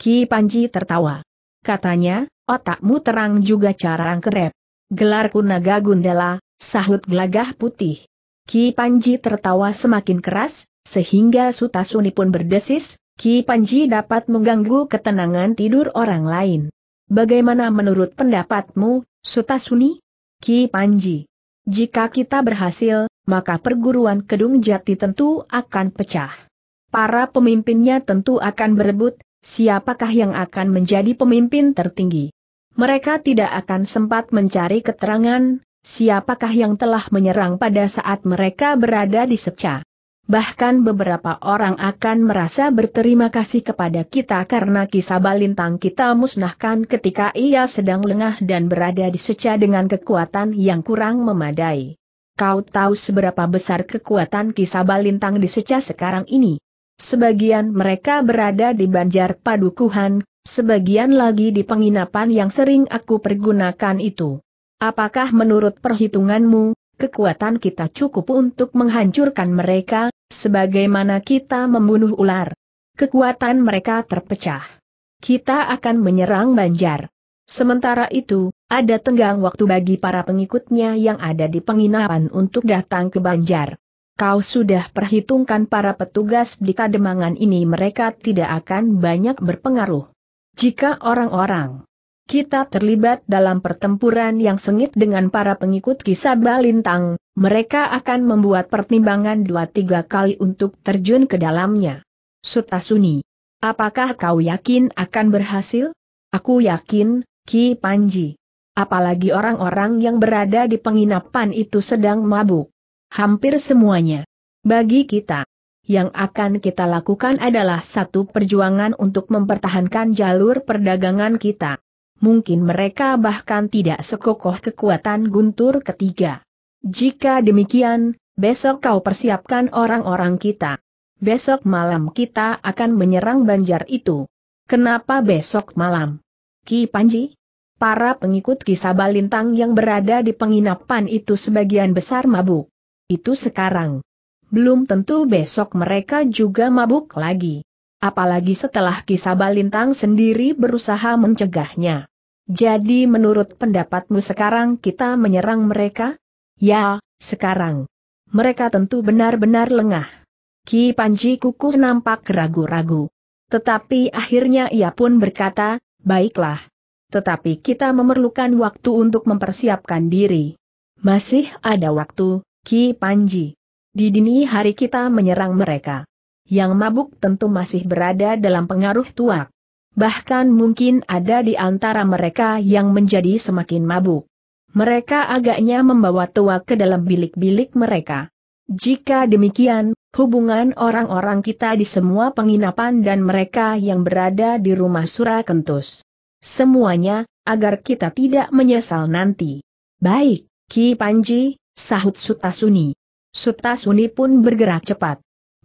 Ki Panji tertawa. Katanya, otakmu terang juga cara kerep. Gelarku naga gundela, sahut gelagah putih. Ki Panji tertawa semakin keras, sehingga Sutasuni pun berdesis, Ki Panji dapat mengganggu ketenangan tidur orang lain. Bagaimana menurut pendapatmu, Sutasuni? Ki Panji. Jika kita berhasil, maka perguruan Kedung Jati tentu akan pecah. Para pemimpinnya tentu akan berebut, siapakah yang akan menjadi pemimpin tertinggi. Mereka tidak akan sempat mencari keterangan, siapakah yang telah menyerang pada saat mereka berada di Seca? Bahkan beberapa orang akan merasa berterima kasih kepada kita karena kisah balintang kita musnahkan ketika ia sedang lengah dan berada di seca dengan kekuatan yang kurang memadai. Kau tahu seberapa besar kekuatan kisah balintang di seca sekarang ini? Sebagian mereka berada di Banjar Padukuhan, sebagian lagi di penginapan yang sering aku pergunakan itu. Apakah menurut perhitunganmu, kekuatan kita cukup untuk menghancurkan mereka, sebagaimana kita membunuh ular? Kekuatan mereka terpecah. Kita akan menyerang Banjar. Sementara itu, ada tenggang waktu bagi para pengikutnya yang ada di penginapan untuk datang ke Banjar. Kau sudah perhitungkan para petugas di kademangan ini mereka tidak akan banyak berpengaruh. Jika orang-orang kita terlibat dalam pertempuran yang sengit dengan para pengikut kisah Balintang, mereka akan membuat pertimbangan dua tiga kali untuk terjun ke dalamnya. Sutasuni. Apakah kau yakin akan berhasil? Aku yakin, Ki Panji. Apalagi orang-orang yang berada di penginapan itu sedang mabuk. Hampir semuanya. Bagi kita, yang akan kita lakukan adalah satu perjuangan untuk mempertahankan jalur perdagangan kita mungkin mereka bahkan tidak sekokoh kekuatan guntur ketiga. Jika demikian, besok kau persiapkan orang-orang kita. Besok malam kita akan menyerang banjar itu. Kenapa besok malam? Ki Panji? Para pengikut kisah balintang yang berada di penginapan itu sebagian besar mabuk. Itu sekarang. Belum tentu besok mereka juga mabuk lagi. Apalagi setelah kisah Balintang sendiri berusaha mencegahnya. Jadi menurut pendapatmu sekarang kita menyerang mereka? Ya, sekarang. Mereka tentu benar-benar lengah. Ki Panji Kuku nampak ragu-ragu. Tetapi akhirnya ia pun berkata, baiklah. Tetapi kita memerlukan waktu untuk mempersiapkan diri. Masih ada waktu, Ki Panji. Di dini hari kita menyerang mereka yang mabuk tentu masih berada dalam pengaruh tuak. Bahkan mungkin ada di antara mereka yang menjadi semakin mabuk. Mereka agaknya membawa tuak ke dalam bilik-bilik mereka. Jika demikian, hubungan orang-orang kita di semua penginapan dan mereka yang berada di rumah kentus. Semuanya, agar kita tidak menyesal nanti. Baik, Ki Panji, sahut Sutasuni. Sutasuni pun bergerak cepat.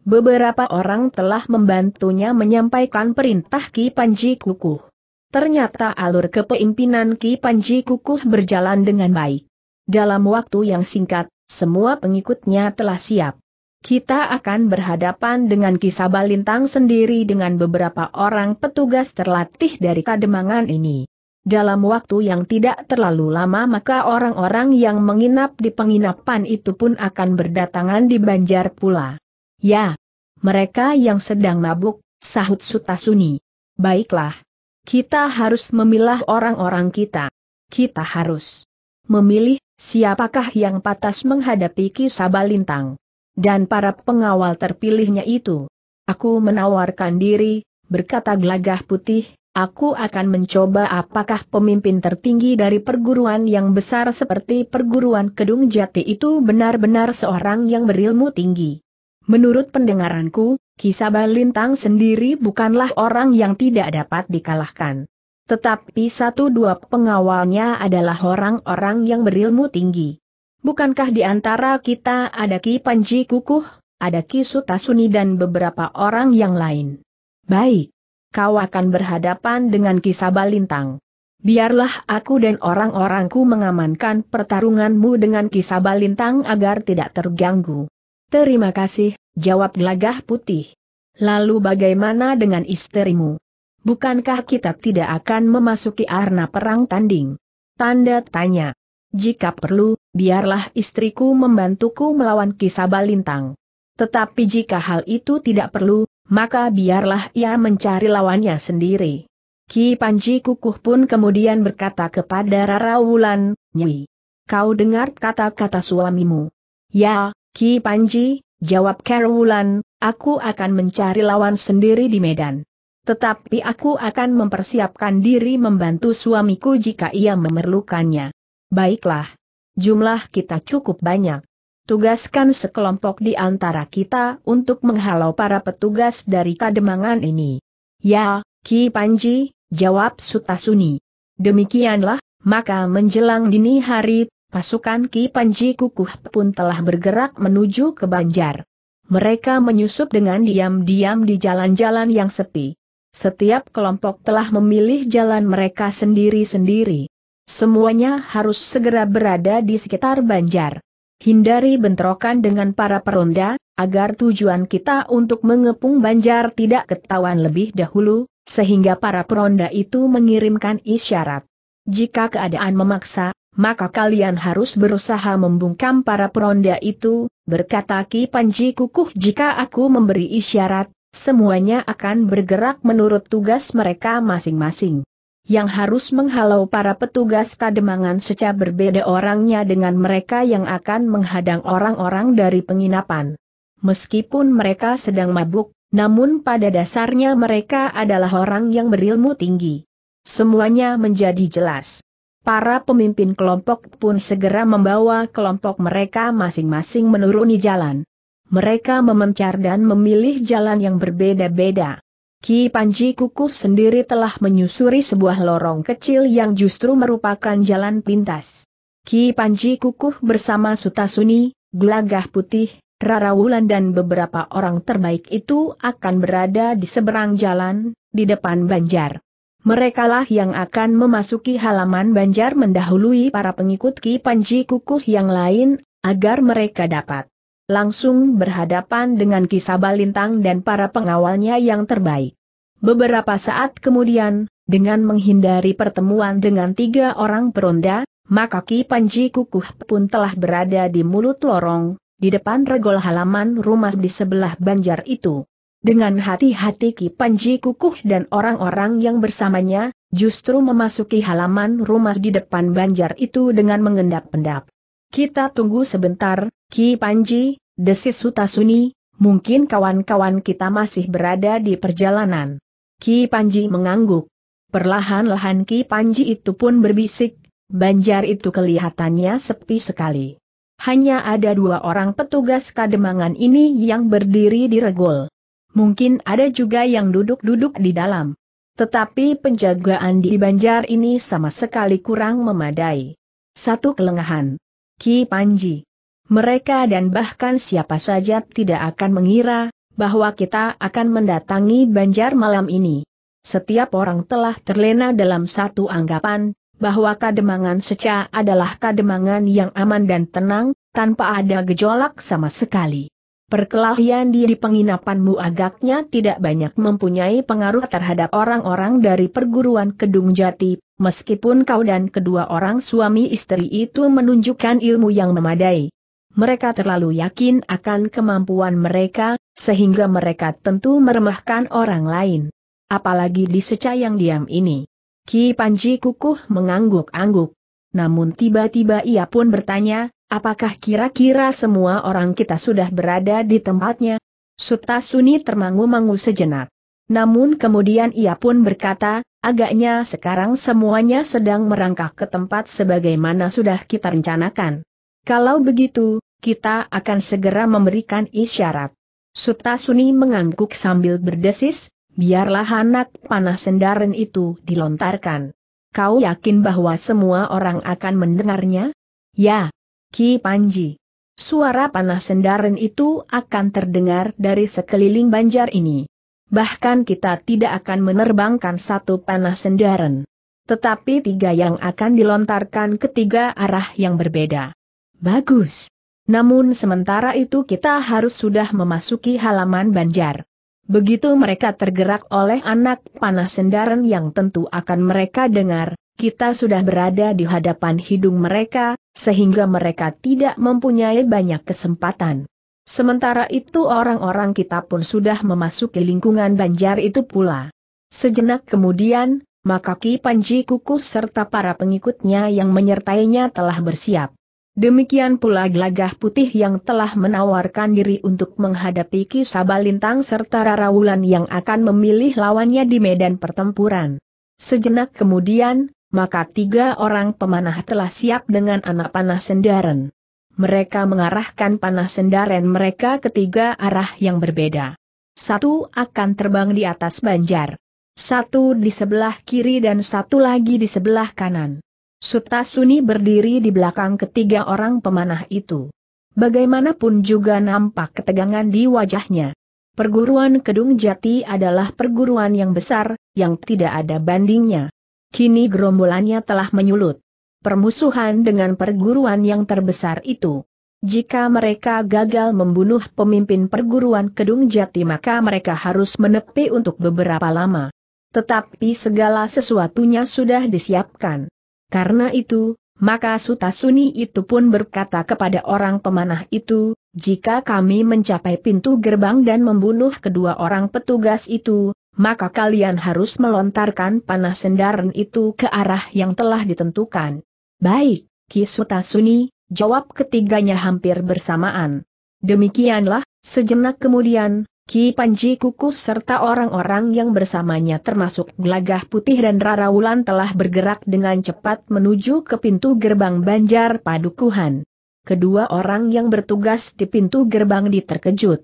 Beberapa orang telah membantunya menyampaikan perintah Ki Panji Kukuh. Ternyata alur kepemimpinan Ki Panji Kukuh berjalan dengan baik. Dalam waktu yang singkat, semua pengikutnya telah siap. Kita akan berhadapan dengan kisah balintang sendiri dengan beberapa orang petugas terlatih dari kademangan ini. Dalam waktu yang tidak terlalu lama maka orang-orang yang menginap di penginapan itu pun akan berdatangan di Banjar pula. Ya. Mereka yang sedang mabuk, sahut Sutasuni. Baiklah. Kita harus memilah orang-orang kita. Kita harus memilih siapakah yang patas menghadapi Kisabalintang. Dan para pengawal terpilihnya itu. Aku menawarkan diri, berkata gelagah putih, aku akan mencoba apakah pemimpin tertinggi dari perguruan yang besar seperti perguruan Kedung Jati itu benar-benar seorang yang berilmu tinggi. Menurut pendengaranku, kisah Balintang sendiri bukanlah orang yang tidak dapat dikalahkan. Tetapi satu dua pengawalnya adalah orang-orang yang berilmu tinggi. Bukankah di antara kita ada Ki Panji Kukuh, ada Ki Sutasuni dan beberapa orang yang lain? Baik. Kau akan berhadapan dengan kisah Balintang. Biarlah aku dan orang-orangku mengamankan pertarunganmu dengan kisah Balintang agar tidak terganggu. Terima kasih, jawab gelagah putih. Lalu bagaimana dengan istrimu? Bukankah kita tidak akan memasuki arena perang tanding? Tanda tanya. Jika perlu, biarlah istriku membantuku melawan Kisabalintang. Tetapi jika hal itu tidak perlu, maka biarlah ia mencari lawannya sendiri. Ki Panji Kukuh pun kemudian berkata kepada Rara Wulan, Nyi. Kau dengar kata-kata suamimu. Ya, Ki Panji, jawab Kerwulan, aku akan mencari lawan sendiri di Medan. Tetapi aku akan mempersiapkan diri membantu suamiku jika ia memerlukannya. Baiklah. Jumlah kita cukup banyak. Tugaskan sekelompok di antara kita untuk menghalau para petugas dari kademangan ini. Ya, Ki Panji, jawab Sutasuni. Demikianlah, maka menjelang dini hari, pasukan Ki Panji Kukuh pun telah bergerak menuju ke Banjar. Mereka menyusup dengan diam-diam di jalan-jalan yang sepi. Setiap kelompok telah memilih jalan mereka sendiri-sendiri. Semuanya harus segera berada di sekitar Banjar. Hindari bentrokan dengan para peronda, agar tujuan kita untuk mengepung Banjar tidak ketahuan lebih dahulu, sehingga para peronda itu mengirimkan isyarat. Jika keadaan memaksa, maka kalian harus berusaha membungkam para peronda itu, berkata Ki Panji Kukuh jika aku memberi isyarat, semuanya akan bergerak menurut tugas mereka masing-masing. Yang harus menghalau para petugas kademangan secara berbeda orangnya dengan mereka yang akan menghadang orang-orang dari penginapan. Meskipun mereka sedang mabuk, namun pada dasarnya mereka adalah orang yang berilmu tinggi. Semuanya menjadi jelas. Para pemimpin kelompok pun segera membawa kelompok mereka masing-masing menuruni jalan. Mereka memencar dan memilih jalan yang berbeda-beda. Ki Panji Kukuh sendiri telah menyusuri sebuah lorong kecil yang justru merupakan jalan pintas. Ki Panji Kukuh bersama Sutasuni, Glagah Putih, Rara Wulan dan beberapa orang terbaik itu akan berada di seberang jalan, di depan Banjar. Merekalah yang akan memasuki halaman Banjar mendahului para pengikut Ki Panji Kukuh yang lain, agar mereka dapat langsung berhadapan dengan kisah balintang dan para pengawalnya yang terbaik. Beberapa saat kemudian, dengan menghindari pertemuan dengan tiga orang peronda, maka Ki Panji Kukuh pun telah berada di mulut lorong, di depan regol halaman rumah di sebelah banjar itu. Dengan hati-hati Ki Panji Kukuh dan orang-orang yang bersamanya, justru memasuki halaman rumah di depan banjar itu dengan mengendap-endap. Kita tunggu sebentar, Ki Panji, desis Sutasuni, mungkin kawan-kawan kita masih berada di perjalanan. Ki Panji mengangguk. Perlahan-lahan Ki Panji itu pun berbisik, banjar itu kelihatannya sepi sekali. Hanya ada dua orang petugas kademangan ini yang berdiri di regol. Mungkin ada juga yang duduk-duduk di dalam. Tetapi penjagaan di banjar ini sama sekali kurang memadai. Satu kelengahan. Ki Panji. Mereka dan bahkan siapa saja tidak akan mengira, bahwa kita akan mendatangi banjar malam ini. Setiap orang telah terlena dalam satu anggapan, bahwa kademangan seca adalah kademangan yang aman dan tenang, tanpa ada gejolak sama sekali. Perkelahian di penginapanmu agaknya tidak banyak mempunyai pengaruh terhadap orang-orang dari perguruan Kedung Jati, meskipun kau dan kedua orang suami istri itu menunjukkan ilmu yang memadai. Mereka terlalu yakin akan kemampuan mereka, sehingga mereka tentu meremehkan orang lain. Apalagi di seca yang diam ini. Ki Panji Kukuh mengangguk-angguk. Namun tiba-tiba ia pun bertanya, Apakah kira-kira semua orang kita sudah berada di tempatnya? Suta Suni termangu-mangu sejenak. Namun kemudian ia pun berkata, agaknya sekarang semuanya sedang merangkak ke tempat sebagaimana sudah kita rencanakan. Kalau begitu, kita akan segera memberikan isyarat. Suta Suni mengangguk sambil berdesis, biarlah anak panah sendaren itu dilontarkan. Kau yakin bahwa semua orang akan mendengarnya? Ya, Ki Panji. Suara panah sendaren itu akan terdengar dari sekeliling banjar ini. Bahkan kita tidak akan menerbangkan satu panah sendaren, Tetapi tiga yang akan dilontarkan ke tiga arah yang berbeda. Bagus. Namun sementara itu kita harus sudah memasuki halaman banjar. Begitu mereka tergerak oleh anak panah sendaren yang tentu akan mereka dengar, kita sudah berada di hadapan hidung mereka, sehingga mereka tidak mempunyai banyak kesempatan. Sementara itu orang-orang kita pun sudah memasuki lingkungan Banjar itu pula. Sejenak kemudian, maka Ki Panji Kukus serta para pengikutnya yang menyertainya telah bersiap. Demikian pula gelagah putih yang telah menawarkan diri untuk menghadapi Ki Sabalintang serta Rara yang akan memilih lawannya di medan pertempuran. Sejenak kemudian, maka tiga orang pemanah telah siap dengan anak panah sendaren. Mereka mengarahkan panah sendaren mereka ke tiga arah yang berbeda. Satu akan terbang di atas banjar. Satu di sebelah kiri dan satu lagi di sebelah kanan. Suta Suni berdiri di belakang ketiga orang pemanah itu. Bagaimanapun juga nampak ketegangan di wajahnya. Perguruan Kedung Jati adalah perguruan yang besar, yang tidak ada bandingnya. Kini gerombolannya telah menyulut. Permusuhan dengan perguruan yang terbesar itu. Jika mereka gagal membunuh pemimpin perguruan Kedung Jati maka mereka harus menepi untuk beberapa lama. Tetapi segala sesuatunya sudah disiapkan. Karena itu, maka Suta Suni itu pun berkata kepada orang pemanah itu, jika kami mencapai pintu gerbang dan membunuh kedua orang petugas itu, maka kalian harus melontarkan panah sendaran itu ke arah yang telah ditentukan. Baik, Kisuta Suni, jawab ketiganya hampir bersamaan. Demikianlah, sejenak kemudian, Ki Panji Kuku serta orang-orang yang bersamanya termasuk Gelagah Putih dan Rara Wulan telah bergerak dengan cepat menuju ke pintu gerbang Banjar Padukuhan. Kedua orang yang bertugas di pintu gerbang diterkejut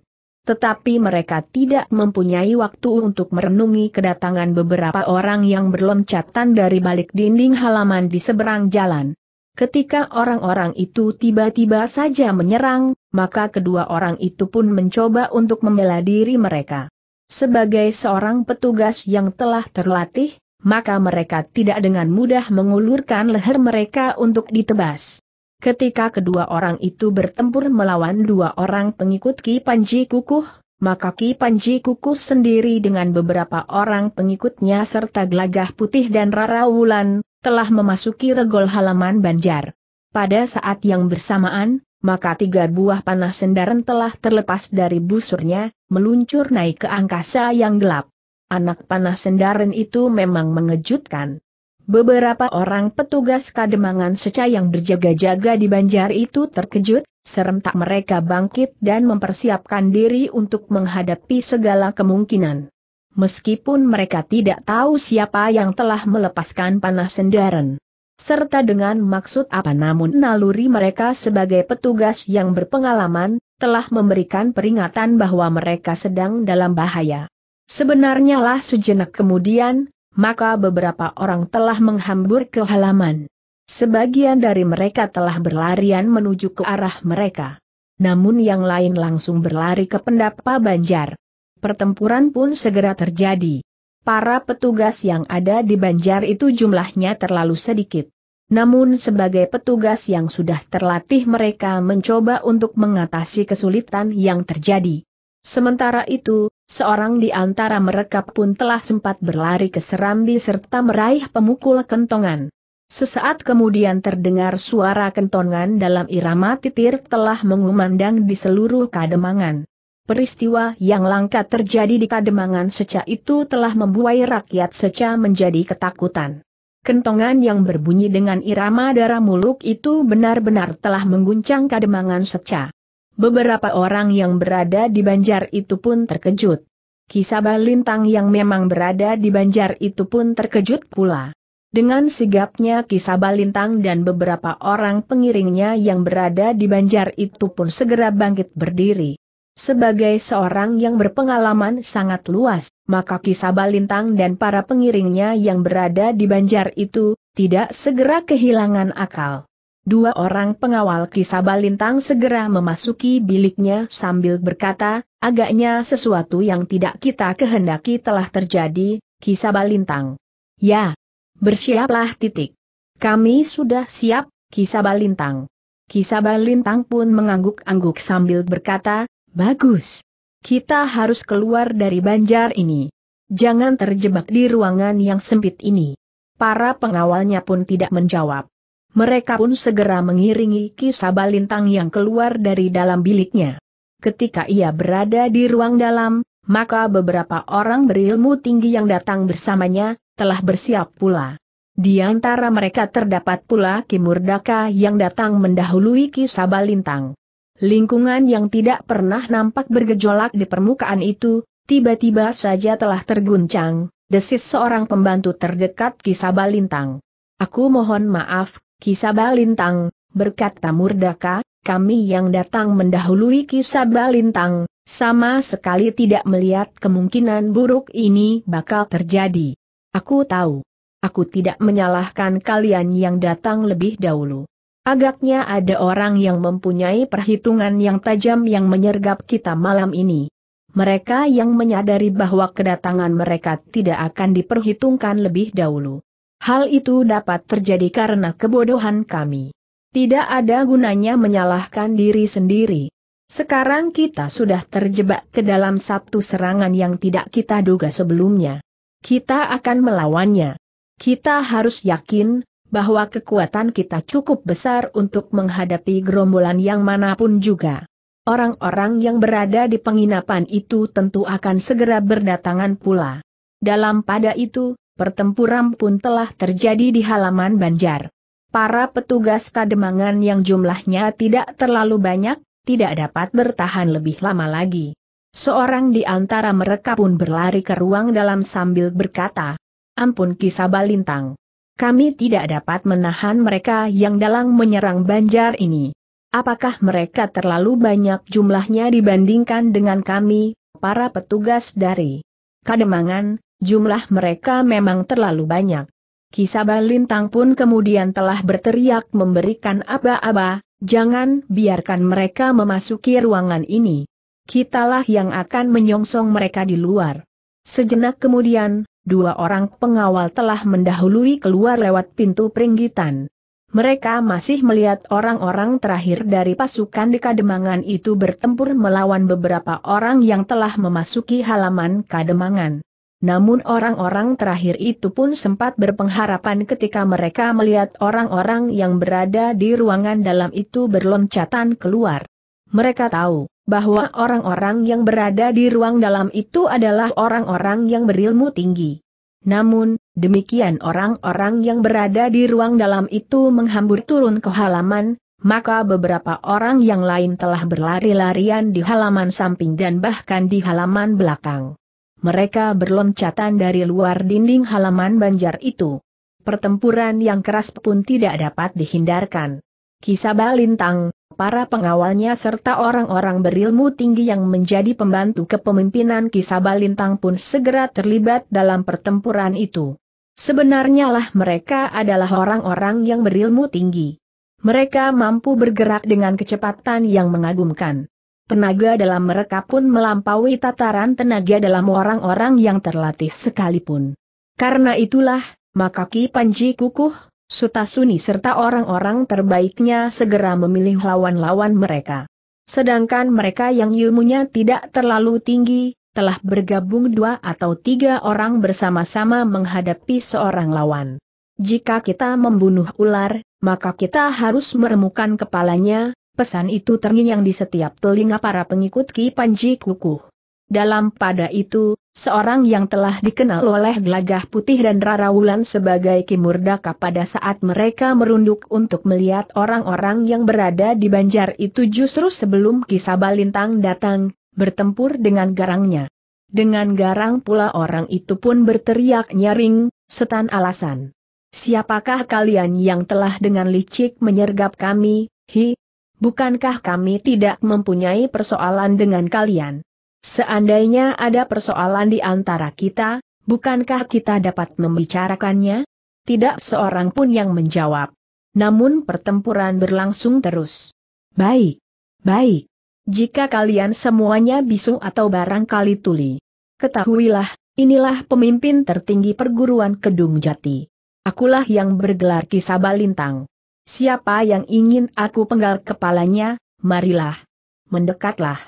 tetapi mereka tidak mempunyai waktu untuk merenungi kedatangan beberapa orang yang berloncatan dari balik dinding halaman di seberang jalan. Ketika orang-orang itu tiba-tiba saja menyerang, maka kedua orang itu pun mencoba untuk membela diri mereka. Sebagai seorang petugas yang telah terlatih, maka mereka tidak dengan mudah mengulurkan leher mereka untuk ditebas. Ketika kedua orang itu bertempur melawan dua orang pengikut Ki Panji Kukuh, maka Ki Panji Kukuh sendiri dengan beberapa orang pengikutnya serta Gelagah Putih dan Rara Wulan, telah memasuki regol halaman Banjar. Pada saat yang bersamaan, maka tiga buah panah sendaran telah terlepas dari busurnya, meluncur naik ke angkasa yang gelap. Anak panah sendaran itu memang mengejutkan. Beberapa orang petugas kademangan seca yang berjaga-jaga di banjar itu terkejut, serentak mereka bangkit dan mempersiapkan diri untuk menghadapi segala kemungkinan. Meskipun mereka tidak tahu siapa yang telah melepaskan panah sendaren. Serta dengan maksud apa namun naluri mereka sebagai petugas yang berpengalaman, telah memberikan peringatan bahwa mereka sedang dalam bahaya. Sebenarnya lah sejenak kemudian, maka beberapa orang telah menghambur ke halaman. Sebagian dari mereka telah berlarian menuju ke arah mereka. Namun yang lain langsung berlari ke pendapa Banjar. Pertempuran pun segera terjadi. Para petugas yang ada di Banjar itu jumlahnya terlalu sedikit. Namun sebagai petugas yang sudah terlatih mereka mencoba untuk mengatasi kesulitan yang terjadi. Sementara itu, seorang di antara mereka pun telah sempat berlari ke Serambi serta meraih pemukul kentongan. Sesaat kemudian terdengar suara kentongan dalam irama titir telah mengumandang di seluruh kademangan. Peristiwa yang langka terjadi di kademangan seca itu telah membuai rakyat seca menjadi ketakutan. Kentongan yang berbunyi dengan irama darah muluk itu benar-benar telah mengguncang kademangan seca. Beberapa orang yang berada di banjar itu pun terkejut. Kisabah Lintang yang memang berada di banjar itu pun terkejut pula. Dengan sigapnya Kisabah Lintang dan beberapa orang pengiringnya yang berada di banjar itu pun segera bangkit berdiri. Sebagai seorang yang berpengalaman sangat luas, maka Kisabah Lintang dan para pengiringnya yang berada di banjar itu, tidak segera kehilangan akal. Dua orang pengawal kisah balintang segera memasuki biliknya sambil berkata, agaknya sesuatu yang tidak kita kehendaki telah terjadi, kisah balintang. Ya, bersiaplah titik. Kami sudah siap, kisah balintang. Kisah balintang pun mengangguk-angguk sambil berkata, bagus. Kita harus keluar dari banjar ini. Jangan terjebak di ruangan yang sempit ini. Para pengawalnya pun tidak menjawab. Mereka pun segera mengiringi kisah balintang yang keluar dari dalam biliknya. Ketika ia berada di ruang dalam, maka beberapa orang berilmu tinggi yang datang bersamanya, telah bersiap pula. Di antara mereka terdapat pula Kimurdaka yang datang mendahului kisah balintang. Lingkungan yang tidak pernah nampak bergejolak di permukaan itu, tiba-tiba saja telah terguncang, desis seorang pembantu terdekat kisah balintang. Aku mohon maaf, Kisaba Lintang, berkata Murdaka, kami yang datang mendahului kisah Lintang, sama sekali tidak melihat kemungkinan buruk ini bakal terjadi. Aku tahu. Aku tidak menyalahkan kalian yang datang lebih dahulu. Agaknya ada orang yang mempunyai perhitungan yang tajam yang menyergap kita malam ini. Mereka yang menyadari bahwa kedatangan mereka tidak akan diperhitungkan lebih dahulu. Hal itu dapat terjadi karena kebodohan kami. Tidak ada gunanya menyalahkan diri sendiri. Sekarang kita sudah terjebak ke dalam satu serangan yang tidak kita duga sebelumnya. Kita akan melawannya. Kita harus yakin bahwa kekuatan kita cukup besar untuk menghadapi gerombolan yang manapun juga. Orang-orang yang berada di penginapan itu tentu akan segera berdatangan pula. Dalam pada itu, pertempuran pun telah terjadi di halaman Banjar. Para petugas kademangan yang jumlahnya tidak terlalu banyak, tidak dapat bertahan lebih lama lagi. Seorang di antara mereka pun berlari ke ruang dalam sambil berkata, Ampun kisah balintang. Kami tidak dapat menahan mereka yang dalang menyerang Banjar ini. Apakah mereka terlalu banyak jumlahnya dibandingkan dengan kami, para petugas dari Kademangan, jumlah mereka memang terlalu banyak. Kisabah Lintang pun kemudian telah berteriak memberikan aba-aba, jangan biarkan mereka memasuki ruangan ini. Kitalah yang akan menyongsong mereka di luar. Sejenak kemudian, dua orang pengawal telah mendahului keluar lewat pintu peringgitan. Mereka masih melihat orang-orang terakhir dari pasukan di Kademangan itu bertempur melawan beberapa orang yang telah memasuki halaman Kademangan. Namun orang-orang terakhir itu pun sempat berpengharapan ketika mereka melihat orang-orang yang berada di ruangan dalam itu berloncatan keluar. Mereka tahu bahwa orang-orang yang berada di ruang dalam itu adalah orang-orang yang berilmu tinggi. Namun, demikian orang-orang yang berada di ruang dalam itu menghambur turun ke halaman, maka beberapa orang yang lain telah berlari-larian di halaman samping dan bahkan di halaman belakang mereka berloncatan dari luar dinding halaman banjar itu. Pertempuran yang keras pun tidak dapat dihindarkan. Kisaba Balintang, para pengawalnya serta orang-orang berilmu tinggi yang menjadi pembantu kepemimpinan Kisaba Balintang pun segera terlibat dalam pertempuran itu. Sebenarnya lah mereka adalah orang-orang yang berilmu tinggi. Mereka mampu bergerak dengan kecepatan yang mengagumkan. Tenaga dalam mereka pun melampaui tataran tenaga dalam orang-orang yang terlatih sekalipun. Karena itulah, maka Ki Panji Kukuh, Sutasuni serta orang-orang terbaiknya segera memilih lawan-lawan mereka. Sedangkan mereka yang ilmunya tidak terlalu tinggi, telah bergabung dua atau tiga orang bersama-sama menghadapi seorang lawan. Jika kita membunuh ular, maka kita harus meremukan kepalanya, pesan itu terngiang di setiap telinga para pengikut Ki Panji Kukuh. Dalam pada itu, seorang yang telah dikenal oleh Gelagah Putih dan Rara Wulan sebagai Kimurdaka pada saat mereka merunduk untuk melihat orang-orang yang berada di banjar itu justru sebelum kisah Balintang datang, bertempur dengan garangnya. Dengan garang pula orang itu pun berteriak nyaring, setan alasan. Siapakah kalian yang telah dengan licik menyergap kami, hi, Bukankah kami tidak mempunyai persoalan dengan kalian? Seandainya ada persoalan di antara kita, bukankah kita dapat membicarakannya? Tidak seorang pun yang menjawab. Namun pertempuran berlangsung terus. Baik. Baik. Jika kalian semuanya bisu atau barangkali tuli. Ketahuilah, inilah pemimpin tertinggi perguruan Kedung Jati. Akulah yang bergelar kisah balintang. Siapa yang ingin aku penggal kepalanya, marilah. Mendekatlah.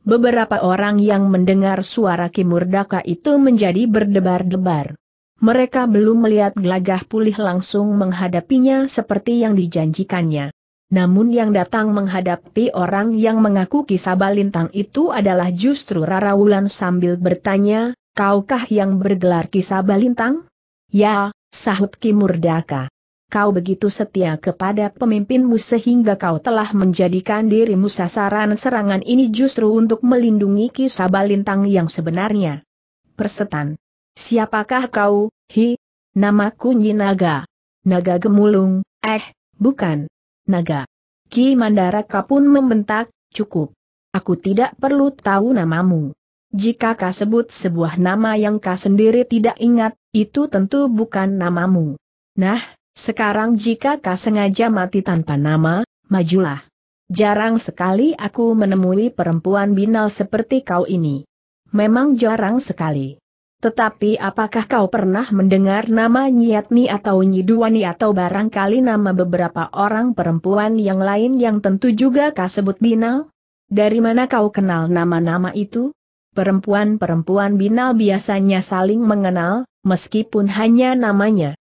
Beberapa orang yang mendengar suara Kimurdaka itu menjadi berdebar-debar. Mereka belum melihat gelagah pulih langsung menghadapinya seperti yang dijanjikannya. Namun yang datang menghadapi orang yang mengaku kisah balintang itu adalah justru Rara Wulan sambil bertanya, kaukah yang bergelar kisah balintang? Ya, sahut Kimurdaka kau begitu setia kepada pemimpinmu sehingga kau telah menjadikan dirimu sasaran serangan ini justru untuk melindungi kisah balintang yang sebenarnya. Persetan. Siapakah kau, hi? Namaku Naga. Naga Gemulung, eh, bukan. Naga. Ki Mandaraka pun membentak, cukup. Aku tidak perlu tahu namamu. Jika kau sebut sebuah nama yang kau sendiri tidak ingat, itu tentu bukan namamu. Nah, sekarang jika kau sengaja mati tanpa nama, majulah. Jarang sekali aku menemui perempuan binal seperti kau ini. Memang jarang sekali. Tetapi apakah kau pernah mendengar nama Nyiatni atau Nyiduani atau barangkali nama beberapa orang perempuan yang lain yang tentu juga kau sebut binal? Dari mana kau kenal nama-nama itu? Perempuan-perempuan binal biasanya saling mengenal, meskipun hanya namanya.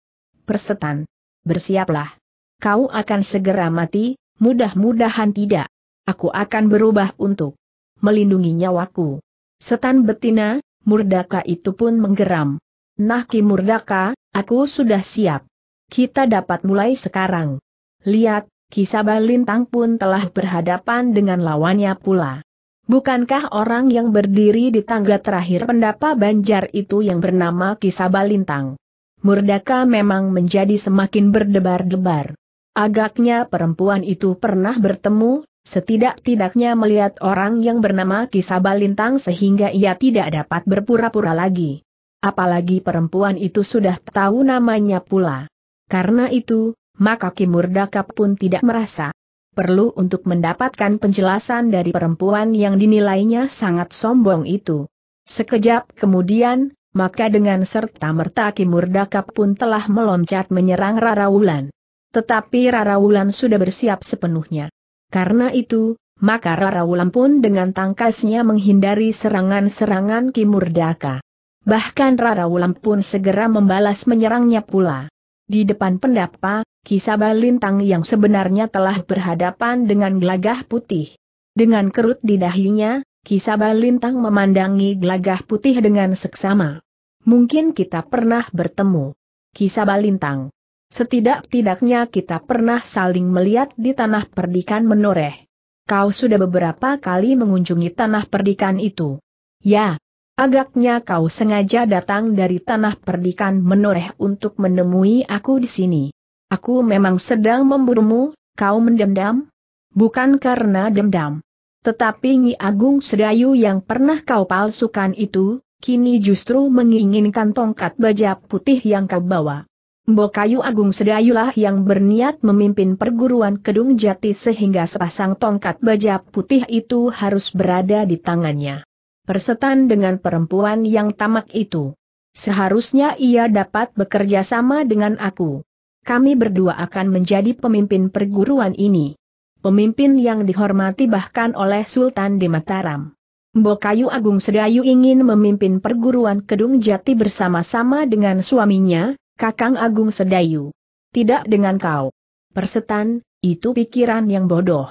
Persetan bersiaplah. Kau akan segera mati, mudah-mudahan tidak. Aku akan berubah untuk melindungi nyawaku. Setan betina, Murdaka itu pun menggeram. Nah Ki Murdaka, aku sudah siap. Kita dapat mulai sekarang. Lihat, kisah Lintang pun telah berhadapan dengan lawannya pula. Bukankah orang yang berdiri di tangga terakhir pendapa Banjar itu yang bernama kisah Lintang? Murdaka memang menjadi semakin berdebar-debar. Agaknya perempuan itu pernah bertemu, setidak-tidaknya melihat orang yang bernama Kisabalintang sehingga ia tidak dapat berpura-pura lagi. Apalagi perempuan itu sudah tahu namanya pula. Karena itu, maka Kimurdaka pun tidak merasa perlu untuk mendapatkan penjelasan dari perempuan yang dinilainya sangat sombong itu. Sekejap kemudian, maka dengan serta-merta Dakap pun telah meloncat menyerang Rara Wulan. Tetapi Rara Wulan sudah bersiap sepenuhnya. Karena itu, maka Rara Wulan pun dengan tangkasnya menghindari serangan-serangan Kimurdaka. Bahkan Rara Wulan pun segera membalas menyerangnya pula. Di depan pendapa, kisah Lintang yang sebenarnya telah berhadapan dengan gelagah putih. Dengan kerut di dahinya, Kisah Lintang memandangi gelagah putih dengan seksama. Mungkin kita pernah bertemu. Kisah Lintang. Setidak-tidaknya kita pernah saling melihat di tanah perdikan menoreh. Kau sudah beberapa kali mengunjungi tanah perdikan itu. Ya, agaknya kau sengaja datang dari tanah perdikan menoreh untuk menemui aku di sini. Aku memang sedang memburumu, kau mendendam? Bukan karena dendam. Tetapi Nyi Agung Sedayu yang pernah kau palsukan itu, kini justru menginginkan tongkat baja putih yang kau bawa. Mbokayu Agung Sedayulah yang berniat memimpin perguruan Kedung Jati sehingga sepasang tongkat baja putih itu harus berada di tangannya. Persetan dengan perempuan yang tamak itu. Seharusnya ia dapat bekerja sama dengan aku. Kami berdua akan menjadi pemimpin perguruan ini pemimpin yang dihormati bahkan oleh Sultan di Mataram. Bokayu Agung Sedayu ingin memimpin perguruan Kedung Jati bersama-sama dengan suaminya, Kakang Agung Sedayu. Tidak dengan kau. Persetan, itu pikiran yang bodoh.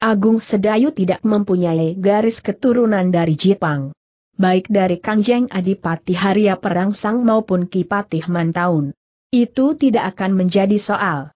Agung Sedayu tidak mempunyai garis keturunan dari Jepang. Baik dari Kangjeng Adipati Haria Perangsang maupun Kipatih Mantaun. Itu tidak akan menjadi soal.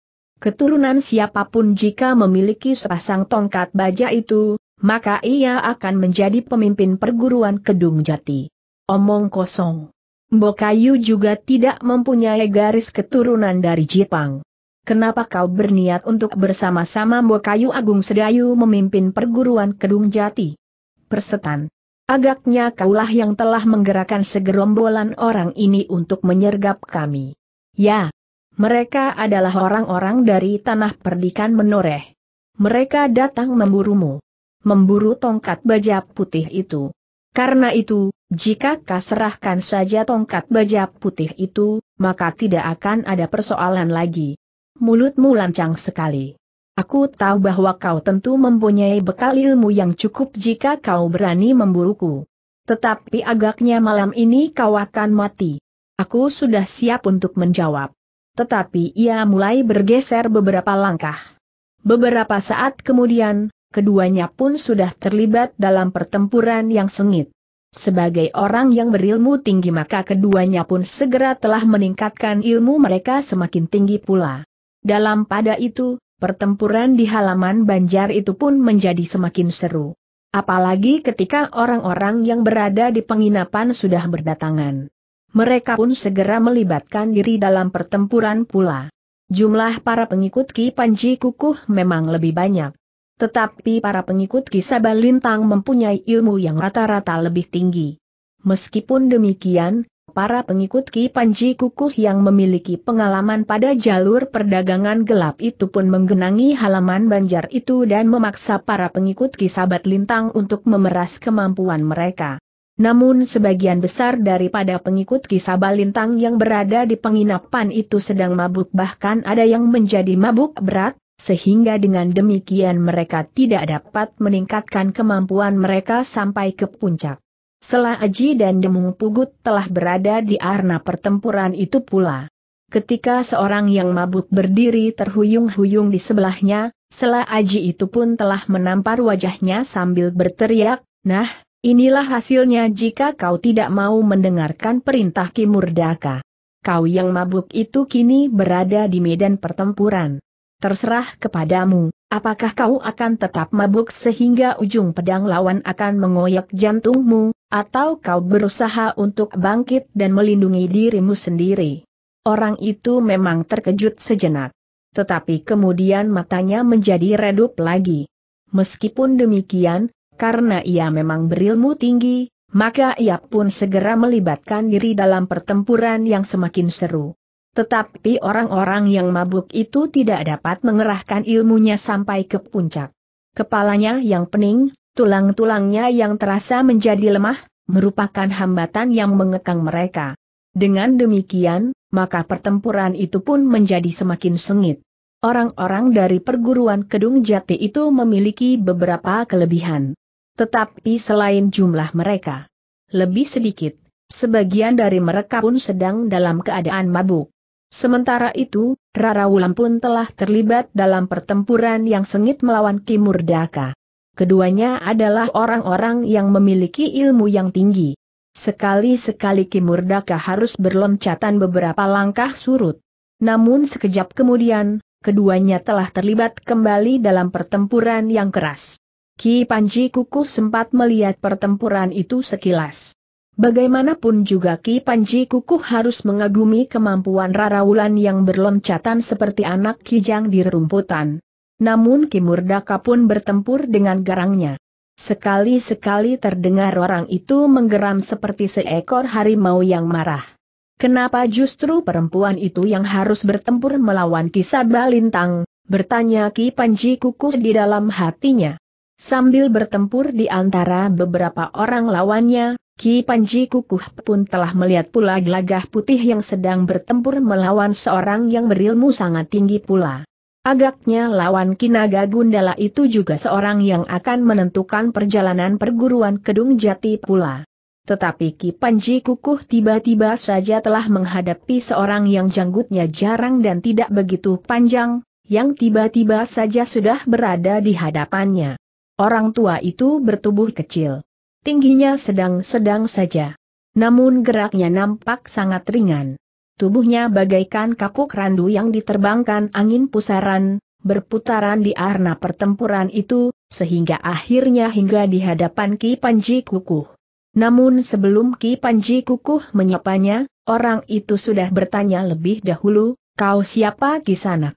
Keturunan siapapun jika memiliki sepasang tongkat baja itu, maka ia akan menjadi pemimpin perguruan Kedung Jati. Omong kosong. Bokayu juga tidak mempunyai garis keturunan dari Jepang. Kenapa kau berniat untuk bersama-sama Bokayu Agung Sedayu memimpin perguruan Kedung Jati? Persetan. Agaknya kaulah yang telah menggerakkan segerombolan orang ini untuk menyergap kami. Ya, mereka adalah orang-orang dari tanah perdikan menoreh. Mereka datang memburumu. Memburu tongkat baja putih itu. Karena itu, jika kau serahkan saja tongkat baja putih itu, maka tidak akan ada persoalan lagi. Mulutmu lancang sekali. Aku tahu bahwa kau tentu mempunyai bekal ilmu yang cukup jika kau berani memburuku. Tetapi agaknya malam ini kau akan mati. Aku sudah siap untuk menjawab. Tetapi ia mulai bergeser beberapa langkah. Beberapa saat kemudian, keduanya pun sudah terlibat dalam pertempuran yang sengit. Sebagai orang yang berilmu tinggi maka keduanya pun segera telah meningkatkan ilmu mereka semakin tinggi pula. Dalam pada itu, pertempuran di halaman Banjar itu pun menjadi semakin seru. Apalagi ketika orang-orang yang berada di penginapan sudah berdatangan. Mereka pun segera melibatkan diri dalam pertempuran pula. Jumlah para pengikut Ki Panji Kukuh memang lebih banyak. Tetapi para pengikut Ki Sabalintang mempunyai ilmu yang rata-rata lebih tinggi. Meskipun demikian, para pengikut Ki Panji Kukuh yang memiliki pengalaman pada jalur perdagangan gelap itu pun menggenangi halaman banjar itu dan memaksa para pengikut Ki Sabat Lintang untuk memeras kemampuan mereka. Namun sebagian besar daripada pengikut kisah balintang yang berada di penginapan itu sedang mabuk bahkan ada yang menjadi mabuk berat, sehingga dengan demikian mereka tidak dapat meningkatkan kemampuan mereka sampai ke puncak. Selah Aji dan Demung Pugut telah berada di arena pertempuran itu pula. Ketika seorang yang mabuk berdiri terhuyung-huyung di sebelahnya, Selah Aji itu pun telah menampar wajahnya sambil berteriak, Nah, Inilah hasilnya jika kau tidak mau mendengarkan perintah Kimurdaka. Kau yang mabuk itu kini berada di medan pertempuran. Terserah kepadamu, apakah kau akan tetap mabuk sehingga ujung pedang lawan akan mengoyak jantungmu, atau kau berusaha untuk bangkit dan melindungi dirimu sendiri. Orang itu memang terkejut sejenak. Tetapi kemudian matanya menjadi redup lagi. Meskipun demikian, karena ia memang berilmu tinggi, maka ia pun segera melibatkan diri dalam pertempuran yang semakin seru. Tetapi orang-orang yang mabuk itu tidak dapat mengerahkan ilmunya sampai ke puncak. Kepalanya yang pening, tulang-tulangnya yang terasa menjadi lemah, merupakan hambatan yang mengekang mereka. Dengan demikian, maka pertempuran itu pun menjadi semakin sengit. Orang-orang dari perguruan Kedung Jati itu memiliki beberapa kelebihan. Tetapi selain jumlah mereka lebih sedikit, sebagian dari mereka pun sedang dalam keadaan mabuk. Sementara itu, Rara Wulan pun telah terlibat dalam pertempuran yang sengit melawan Kimurdaka. Keduanya adalah orang-orang yang memiliki ilmu yang tinggi. Sekali-sekali Kimurdaka harus berloncatan beberapa langkah surut. Namun sekejap kemudian, keduanya telah terlibat kembali dalam pertempuran yang keras. Ki Panji Kukuh sempat melihat pertempuran itu sekilas. Bagaimanapun juga Ki Panji Kukuh harus mengagumi kemampuan Rara Wulan yang berloncatan seperti anak kijang di rumputan. Namun Ki Murdaka pun bertempur dengan garangnya. Sekali-sekali terdengar orang itu menggeram seperti seekor harimau yang marah. Kenapa justru perempuan itu yang harus bertempur melawan Ki Sabalintang? bertanya Ki Panji Kukuh di dalam hatinya. Sambil bertempur di antara beberapa orang lawannya, Ki Panji Kukuh pun telah melihat pula gelagah putih yang sedang bertempur melawan seorang yang berilmu sangat tinggi pula. Agaknya lawan Kinaga Gundala itu juga seorang yang akan menentukan perjalanan perguruan Kedung Jati pula. Tetapi Ki Panji Kukuh tiba-tiba saja telah menghadapi seorang yang janggutnya jarang dan tidak begitu panjang, yang tiba-tiba saja sudah berada di hadapannya. Orang tua itu bertubuh kecil. Tingginya sedang-sedang saja. Namun geraknya nampak sangat ringan. Tubuhnya bagaikan kapuk randu yang diterbangkan angin pusaran, berputaran di arena pertempuran itu, sehingga akhirnya hingga di hadapan Ki Panji Kukuh. Namun sebelum Ki Panji Kukuh menyapanya, orang itu sudah bertanya lebih dahulu, kau siapa Kisanak?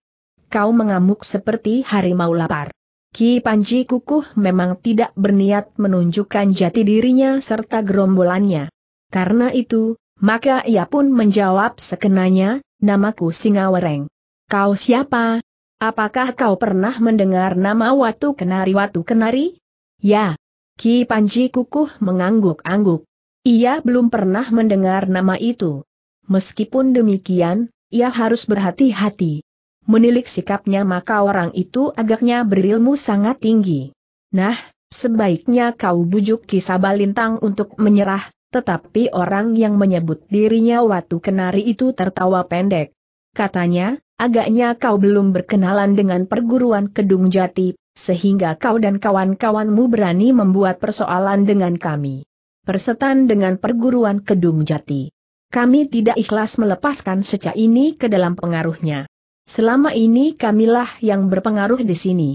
Kau mengamuk seperti harimau lapar. Ki Panji Kukuh memang tidak berniat menunjukkan jati dirinya serta gerombolannya. Karena itu, maka ia pun menjawab sekenanya, namaku Singawereng. Kau siapa? Apakah kau pernah mendengar nama Watu Kenari Watu Kenari? Ya. Ki Panji Kukuh mengangguk-angguk. Ia belum pernah mendengar nama itu. Meskipun demikian, ia harus berhati-hati. Menilik sikapnya maka orang itu agaknya berilmu sangat tinggi. Nah, sebaiknya kau bujuk balintang untuk menyerah, tetapi orang yang menyebut dirinya Watu Kenari itu tertawa pendek. Katanya, agaknya kau belum berkenalan dengan perguruan Kedung Jati, sehingga kau dan kawan-kawanmu berani membuat persoalan dengan kami. Persetan dengan perguruan Kedung Jati. Kami tidak ikhlas melepaskan seca ini ke dalam pengaruhnya. Selama ini kamilah yang berpengaruh di sini.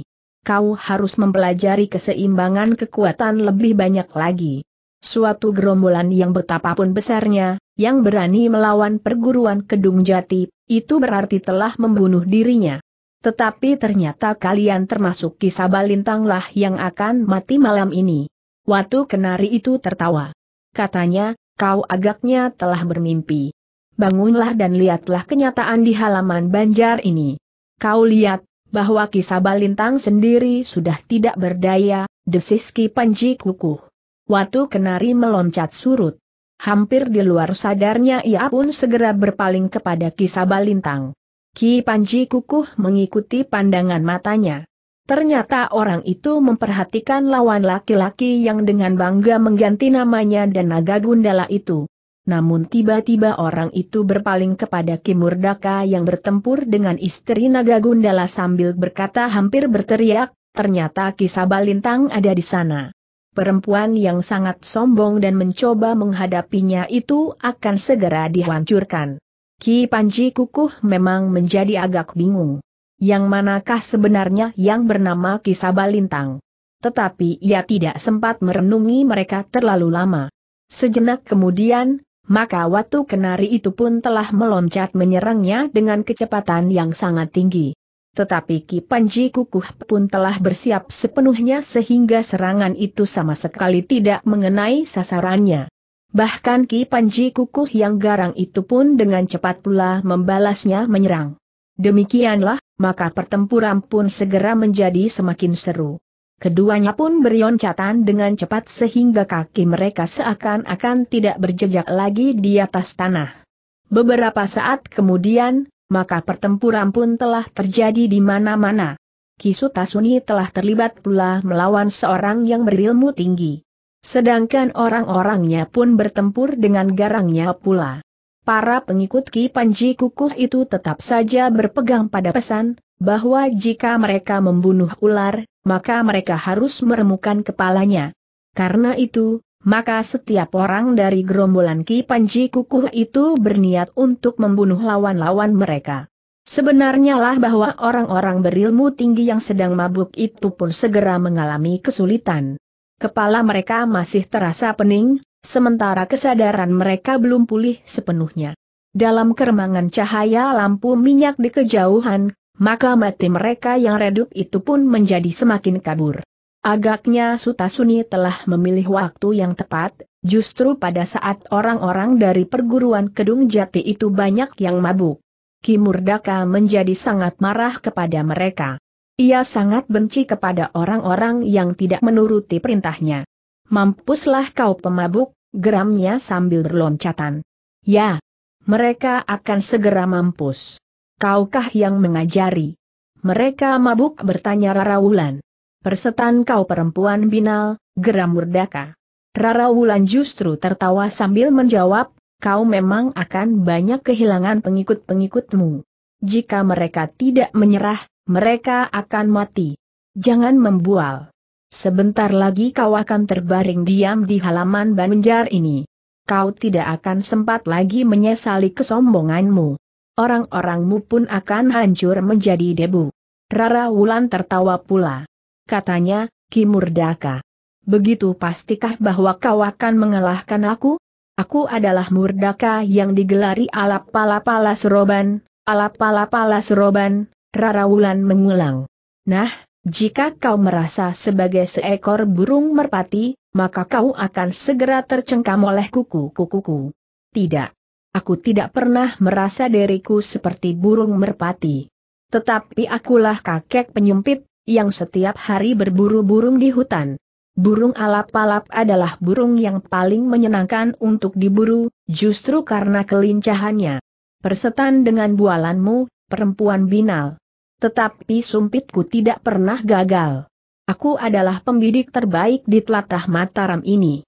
Kau harus mempelajari keseimbangan kekuatan lebih banyak lagi. Suatu gerombolan yang betapapun besarnya, yang berani melawan perguruan Kedung Jati, itu berarti telah membunuh dirinya. Tetapi ternyata kalian termasuk kisah balintanglah yang akan mati malam ini. Watu kenari itu tertawa. Katanya, kau agaknya telah bermimpi bangunlah dan lihatlah kenyataan di halaman banjar ini. Kau lihat, bahwa kisah Balintang sendiri sudah tidak berdaya, Desiski Panji kukuh. Watu kenari meloncat surut. Hampir di luar sadarnya ia pun segera berpaling kepada kisah Balintang. Ki Panji kukuh mengikuti pandangan matanya. Ternyata orang itu memperhatikan lawan laki-laki yang dengan bangga mengganti namanya dan naga gundala itu namun tiba-tiba orang itu berpaling kepada Kimurdaka yang bertempur dengan istri Naga Gundala sambil berkata hampir berteriak, ternyata Kisabalintang ada di sana. Perempuan yang sangat sombong dan mencoba menghadapinya itu akan segera dihancurkan. Ki Panji Kukuh memang menjadi agak bingung. Yang manakah sebenarnya yang bernama Kisabalintang? Tetapi ia tidak sempat merenungi mereka terlalu lama. Sejenak kemudian, maka waktu Kenari itu pun telah meloncat menyerangnya dengan kecepatan yang sangat tinggi. Tetapi Ki Panji Kukuh pun telah bersiap sepenuhnya sehingga serangan itu sama sekali tidak mengenai sasarannya. Bahkan Ki Panji Kukuh yang garang itu pun dengan cepat pula membalasnya menyerang. Demikianlah, maka pertempuran pun segera menjadi semakin seru. Keduanya pun berioncatan dengan cepat sehingga kaki mereka seakan-akan tidak berjejak lagi di atas tanah. Beberapa saat kemudian, maka pertempuran pun telah terjadi di mana-mana. Kisuta Suni telah terlibat pula melawan seorang yang berilmu tinggi. Sedangkan orang-orangnya pun bertempur dengan garangnya pula. Para pengikut Ki Panji Kukus itu tetap saja berpegang pada pesan, bahwa jika mereka membunuh ular, maka mereka harus meremukan kepalanya. Karena itu, maka setiap orang dari gerombolan Ki Panji Kukuh itu berniat untuk membunuh lawan-lawan mereka. Sebenarnya lah bahwa orang-orang berilmu tinggi yang sedang mabuk itu pun segera mengalami kesulitan. Kepala mereka masih terasa pening, sementara kesadaran mereka belum pulih sepenuhnya. Dalam keremangan cahaya lampu minyak di kejauhan, maka mati mereka yang redup itu pun menjadi semakin kabur. Agaknya Suta Suni telah memilih waktu yang tepat, justru pada saat orang-orang dari perguruan Kedung Jati itu banyak yang mabuk. Kimurdaka menjadi sangat marah kepada mereka. Ia sangat benci kepada orang-orang yang tidak menuruti perintahnya. Mampuslah kau pemabuk, geramnya sambil berloncatan. Ya, mereka akan segera mampus. Kaukah yang mengajari? Mereka mabuk bertanya Rara Wulan. Persetan kau perempuan binal, geram murdaka. Rara Wulan justru tertawa sambil menjawab, kau memang akan banyak kehilangan pengikut-pengikutmu. Jika mereka tidak menyerah, mereka akan mati. Jangan membual. Sebentar lagi kau akan terbaring diam di halaman Banjar ini. Kau tidak akan sempat lagi menyesali kesombonganmu orang-orangmu pun akan hancur menjadi debu. Rara Wulan tertawa pula. Katanya, Ki Murdaka. Begitu pastikah bahwa kau akan mengalahkan aku? Aku adalah Murdaka yang digelari alap-palapala seroban, alap-palapala seroban, Rara Wulan mengulang. Nah, jika kau merasa sebagai seekor burung merpati, maka kau akan segera tercengkam oleh kuku kuku. Tidak. Aku tidak pernah merasa diriku seperti burung merpati. Tetapi akulah kakek penyumpit, yang setiap hari berburu burung di hutan. Burung alap-alap adalah burung yang paling menyenangkan untuk diburu, justru karena kelincahannya. Persetan dengan bualanmu, perempuan binal. Tetapi sumpitku tidak pernah gagal. Aku adalah pembidik terbaik di telatah Mataram ini.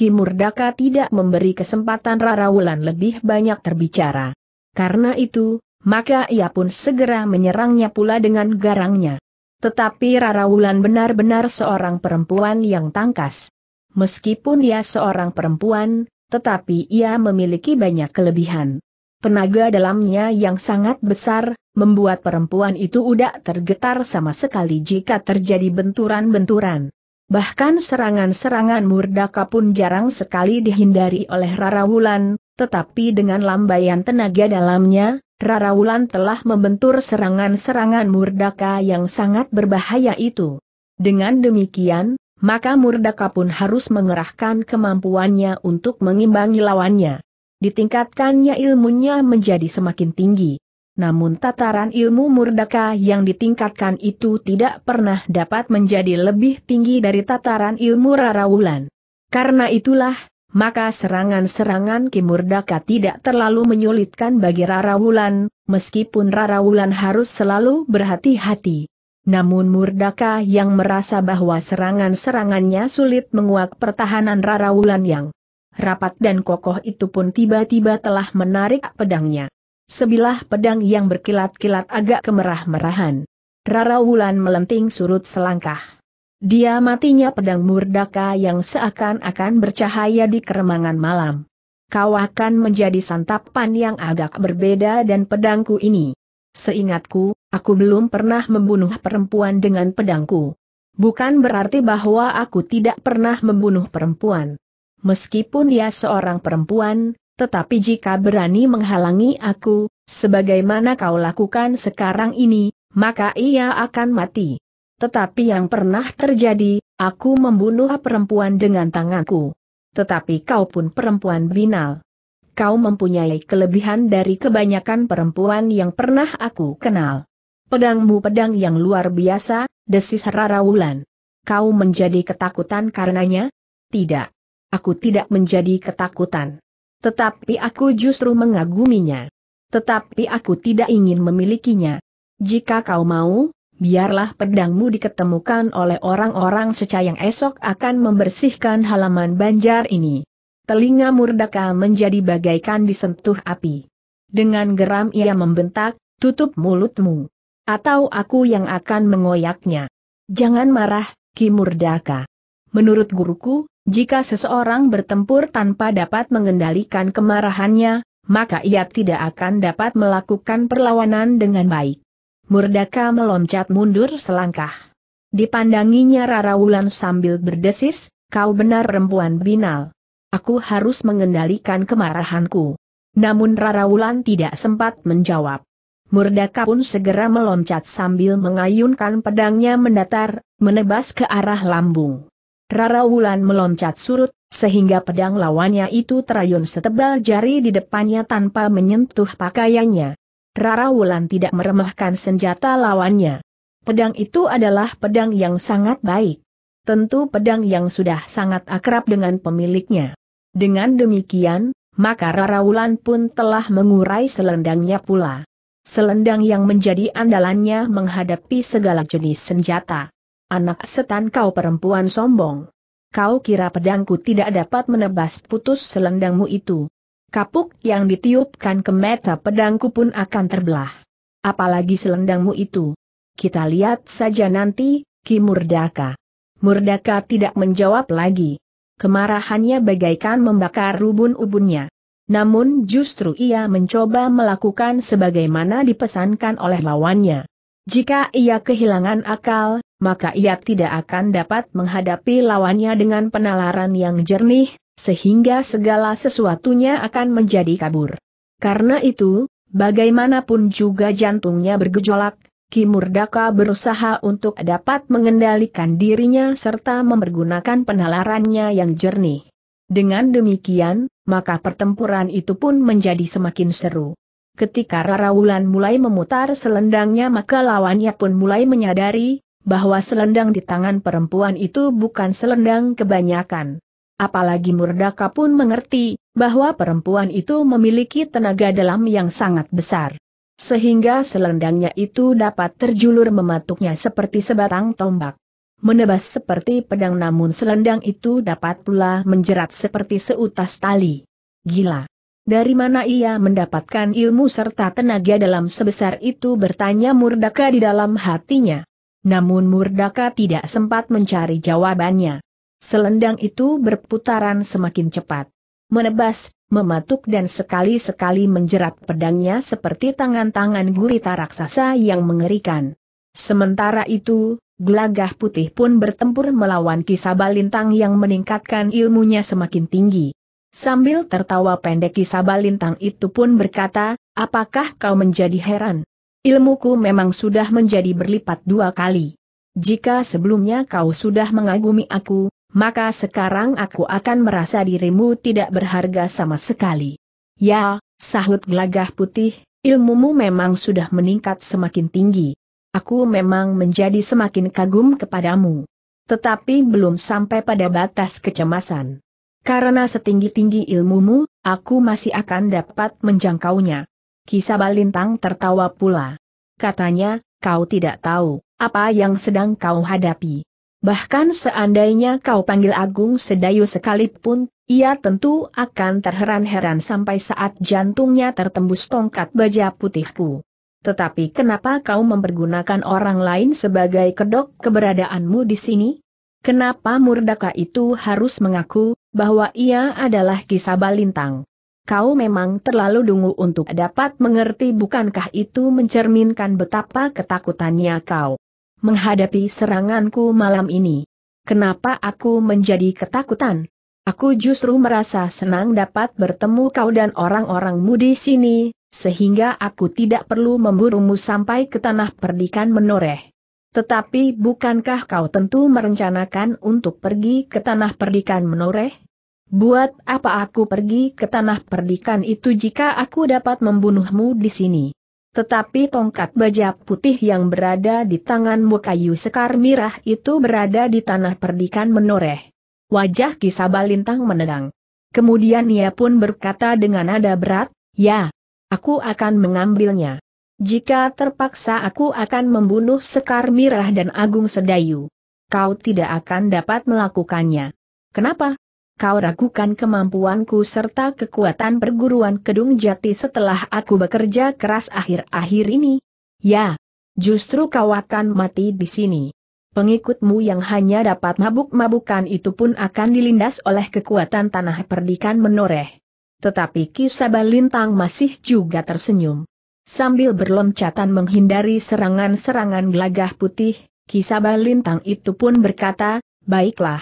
Ki Murdaka tidak memberi kesempatan Rarawulan lebih banyak terbicara. Karena itu, maka ia pun segera menyerangnya pula dengan garangnya. Tetapi Rarawulan benar-benar seorang perempuan yang tangkas. Meskipun ia seorang perempuan, tetapi ia memiliki banyak kelebihan. Penaga dalamnya yang sangat besar, membuat perempuan itu udah tergetar sama sekali jika terjadi benturan-benturan. Bahkan serangan-serangan murdaka pun jarang sekali dihindari oleh Rara Wulan, tetapi dengan lambaian tenaga dalamnya, Rara Wulan telah membentur serangan-serangan murdaka yang sangat berbahaya itu. Dengan demikian, maka murdaka pun harus mengerahkan kemampuannya untuk mengimbangi lawannya. Ditingkatkannya ilmunya menjadi semakin tinggi namun tataran ilmu murdaka yang ditingkatkan itu tidak pernah dapat menjadi lebih tinggi dari tataran ilmu rarawulan. Karena itulah, maka serangan-serangan Kimurdaka tidak terlalu menyulitkan bagi Rarawulan, meskipun Rarawulan harus selalu berhati-hati. Namun Murdaka yang merasa bahwa serangan-serangannya sulit menguak pertahanan Rarawulan yang rapat dan kokoh itu pun tiba-tiba telah menarik pedangnya sebilah pedang yang berkilat-kilat agak kemerah-merahan. Rara Wulan melenting surut selangkah. Dia matinya pedang murdaka yang seakan-akan bercahaya di keremangan malam. Kau akan menjadi santapan yang agak berbeda dan pedangku ini. Seingatku, aku belum pernah membunuh perempuan dengan pedangku. Bukan berarti bahwa aku tidak pernah membunuh perempuan. Meskipun dia seorang perempuan, tetapi jika berani menghalangi aku, sebagaimana kau lakukan sekarang ini, maka ia akan mati. Tetapi yang pernah terjadi, aku membunuh perempuan dengan tanganku. Tetapi kau pun perempuan binal. Kau mempunyai kelebihan dari kebanyakan perempuan yang pernah aku kenal. Pedangmu pedang yang luar biasa, desis Rarawulan. Kau menjadi ketakutan karenanya? Tidak. Aku tidak menjadi ketakutan. Tetapi aku justru mengaguminya. Tetapi aku tidak ingin memilikinya. Jika kau mau, biarlah pedangmu diketemukan oleh orang-orang secayang esok akan membersihkan halaman banjar ini. Telinga murdaka menjadi bagaikan disentuh api. Dengan geram ia membentak, tutup mulutmu. Atau aku yang akan mengoyaknya. Jangan marah, Ki Murdaka. Menurut guruku, jika seseorang bertempur tanpa dapat mengendalikan kemarahannya, maka ia tidak akan dapat melakukan perlawanan dengan baik. Murdaka meloncat mundur selangkah. Dipandanginya Rara Wulan sambil berdesis, kau benar perempuan binal. Aku harus mengendalikan kemarahanku. Namun Rara Wulan tidak sempat menjawab. Murdaka pun segera meloncat sambil mengayunkan pedangnya mendatar, menebas ke arah lambung. Rara Wulan meloncat surut, sehingga pedang lawannya itu terayun setebal jari di depannya tanpa menyentuh pakaiannya. Rara Wulan tidak meremehkan senjata lawannya. Pedang itu adalah pedang yang sangat baik. Tentu pedang yang sudah sangat akrab dengan pemiliknya. Dengan demikian, maka Rara Wulan pun telah mengurai selendangnya pula. Selendang yang menjadi andalannya menghadapi segala jenis senjata. Anak setan kau perempuan sombong. Kau kira pedangku tidak dapat menebas putus selendangmu itu. Kapuk yang ditiupkan ke meta pedangku pun akan terbelah. Apalagi selendangmu itu. Kita lihat saja nanti, Ki Murdaka. Murdaka tidak menjawab lagi. Kemarahannya bagaikan membakar rubun ubunnya. Namun justru ia mencoba melakukan sebagaimana dipesankan oleh lawannya. Jika ia kehilangan akal, maka ia tidak akan dapat menghadapi lawannya dengan penalaran yang jernih, sehingga segala sesuatunya akan menjadi kabur. Karena itu, bagaimanapun juga jantungnya bergejolak, Kimurdaka berusaha untuk dapat mengendalikan dirinya serta mempergunakan penalarannya yang jernih. Dengan demikian, maka pertempuran itu pun menjadi semakin seru. Ketika Rara Wulan mulai memutar selendangnya maka lawannya pun mulai menyadari, bahwa selendang di tangan perempuan itu bukan selendang kebanyakan. Apalagi Murdaka pun mengerti, bahwa perempuan itu memiliki tenaga dalam yang sangat besar. Sehingga selendangnya itu dapat terjulur mematuknya seperti sebatang tombak. Menebas seperti pedang namun selendang itu dapat pula menjerat seperti seutas tali. Gila! Dari mana ia mendapatkan ilmu serta tenaga dalam sebesar itu bertanya Murdaka di dalam hatinya. Namun Murdaka tidak sempat mencari jawabannya. Selendang itu berputaran semakin cepat. Menebas, mematuk dan sekali-sekali menjerat pedangnya seperti tangan-tangan gurita raksasa yang mengerikan. Sementara itu, gelagah putih pun bertempur melawan Kisabalintang yang meningkatkan ilmunya semakin tinggi. Sambil tertawa pendek Kisabalintang itu pun berkata, apakah kau menjadi heran? Ilmuku memang sudah menjadi berlipat dua kali. Jika sebelumnya kau sudah mengagumi aku, maka sekarang aku akan merasa dirimu tidak berharga sama sekali. Ya, sahut gelagah putih, ilmumu memang sudah meningkat semakin tinggi. Aku memang menjadi semakin kagum kepadamu. Tetapi belum sampai pada batas kecemasan. Karena setinggi-tinggi ilmumu, aku masih akan dapat menjangkaunya. Kisabalintang tertawa pula. Katanya, kau tidak tahu, apa yang sedang kau hadapi. Bahkan seandainya kau panggil Agung Sedayu sekalipun, ia tentu akan terheran-heran sampai saat jantungnya tertembus tongkat baja putihku. Tetapi kenapa kau mempergunakan orang lain sebagai kedok keberadaanmu di sini? Kenapa Murdaka itu harus mengaku bahwa ia adalah Kisabalintang? kau memang terlalu dungu untuk dapat mengerti bukankah itu mencerminkan betapa ketakutannya kau menghadapi seranganku malam ini. Kenapa aku menjadi ketakutan? Aku justru merasa senang dapat bertemu kau dan orang-orangmu di sini, sehingga aku tidak perlu memburumu sampai ke tanah perdikan menoreh. Tetapi bukankah kau tentu merencanakan untuk pergi ke tanah perdikan menoreh? Buat apa aku pergi ke tanah perdikan itu jika aku dapat membunuhmu di sini? Tetapi tongkat baja putih yang berada di tanganmu kayu sekar mirah itu berada di tanah perdikan menoreh. Wajah Kisabalintang menegang. Kemudian ia pun berkata dengan nada berat, Ya, aku akan mengambilnya. Jika terpaksa aku akan membunuh Sekar Mirah dan Agung Sedayu. Kau tidak akan dapat melakukannya. Kenapa? kau ragukan kemampuanku serta kekuatan perguruan Kedung Jati setelah aku bekerja keras akhir-akhir ini? Ya, justru kau akan mati di sini. Pengikutmu yang hanya dapat mabuk-mabukan itu pun akan dilindas oleh kekuatan tanah perdikan menoreh. Tetapi kisah Lintang masih juga tersenyum. Sambil berloncatan menghindari serangan-serangan gelagah putih, kisah Lintang itu pun berkata, Baiklah,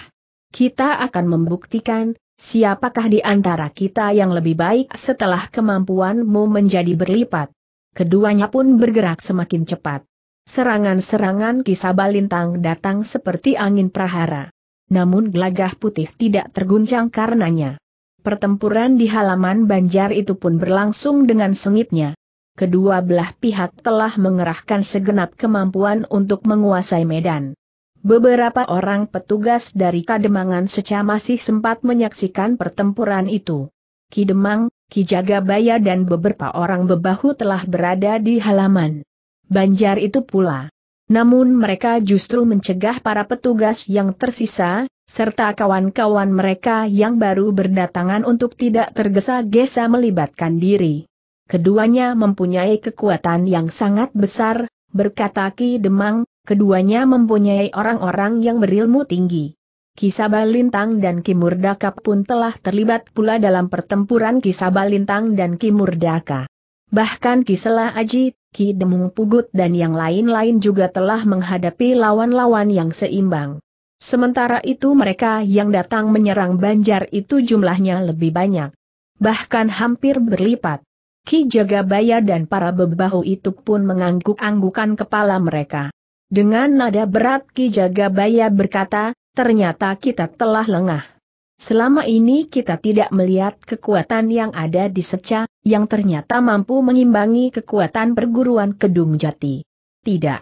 kita akan membuktikan siapakah di antara kita yang lebih baik setelah kemampuanmu menjadi berlipat. Keduanya pun bergerak semakin cepat. Serangan-serangan kisah Balintang datang seperti angin prahara. Namun gelagah putih tidak terguncang karenanya. Pertempuran di halaman Banjar itu pun berlangsung dengan sengitnya. Kedua belah pihak telah mengerahkan segenap kemampuan untuk menguasai medan. Beberapa orang petugas dari Kademangan Seca masih sempat menyaksikan pertempuran itu. Kidemang, Ki Jagabaya dan beberapa orang bebahu telah berada di halaman banjar itu pula. Namun mereka justru mencegah para petugas yang tersisa, serta kawan-kawan mereka yang baru berdatangan untuk tidak tergesa-gesa melibatkan diri. Keduanya mempunyai kekuatan yang sangat besar, berkata Ki Demang, keduanya mempunyai orang-orang yang berilmu tinggi. Kisaba Lintang dan Kimurdaka pun telah terlibat pula dalam pertempuran Kisaba Lintang dan Kimurdaka. Bahkan Kisela Aji, Ki Demung Pugut dan yang lain-lain juga telah menghadapi lawan-lawan yang seimbang. Sementara itu mereka yang datang menyerang Banjar itu jumlahnya lebih banyak. Bahkan hampir berlipat. Ki Jagabaya dan para bebahu itu pun mengangguk-anggukan kepala mereka. Dengan nada berat Ki Jagabaya berkata, ternyata kita telah lengah. Selama ini kita tidak melihat kekuatan yang ada di Seca, yang ternyata mampu mengimbangi kekuatan perguruan Kedung Jati. Tidak.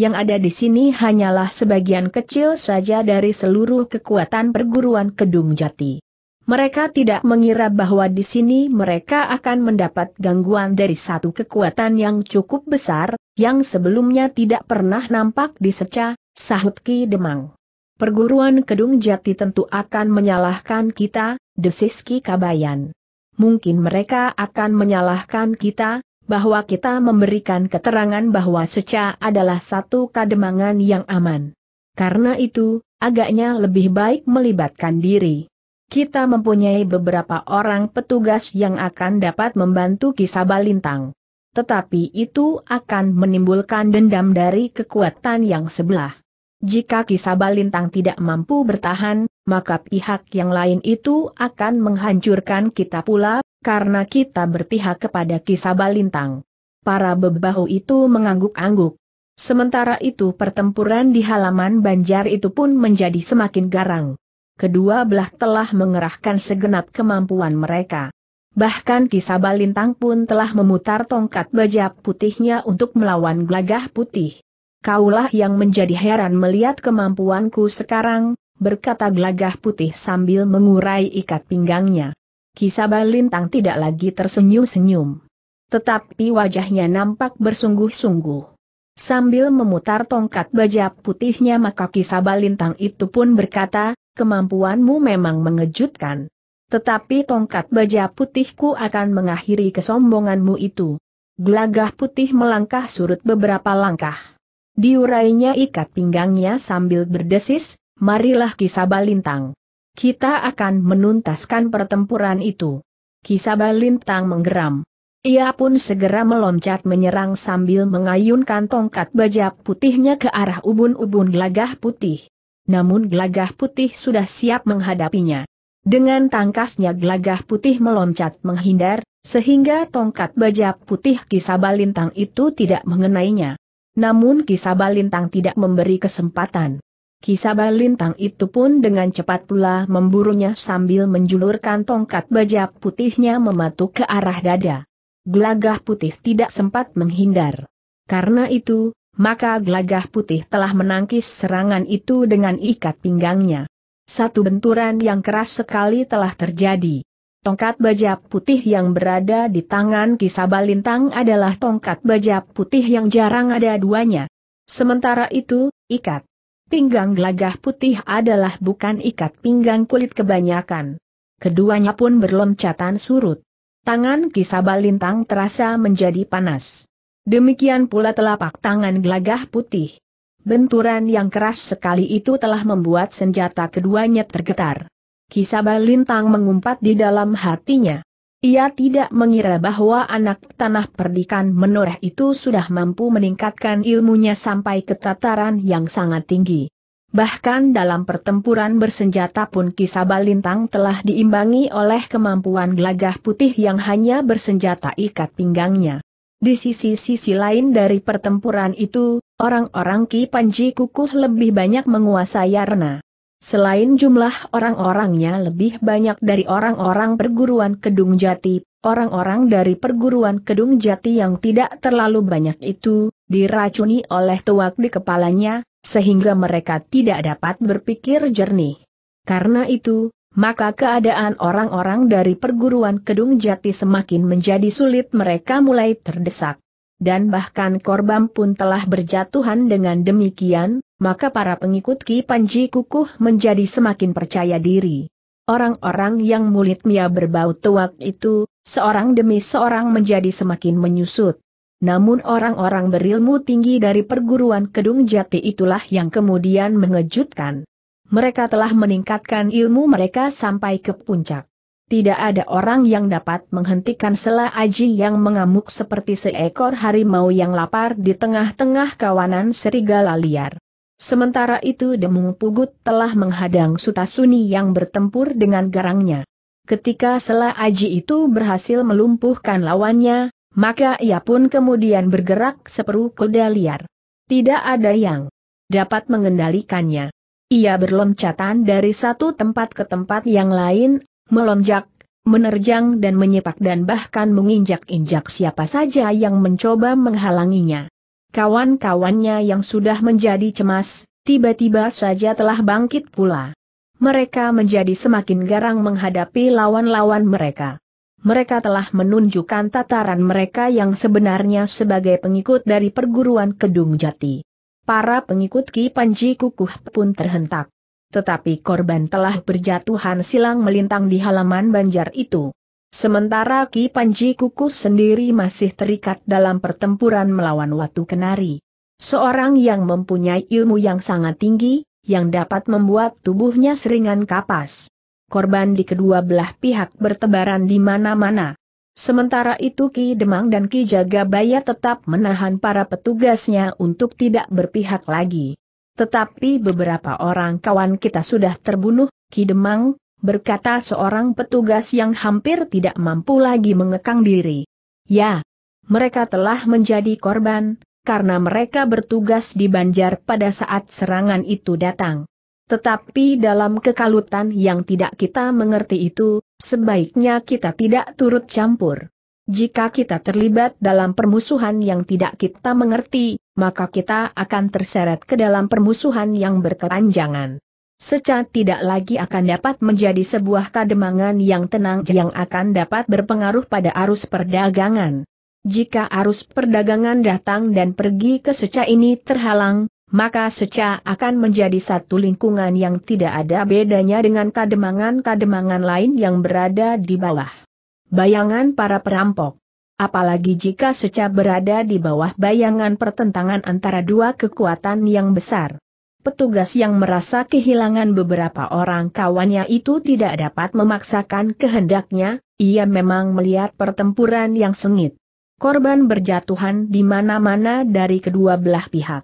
Yang ada di sini hanyalah sebagian kecil saja dari seluruh kekuatan perguruan Kedung Jati. Mereka tidak mengira bahwa di sini mereka akan mendapat gangguan dari satu kekuatan yang cukup besar, yang sebelumnya tidak pernah nampak di seca, sahut Ki Demang. Perguruan Kedung Jati tentu akan menyalahkan kita, desis Ki Kabayan. Mungkin mereka akan menyalahkan kita, bahwa kita memberikan keterangan bahwa seca adalah satu kademangan yang aman. Karena itu, agaknya lebih baik melibatkan diri kita mempunyai beberapa orang petugas yang akan dapat membantu kisah balintang tetapi itu akan menimbulkan dendam dari kekuatan yang sebelah. Jika Kisaba Lintang tidak mampu bertahan, maka pihak yang lain itu akan menghancurkan kita pula, karena kita berpihak kepada Kisaba Lintang. Para bebahu itu mengangguk-angguk. Sementara itu pertempuran di halaman Banjar itu pun menjadi semakin garang. Kedua belah telah mengerahkan segenap kemampuan mereka. Bahkan Kisaba Lintang pun telah memutar tongkat baja putihnya untuk melawan glagah putih. Kaulah yang menjadi heran melihat kemampuanku sekarang, berkata glagah putih sambil mengurai ikat pinggangnya. Kisaba Lintang tidak lagi tersenyum-senyum. Tetapi wajahnya nampak bersungguh-sungguh. Sambil memutar tongkat baja putihnya maka Kisaba Lintang itu pun berkata, kemampuanmu memang mengejutkan. Tetapi tongkat baja putihku akan mengakhiri kesombonganmu itu. Gelagah putih melangkah surut beberapa langkah. Diurainya ikat pinggangnya sambil berdesis, marilah Kisabalintang. Kita akan menuntaskan pertempuran itu. Kisabalintang menggeram. Ia pun segera meloncat menyerang sambil mengayunkan tongkat baja putihnya ke arah ubun-ubun gelagah putih. Namun gelagah putih sudah siap menghadapinya. Dengan tangkasnya gelagah putih meloncat menghindar, sehingga tongkat baja putih Kisabalintang itu tidak mengenainya. Namun Kisabalintang tidak memberi kesempatan. Kisabalintang itu pun dengan cepat pula memburunya sambil menjulurkan tongkat baja putihnya mematuk ke arah dada. Gelagah putih tidak sempat menghindar. Karena itu, maka gelagah putih telah menangkis serangan itu dengan ikat pinggangnya. Satu benturan yang keras sekali telah terjadi. Tongkat baja putih yang berada di tangan Kisabalintang adalah tongkat baja putih yang jarang ada duanya. Sementara itu, ikat pinggang gelagah putih adalah bukan ikat pinggang kulit kebanyakan. Keduanya pun berloncatan surut. Tangan Kisabalintang terasa menjadi panas. Demikian pula telapak tangan gelagah putih. Benturan yang keras sekali itu telah membuat senjata keduanya tergetar. Kisaba Lintang mengumpat di dalam hatinya. Ia tidak mengira bahwa anak tanah perdikan menoreh itu sudah mampu meningkatkan ilmunya sampai ke tataran yang sangat tinggi. Bahkan dalam pertempuran bersenjata pun Kisaba Lintang telah diimbangi oleh kemampuan gelagah putih yang hanya bersenjata ikat pinggangnya. Di sisi-sisi lain dari pertempuran itu, orang-orang Ki Panji Kukuh lebih banyak menguasai Yarna. Selain jumlah orang-orangnya lebih banyak dari orang-orang perguruan Kedung Jati, orang-orang dari perguruan Kedung Jati yang tidak terlalu banyak itu, diracuni oleh tuak di kepalanya, sehingga mereka tidak dapat berpikir jernih. Karena itu, maka keadaan orang-orang dari perguruan Kedung Jati semakin menjadi sulit mereka mulai terdesak. Dan bahkan korban pun telah berjatuhan dengan demikian, maka para pengikut Ki Panji Kukuh menjadi semakin percaya diri. Orang-orang yang mulutnya berbau tuak itu, seorang demi seorang menjadi semakin menyusut. Namun orang-orang berilmu tinggi dari perguruan Kedung Jati itulah yang kemudian mengejutkan mereka telah meningkatkan ilmu mereka sampai ke puncak. Tidak ada orang yang dapat menghentikan Sela Aji yang mengamuk seperti seekor harimau yang lapar di tengah-tengah kawanan serigala liar. Sementara itu Demung Pugut telah menghadang Sutasuni yang bertempur dengan garangnya. Ketika Sela Aji itu berhasil melumpuhkan lawannya, maka ia pun kemudian bergerak seperu kuda liar. Tidak ada yang dapat mengendalikannya. Ia berloncatan dari satu tempat ke tempat yang lain, melonjak, menerjang dan menyepak dan bahkan menginjak-injak siapa saja yang mencoba menghalanginya. Kawan-kawannya yang sudah menjadi cemas, tiba-tiba saja telah bangkit pula. Mereka menjadi semakin garang menghadapi lawan-lawan mereka. Mereka telah menunjukkan tataran mereka yang sebenarnya sebagai pengikut dari perguruan Kedung Jati para pengikut Ki Panji Kukuh pun terhentak. Tetapi korban telah berjatuhan silang melintang di halaman banjar itu. Sementara Ki Panji Kukuh sendiri masih terikat dalam pertempuran melawan Watu Kenari. Seorang yang mempunyai ilmu yang sangat tinggi, yang dapat membuat tubuhnya seringan kapas. Korban di kedua belah pihak bertebaran di mana-mana. Sementara itu Ki Demang dan Ki Jagabaya tetap menahan para petugasnya untuk tidak berpihak lagi. Tetapi beberapa orang kawan kita sudah terbunuh, Ki Demang, berkata seorang petugas yang hampir tidak mampu lagi mengekang diri. Ya, mereka telah menjadi korban, karena mereka bertugas di Banjar pada saat serangan itu datang. Tetapi dalam kekalutan yang tidak kita mengerti itu, Sebaiknya kita tidak turut campur. Jika kita terlibat dalam permusuhan yang tidak kita mengerti, maka kita akan terseret ke dalam permusuhan yang berkepanjangan. Secara tidak lagi akan dapat menjadi sebuah kademangan yang tenang yang akan dapat berpengaruh pada arus perdagangan. Jika arus perdagangan datang dan pergi ke seca ini terhalang, maka seca akan menjadi satu lingkungan yang tidak ada bedanya dengan kademangan-kademangan lain yang berada di bawah. Bayangan para perampok. Apalagi jika seca berada di bawah bayangan pertentangan antara dua kekuatan yang besar. Petugas yang merasa kehilangan beberapa orang kawannya itu tidak dapat memaksakan kehendaknya, ia memang melihat pertempuran yang sengit. Korban berjatuhan di mana-mana dari kedua belah pihak.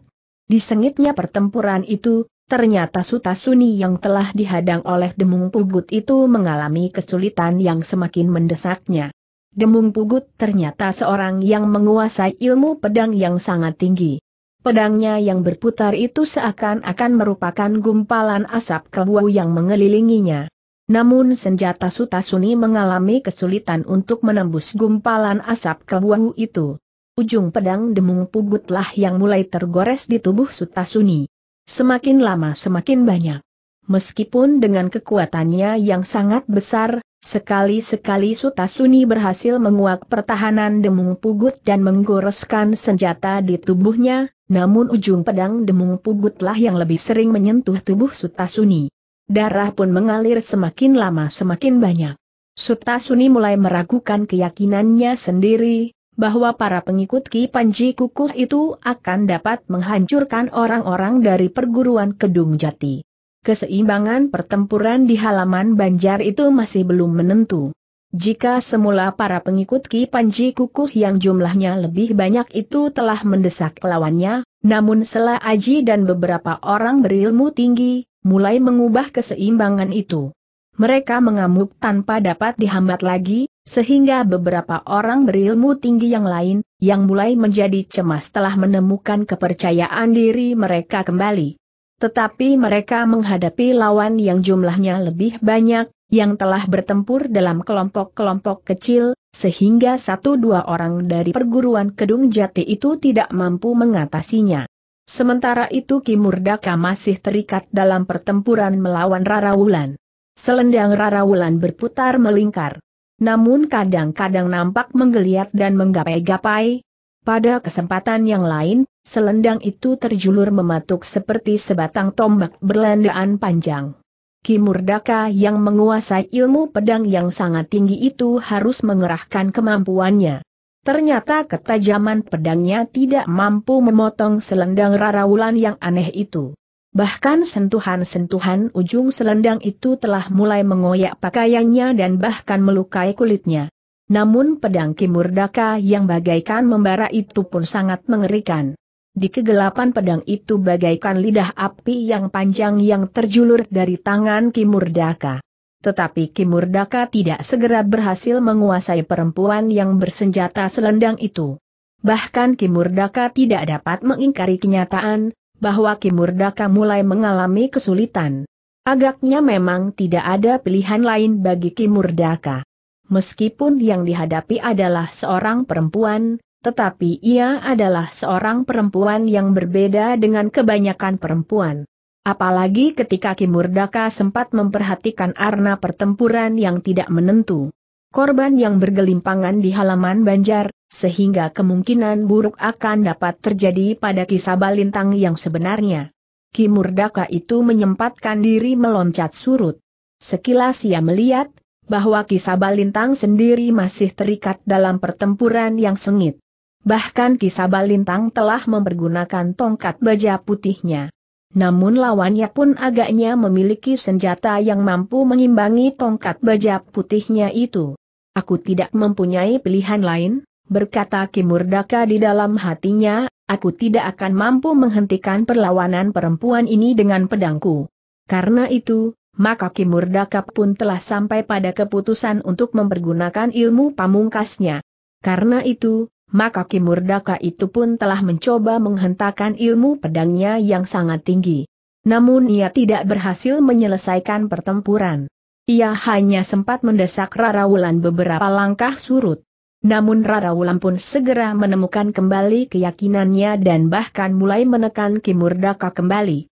Di sengitnya pertempuran itu, ternyata Suta Suni yang telah dihadang oleh Demung Pugut itu mengalami kesulitan yang semakin mendesaknya. Demung Pugut ternyata seorang yang menguasai ilmu pedang yang sangat tinggi. Pedangnya yang berputar itu seakan-akan merupakan gumpalan asap kebu yang mengelilinginya. Namun senjata Suta Suni mengalami kesulitan untuk menembus gumpalan asap kebu itu ujung pedang demung pugutlah yang mulai tergores di tubuh Sutasuni. Semakin lama semakin banyak. Meskipun dengan kekuatannya yang sangat besar, sekali-sekali Sutasuni berhasil menguak pertahanan demung pugut dan menggoreskan senjata di tubuhnya, namun ujung pedang demung pugutlah yang lebih sering menyentuh tubuh Sutasuni. Darah pun mengalir semakin lama semakin banyak. Sutasuni mulai meragukan keyakinannya sendiri, bahwa para pengikut Ki Panji Kukus itu akan dapat menghancurkan orang-orang dari perguruan Kedung Jati. Keseimbangan pertempuran di halaman Banjar itu masih belum menentu. Jika semula para pengikut Ki Panji Kukus yang jumlahnya lebih banyak itu telah mendesak lawannya, namun Sela Aji dan beberapa orang berilmu tinggi, mulai mengubah keseimbangan itu. Mereka mengamuk tanpa dapat dihambat lagi, sehingga beberapa orang berilmu tinggi yang lain, yang mulai menjadi cemas telah menemukan kepercayaan diri mereka kembali. Tetapi mereka menghadapi lawan yang jumlahnya lebih banyak, yang telah bertempur dalam kelompok-kelompok kecil, sehingga satu dua orang dari perguruan Kedung Jati itu tidak mampu mengatasinya. Sementara itu Kimurdaka masih terikat dalam pertempuran melawan Rara Wulan. Selendang Rara Wulan berputar melingkar namun kadang-kadang nampak menggeliat dan menggapai-gapai. Pada kesempatan yang lain, selendang itu terjulur mematuk seperti sebatang tombak berlandaan panjang. Kimurdaka yang menguasai ilmu pedang yang sangat tinggi itu harus mengerahkan kemampuannya. Ternyata ketajaman pedangnya tidak mampu memotong selendang rarawulan yang aneh itu. Bahkan sentuhan-sentuhan ujung selendang itu telah mulai mengoyak pakaiannya dan bahkan melukai kulitnya. Namun pedang Kimurdaka yang bagaikan membara itu pun sangat mengerikan. Di kegelapan pedang itu bagaikan lidah api yang panjang yang terjulur dari tangan Kimurdaka. Tetapi Kimurdaka tidak segera berhasil menguasai perempuan yang bersenjata selendang itu. Bahkan Kimurdaka tidak dapat mengingkari kenyataan, bahwa Kimurdaka mulai mengalami kesulitan. Agaknya memang tidak ada pilihan lain bagi Kimurdaka. Meskipun yang dihadapi adalah seorang perempuan, tetapi ia adalah seorang perempuan yang berbeda dengan kebanyakan perempuan. Apalagi ketika Kimurdaka sempat memperhatikan arna pertempuran yang tidak menentu korban yang bergelimpangan di halaman Banjar, sehingga kemungkinan buruk akan dapat terjadi pada kisah Balintang yang sebenarnya. Ki Murdaka itu menyempatkan diri meloncat surut. Sekilas ia melihat, bahwa kisah Balintang sendiri masih terikat dalam pertempuran yang sengit. Bahkan kisah Balintang telah mempergunakan tongkat baja putihnya. Namun lawannya pun agaknya memiliki senjata yang mampu mengimbangi tongkat baja putihnya itu. Aku tidak mempunyai pilihan lain, berkata Kimurdaka di dalam hatinya, aku tidak akan mampu menghentikan perlawanan perempuan ini dengan pedangku. Karena itu, maka Kimurdaka pun telah sampai pada keputusan untuk mempergunakan ilmu pamungkasnya. Karena itu, maka Kimurdaka itu pun telah mencoba menghentakkan ilmu pedangnya yang sangat tinggi. Namun ia tidak berhasil menyelesaikan pertempuran. Ia hanya sempat mendesak Rara Wulan beberapa langkah surut. Namun Rara Wulan pun segera menemukan kembali keyakinannya dan bahkan mulai menekan Kimurdaka kembali.